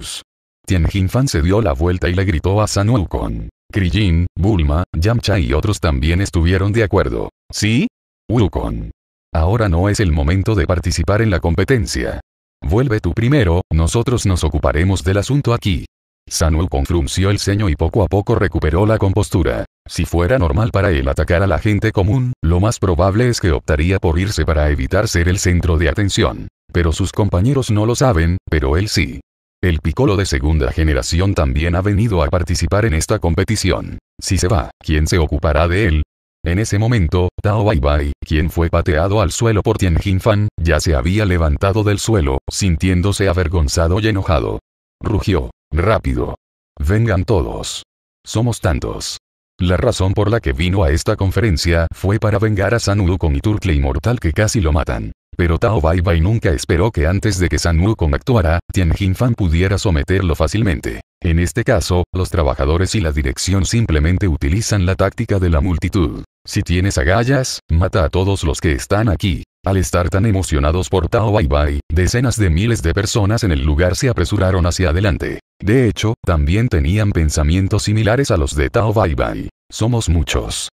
Tianjin Fan se dio la vuelta y le gritó a San Wukong. Krillin, Bulma, Yamcha y otros también estuvieron de acuerdo. ¿Sí? Wukong. Ahora no es el momento de participar en la competencia. Vuelve tú primero, nosotros nos ocuparemos del asunto aquí. San Wukong frunció el ceño y poco a poco recuperó la compostura. Si fuera normal para él atacar a la gente común, lo más probable es que optaría por irse para evitar ser el centro de atención. Pero sus compañeros no lo saben, pero él sí. El picolo de segunda generación también ha venido a participar en esta competición. Si se va, ¿quién se ocupará de él? En ese momento, Tao Bai Bai, quien fue pateado al suelo por Tianjin Fan, ya se había levantado del suelo, sintiéndose avergonzado y enojado. Rugió. Rápido. Vengan todos. Somos tantos. La razón por la que vino a esta conferencia fue para vengar a Sanudu con y Turtle Inmortal que casi lo matan. Pero Tao Bai Bai nunca esperó que antes de que San Wukong actuara, Tianjin Fan pudiera someterlo fácilmente. En este caso, los trabajadores y la dirección simplemente utilizan la táctica de la multitud. Si tienes agallas, mata a todos los que están aquí. Al estar tan emocionados por Tao Bai Bai, decenas de miles de personas en el lugar se apresuraron hacia adelante. De hecho, también tenían pensamientos similares a los de Tao Bai Bai. Somos muchos.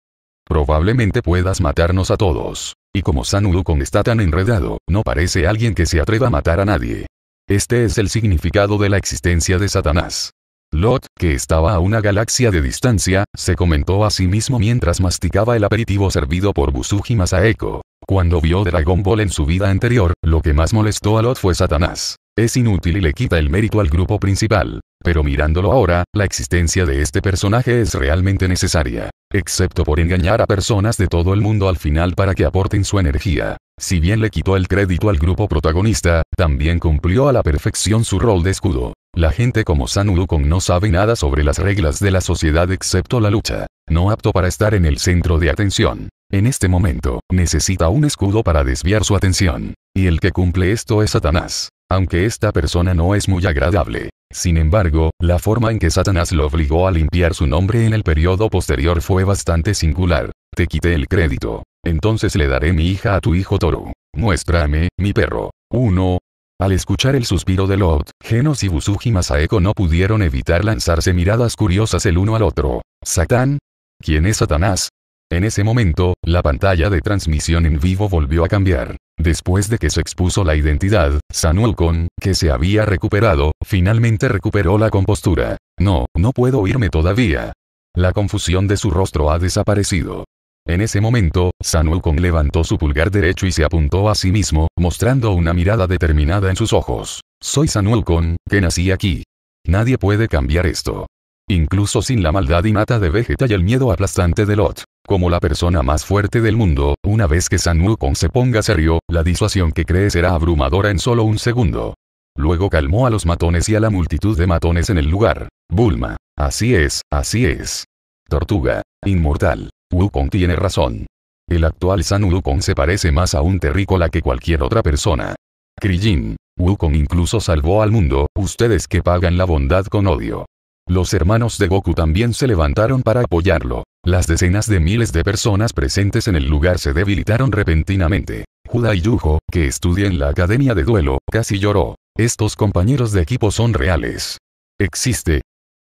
Probablemente puedas matarnos a todos. Y como San está tan enredado, no parece alguien que se atreva a matar a nadie. Este es el significado de la existencia de Satanás. Lot, que estaba a una galaxia de distancia, se comentó a sí mismo mientras masticaba el aperitivo servido por Busuji Masaeko. Cuando vio Dragon Ball en su vida anterior, lo que más molestó a Lot fue Satanás es inútil y le quita el mérito al grupo principal. Pero mirándolo ahora, la existencia de este personaje es realmente necesaria. Excepto por engañar a personas de todo el mundo al final para que aporten su energía. Si bien le quitó el crédito al grupo protagonista, también cumplió a la perfección su rol de escudo. La gente como San no sabe nada sobre las reglas de la sociedad excepto la lucha. No apto para estar en el centro de atención. En este momento, necesita un escudo para desviar su atención. Y el que cumple esto es Satanás. Aunque esta persona no es muy agradable. Sin embargo, la forma en que Satanás lo obligó a limpiar su nombre en el periodo posterior fue bastante singular. Te quité el crédito. Entonces le daré mi hija a tu hijo Toru. Muéstrame, mi perro. 1. Al escuchar el suspiro de Lot, Genos y Busuji Masaeko no pudieron evitar lanzarse miradas curiosas el uno al otro. ¿Satán? ¿Quién es Satanás? En ese momento, la pantalla de transmisión en vivo volvió a cambiar. Después de que se expuso la identidad, San que se había recuperado, finalmente recuperó la compostura. No, no puedo irme todavía. La confusión de su rostro ha desaparecido. En ese momento, San levantó su pulgar derecho y se apuntó a sí mismo, mostrando una mirada determinada en sus ojos. Soy San que nací aquí. Nadie puede cambiar esto. Incluso sin la maldad mata de Vegeta y el miedo aplastante de Lot como la persona más fuerte del mundo, una vez que San Wukong se ponga serio, la disuasión que cree será abrumadora en solo un segundo. Luego calmó a los matones y a la multitud de matones en el lugar. Bulma. Así es, así es. Tortuga. Inmortal. Wukong tiene razón. El actual San Wukong se parece más a un terrícola que cualquier otra persona. Krillin. Wukong incluso salvó al mundo, ustedes que pagan la bondad con odio. Los hermanos de Goku también se levantaron para apoyarlo. Las decenas de miles de personas presentes en el lugar se debilitaron repentinamente. Juda y Yujo, que estudia en la Academia de Duelo, casi lloró. Estos compañeros de equipo son reales. Existe.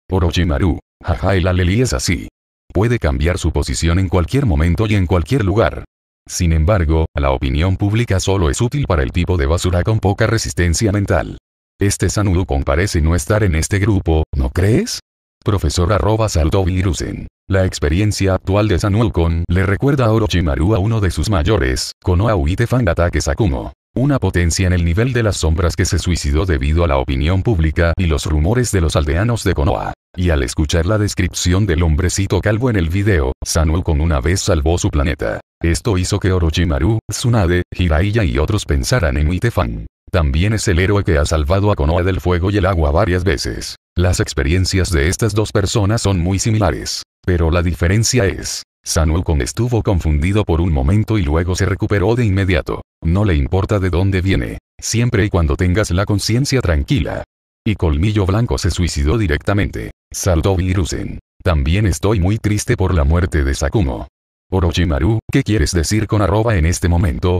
Orochimaru. Jaja el Aleli es así. Puede cambiar su posición en cualquier momento y en cualquier lugar. Sin embargo, la opinión pública solo es útil para el tipo de basura con poca resistencia mental. Este Sanurukon parece no estar en este grupo, ¿no crees? Profesor arroba en La experiencia actual de San le recuerda a Orochimaru a uno de sus mayores, Konoha Uitefang Ataque Sakumo. Una potencia en el nivel de las sombras que se suicidó debido a la opinión pública y los rumores de los aldeanos de Konoha. Y al escuchar la descripción del hombrecito calvo en el video, San una vez salvó su planeta. Esto hizo que Orochimaru, Tsunade, Hiraiya y otros pensaran en Itefan. También es el héroe que ha salvado a Konoha del fuego y el agua varias veces. Las experiencias de estas dos personas son muy similares. Pero la diferencia es, Sanuukon estuvo confundido por un momento y luego se recuperó de inmediato. No le importa de dónde viene, siempre y cuando tengas la conciencia tranquila. Y Colmillo Blanco se suicidó directamente. Saltó Virusen. También estoy muy triste por la muerte de Sakumo. Orochimaru, ¿qué quieres decir con arroba en este momento?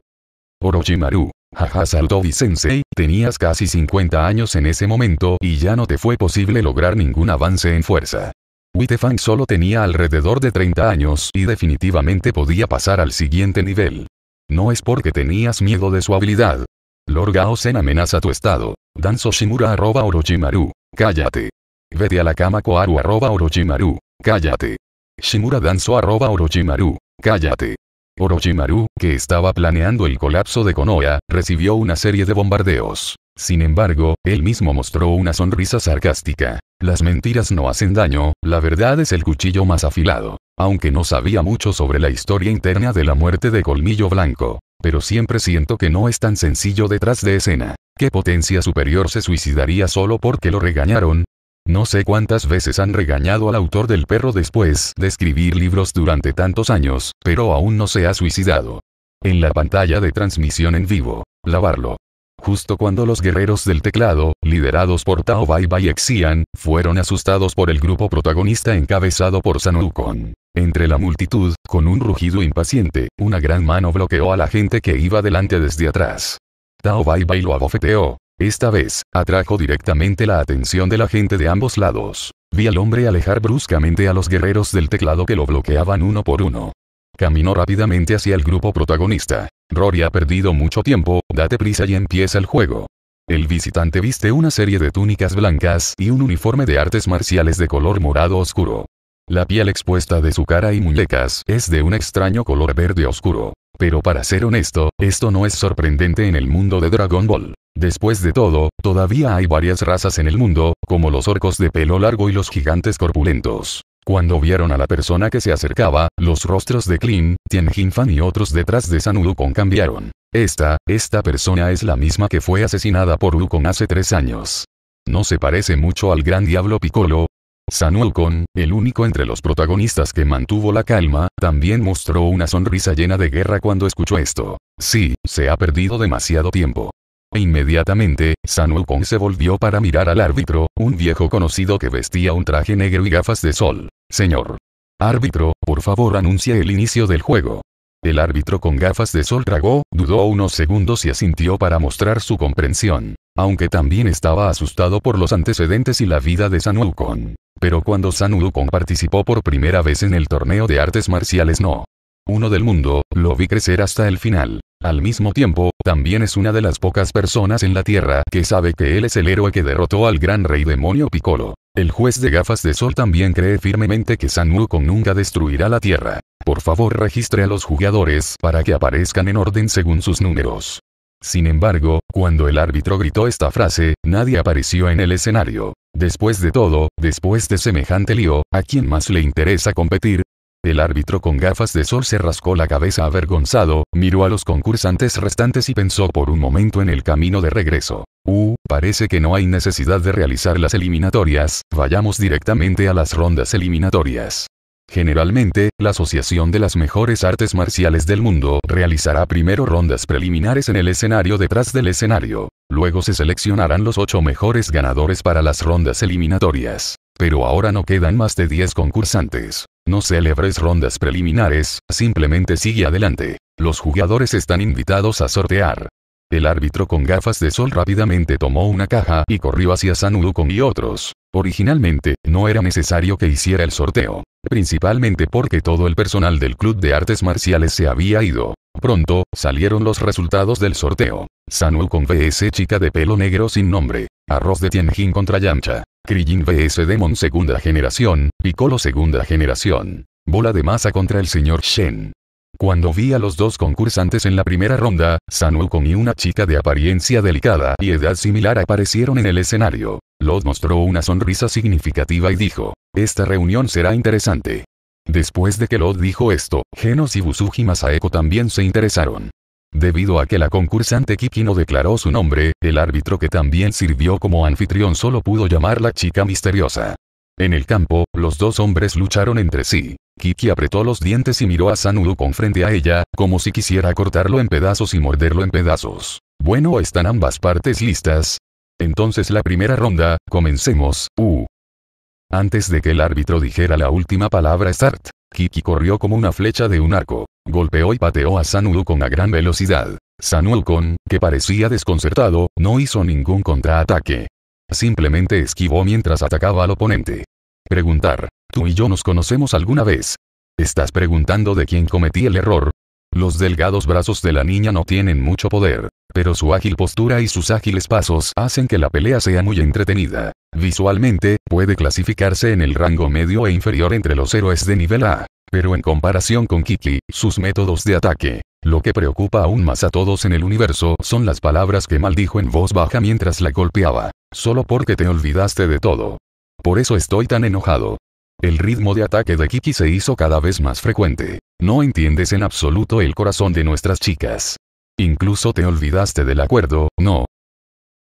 Orochimaru. Jaja saltó Sensei, tenías casi 50 años en ese momento y ya no te fue posible lograr ningún avance en fuerza. Witefang solo tenía alrededor de 30 años y definitivamente podía pasar al siguiente nivel. No es porque tenías miedo de su habilidad. Lord Gaosen amenaza tu estado. Danzo Shimura arroba Orochimaru. Cállate. Vete a la cama Koaru arroba Orochimaru. Cállate. Shimura Danzo arroba Orochimaru. Cállate. Orochimaru, que estaba planeando el colapso de Konoha, recibió una serie de bombardeos. Sin embargo, él mismo mostró una sonrisa sarcástica. Las mentiras no hacen daño, la verdad es el cuchillo más afilado. Aunque no sabía mucho sobre la historia interna de la muerte de Colmillo Blanco. Pero siempre siento que no es tan sencillo detrás de escena. ¿Qué potencia superior se suicidaría solo porque lo regañaron? No sé cuántas veces han regañado al autor del perro después de escribir libros durante tantos años, pero aún no se ha suicidado. En la pantalla de transmisión en vivo. Lavarlo. Justo cuando los guerreros del teclado, liderados por Tao Bai Bai Xian, fueron asustados por el grupo protagonista encabezado por Sanukon. Entre la multitud, con un rugido impaciente, una gran mano bloqueó a la gente que iba delante desde atrás. Tao Bai Bai lo abofeteó, esta vez, atrajo directamente la atención de la gente de ambos lados. Vi al hombre alejar bruscamente a los guerreros del teclado que lo bloqueaban uno por uno. Caminó rápidamente hacia el grupo protagonista. Rory ha perdido mucho tiempo, date prisa y empieza el juego. El visitante viste una serie de túnicas blancas y un uniforme de artes marciales de color morado oscuro. La piel expuesta de su cara y muñecas es de un extraño color verde oscuro. Pero para ser honesto, esto no es sorprendente en el mundo de Dragon Ball. Después de todo, todavía hay varias razas en el mundo, como los orcos de pelo largo y los gigantes corpulentos. Cuando vieron a la persona que se acercaba, los rostros de Clean, Tianjin Fan y otros detrás de San Wukong cambiaron. Esta, esta persona es la misma que fue asesinada por Wukong hace tres años. No se parece mucho al gran diablo Piccolo, San el único entre los protagonistas que mantuvo la calma, también mostró una sonrisa llena de guerra cuando escuchó esto. Sí, se ha perdido demasiado tiempo. E inmediatamente, San se volvió para mirar al árbitro, un viejo conocido que vestía un traje negro y gafas de sol. Señor. Árbitro, por favor anuncia el inicio del juego. El árbitro con gafas de sol tragó, dudó unos segundos y asintió para mostrar su comprensión aunque también estaba asustado por los antecedentes y la vida de San Pero cuando San Wukong participó por primera vez en el torneo de artes marciales no. Uno del mundo, lo vi crecer hasta el final. Al mismo tiempo, también es una de las pocas personas en la Tierra que sabe que él es el héroe que derrotó al gran rey demonio Piccolo. El juez de gafas de sol también cree firmemente que San Wukong nunca destruirá la Tierra. Por favor registre a los jugadores para que aparezcan en orden según sus números. Sin embargo, cuando el árbitro gritó esta frase, nadie apareció en el escenario. Después de todo, después de semejante lío, ¿a quién más le interesa competir? El árbitro con gafas de sol se rascó la cabeza avergonzado, miró a los concursantes restantes y pensó por un momento en el camino de regreso. Uh, parece que no hay necesidad de realizar las eliminatorias, vayamos directamente a las rondas eliminatorias. Generalmente, la Asociación de las Mejores Artes Marciales del Mundo realizará primero rondas preliminares en el escenario detrás del escenario. Luego se seleccionarán los ocho mejores ganadores para las rondas eliminatorias. Pero ahora no quedan más de 10 concursantes. No celebres rondas preliminares, simplemente sigue adelante. Los jugadores están invitados a sortear. El árbitro con gafas de sol rápidamente tomó una caja y corrió hacia San y otros. Originalmente, no era necesario que hiciera el sorteo principalmente porque todo el personal del Club de Artes Marciales se había ido. Pronto, salieron los resultados del sorteo. Sanu con VS chica de pelo negro sin nombre. Arroz de Tianjin contra Yamcha. Krillin VS Demon segunda generación, Piccolo segunda generación. Bola de masa contra el señor Shen. Cuando vi a los dos concursantes en la primera ronda, Sanuko y una chica de apariencia delicada y edad similar aparecieron en el escenario. Lod mostró una sonrisa significativa y dijo, esta reunión será interesante. Después de que Lod dijo esto, Genos y Busuji Masaeko también se interesaron. Debido a que la concursante Kiki no declaró su nombre, el árbitro que también sirvió como anfitrión solo pudo llamar la chica misteriosa. En el campo, los dos hombres lucharon entre sí. Kiki apretó los dientes y miró a Sanudo con frente a ella, como si quisiera cortarlo en pedazos y morderlo en pedazos. Bueno, están ambas partes listas. Entonces la primera ronda, comencemos, uh. Antes de que el árbitro dijera la última palabra start, Kiki corrió como una flecha de un arco. Golpeó y pateó a Sanudo con a gran velocidad. con, que parecía desconcertado, no hizo ningún contraataque. Simplemente esquivó mientras atacaba al oponente. Preguntar. ¿Tú y yo nos conocemos alguna vez? ¿Estás preguntando de quién cometí el error? Los delgados brazos de la niña no tienen mucho poder, pero su ágil postura y sus ágiles pasos hacen que la pelea sea muy entretenida. Visualmente, puede clasificarse en el rango medio e inferior entre los héroes de nivel A, pero en comparación con Kiki, sus métodos de ataque, lo que preocupa aún más a todos en el universo son las palabras que maldijo en voz baja mientras la golpeaba. Solo porque te olvidaste de todo. Por eso estoy tan enojado. El ritmo de ataque de Kiki se hizo cada vez más frecuente. No entiendes en absoluto el corazón de nuestras chicas. Incluso te olvidaste del acuerdo, ¿no?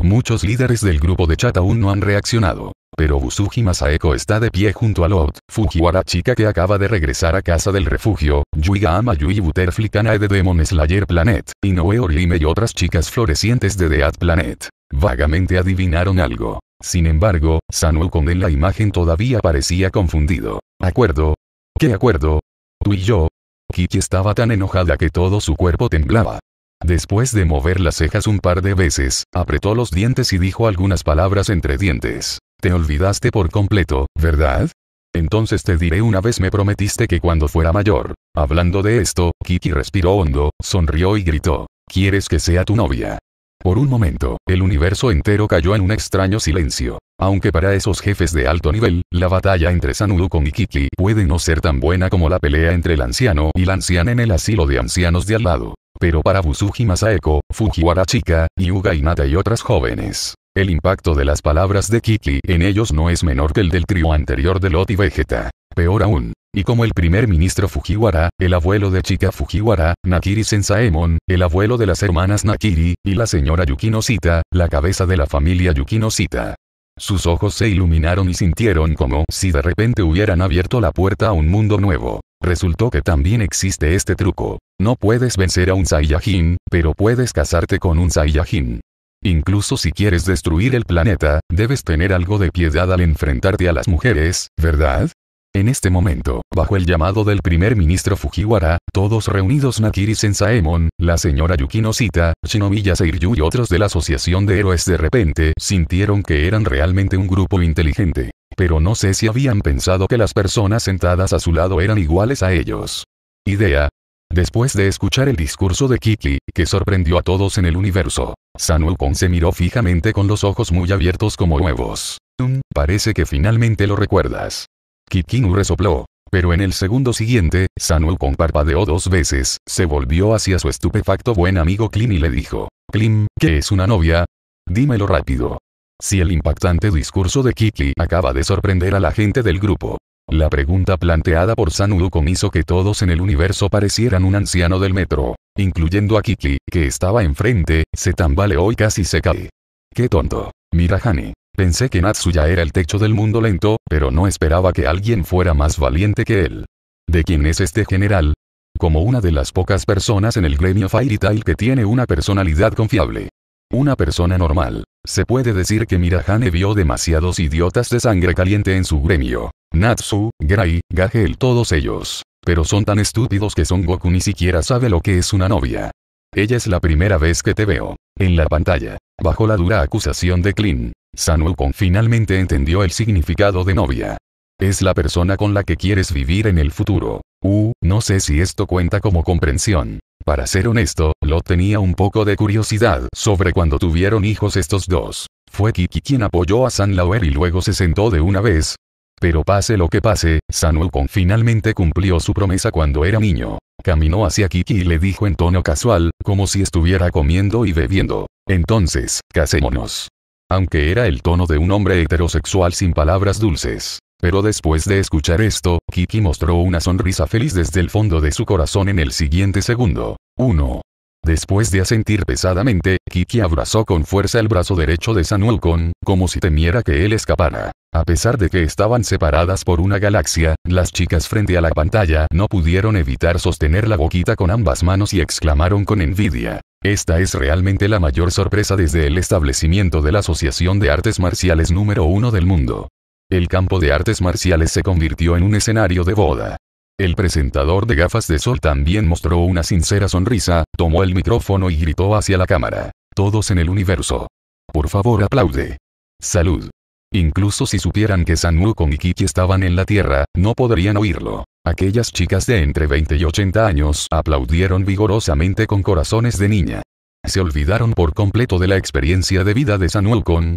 Muchos líderes del grupo de chat aún no han reaccionado. Pero Busuji Masaeko está de pie junto a Lot, Fujiwara chica que acaba de regresar a casa del refugio, Yuiga Ama Yui Butterfly Kanae de Demon Slayer Planet, Inoue Orime y otras chicas florecientes de Dead Planet. Vagamente adivinaron algo. Sin embargo, Sanuel con él la imagen todavía parecía confundido. ¿Acuerdo? ¿Qué acuerdo? Tú y yo. Kiki estaba tan enojada que todo su cuerpo temblaba. Después de mover las cejas un par de veces, apretó los dientes y dijo algunas palabras entre dientes. Te olvidaste por completo, ¿verdad? Entonces te diré una vez me prometiste que cuando fuera mayor. Hablando de esto, Kiki respiró hondo, sonrió y gritó. ¿Quieres que sea tu novia? Por un momento, el universo entero cayó en un extraño silencio. Aunque para esos jefes de alto nivel, la batalla entre Sanulukon y Kiki puede no ser tan buena como la pelea entre el anciano y la anciana en el asilo de ancianos de al lado. Pero para Busuji Masaeko, Fujiwara Chica, Yuga Inata y otras jóvenes, el impacto de las palabras de Kiki en ellos no es menor que el del trío anterior de Lot y Vegeta. Peor aún, y como el primer ministro Fujiwara, el abuelo de Chika Fujiwara, Nakiri Sensaemon, el abuelo de las hermanas Nakiri, y la señora Yukinosita, la cabeza de la familia Yukinosita. Sus ojos se iluminaron y sintieron como si de repente hubieran abierto la puerta a un mundo nuevo. Resultó que también existe este truco. No puedes vencer a un Saiyajin, pero puedes casarte con un Saiyajin. Incluso si quieres destruir el planeta, debes tener algo de piedad al enfrentarte a las mujeres, ¿verdad? En este momento, bajo el llamado del primer ministro Fujiwara, todos reunidos Nakiri Sensaemon, la señora Yukino Sita, Shinomiya Seiryu y otros de la Asociación de Héroes de repente sintieron que eran realmente un grupo inteligente. Pero no sé si habían pensado que las personas sentadas a su lado eran iguales a ellos. Idea. Después de escuchar el discurso de Kiki, que sorprendió a todos en el universo, Wukong se miró fijamente con los ojos muy abiertos como huevos. Mm, parece que finalmente lo recuerdas. Kikinu resopló. Pero en el segundo siguiente, Samuel parpadeó dos veces, se volvió hacia su estupefacto buen amigo Klim y le dijo, Klim, ¿qué es una novia? Dímelo rápido. Si el impactante discurso de Kiki acaba de sorprender a la gente del grupo. La pregunta planteada por Sanudo hizo que todos en el universo parecieran un anciano del metro incluyendo a Kiki, que estaba enfrente, se tambaleó y casi se cae. ¡Qué tonto! Mirahane Pensé que ya era el techo del mundo lento, pero no esperaba que alguien fuera más valiente que él. ¿De quién es este general? Como una de las pocas personas en el gremio Fairy Tail que tiene una personalidad confiable. Una persona normal. Se puede decir que Mirahane vio demasiados idiotas de sangre caliente en su gremio. Natsu, Gray, Gahel, todos ellos pero son tan estúpidos que Son Goku ni siquiera sabe lo que es una novia. Ella es la primera vez que te veo. En la pantalla, bajo la dura acusación de Klin, San Wukong finalmente entendió el significado de novia. Es la persona con la que quieres vivir en el futuro. Uh, no sé si esto cuenta como comprensión. Para ser honesto, lo tenía un poco de curiosidad sobre cuando tuvieron hijos estos dos. Fue Kiki quien apoyó a San Lauer y luego se sentó de una vez, pero pase lo que pase, Sanucon finalmente cumplió su promesa cuando era niño. Caminó hacia Kiki y le dijo en tono casual, como si estuviera comiendo y bebiendo. Entonces, casémonos. Aunque era el tono de un hombre heterosexual sin palabras dulces. Pero después de escuchar esto, Kiki mostró una sonrisa feliz desde el fondo de su corazón en el siguiente segundo. 1. Después de asentir pesadamente, Kiki abrazó con fuerza el brazo derecho de Sanucon, como si temiera que él escapara. A pesar de que estaban separadas por una galaxia, las chicas frente a la pantalla no pudieron evitar sostener la boquita con ambas manos y exclamaron con envidia. Esta es realmente la mayor sorpresa desde el establecimiento de la Asociación de Artes Marciales número uno del mundo. El campo de artes marciales se convirtió en un escenario de boda. El presentador de gafas de sol también mostró una sincera sonrisa, tomó el micrófono y gritó hacia la cámara. Todos en el universo. Por favor aplaude. Salud. Incluso si supieran que San y Kiki estaban en la Tierra, no podrían oírlo. Aquellas chicas de entre 20 y 80 años aplaudieron vigorosamente con corazones de niña. Se olvidaron por completo de la experiencia de vida de San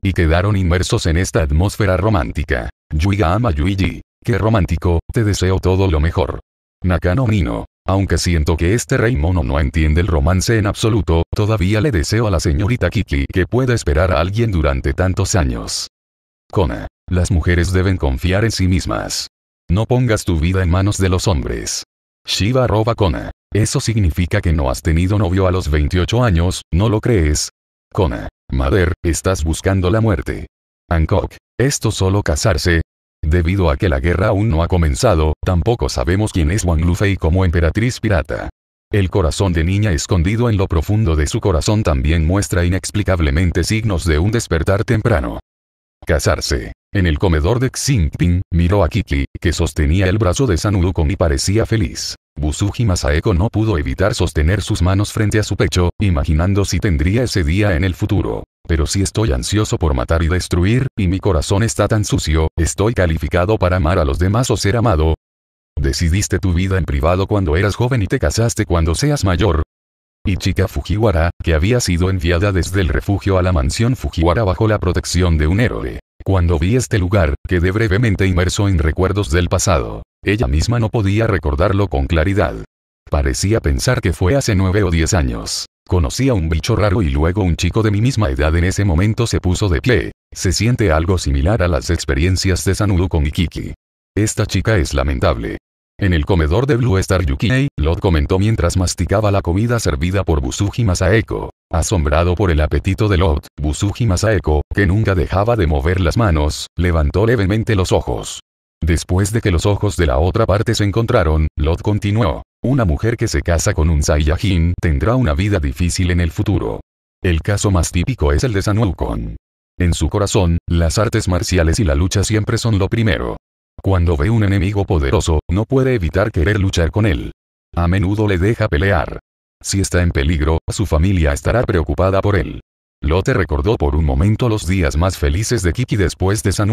y quedaron inmersos en esta atmósfera romántica. Yuiga ama Yuigi. Qué romántico, te deseo todo lo mejor. Nakano Nino. Aunque siento que este rey mono no entiende el romance en absoluto, todavía le deseo a la señorita Kiki que pueda esperar a alguien durante tantos años. Kona. Las mujeres deben confiar en sí mismas. No pongas tu vida en manos de los hombres. Shiva roba Kona. Eso significa que no has tenido novio a los 28 años, ¿no lo crees? Kona. madre, estás buscando la muerte. Hancock. Esto solo casarse. Debido a que la guerra aún no ha comenzado, tampoco sabemos quién es Wang Lufei como emperatriz pirata. El corazón de niña escondido en lo profundo de su corazón también muestra inexplicablemente signos de un despertar temprano casarse. En el comedor de Xingping, miró a Kiki, que sostenía el brazo de Sanurukon y parecía feliz. Busuji Masaeko no pudo evitar sostener sus manos frente a su pecho, imaginando si tendría ese día en el futuro. Pero si estoy ansioso por matar y destruir, y mi corazón está tan sucio, estoy calificado para amar a los demás o ser amado. Decidiste tu vida en privado cuando eras joven y te casaste cuando seas mayor, chica Fujiwara, que había sido enviada desde el refugio a la mansión Fujiwara bajo la protección de un héroe. Cuando vi este lugar, quedé brevemente inmerso en recuerdos del pasado. Ella misma no podía recordarlo con claridad. Parecía pensar que fue hace nueve o diez años. Conocí a un bicho raro y luego un chico de mi misma edad en ese momento se puso de pie. Se siente algo similar a las experiencias de Sanudo con Ikiki. Esta chica es lamentable. En el comedor de Blue Star Yukinei, Lot comentó mientras masticaba la comida servida por Busuji Masaeko. Asombrado por el apetito de Lot, Busuji Masaeko, que nunca dejaba de mover las manos, levantó levemente los ojos. Después de que los ojos de la otra parte se encontraron, Lot continuó. Una mujer que se casa con un Saiyajin tendrá una vida difícil en el futuro. El caso más típico es el de Sanukon. En su corazón, las artes marciales y la lucha siempre son lo primero. Cuando ve un enemigo poderoso, no puede evitar querer luchar con él. A menudo le deja pelear. Si está en peligro, su familia estará preocupada por él. Lote recordó por un momento los días más felices de Kiki después de San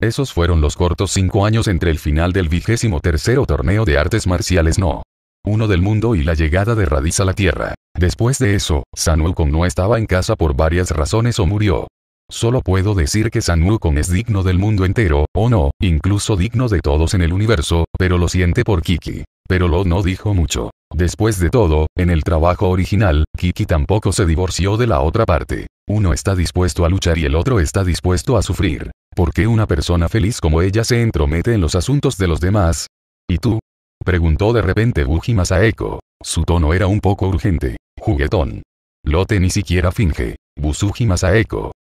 Esos fueron los cortos cinco años entre el final del vigésimo tercero torneo de artes marciales no. Uno del mundo y la llegada de Radiz a la Tierra. Después de eso, San no estaba en casa por varias razones o murió. Solo puedo decir que San Wukong es digno del mundo entero, o no, incluso digno de todos en el universo, pero lo siente por Kiki. Pero Lo no dijo mucho. Después de todo, en el trabajo original, Kiki tampoco se divorció de la otra parte. Uno está dispuesto a luchar y el otro está dispuesto a sufrir. ¿Por qué una persona feliz como ella se entromete en los asuntos de los demás? ¿Y tú? Preguntó de repente Buji Masaeko. Su tono era un poco urgente. Juguetón. Lote ni siquiera finge. Busuji Masaeko.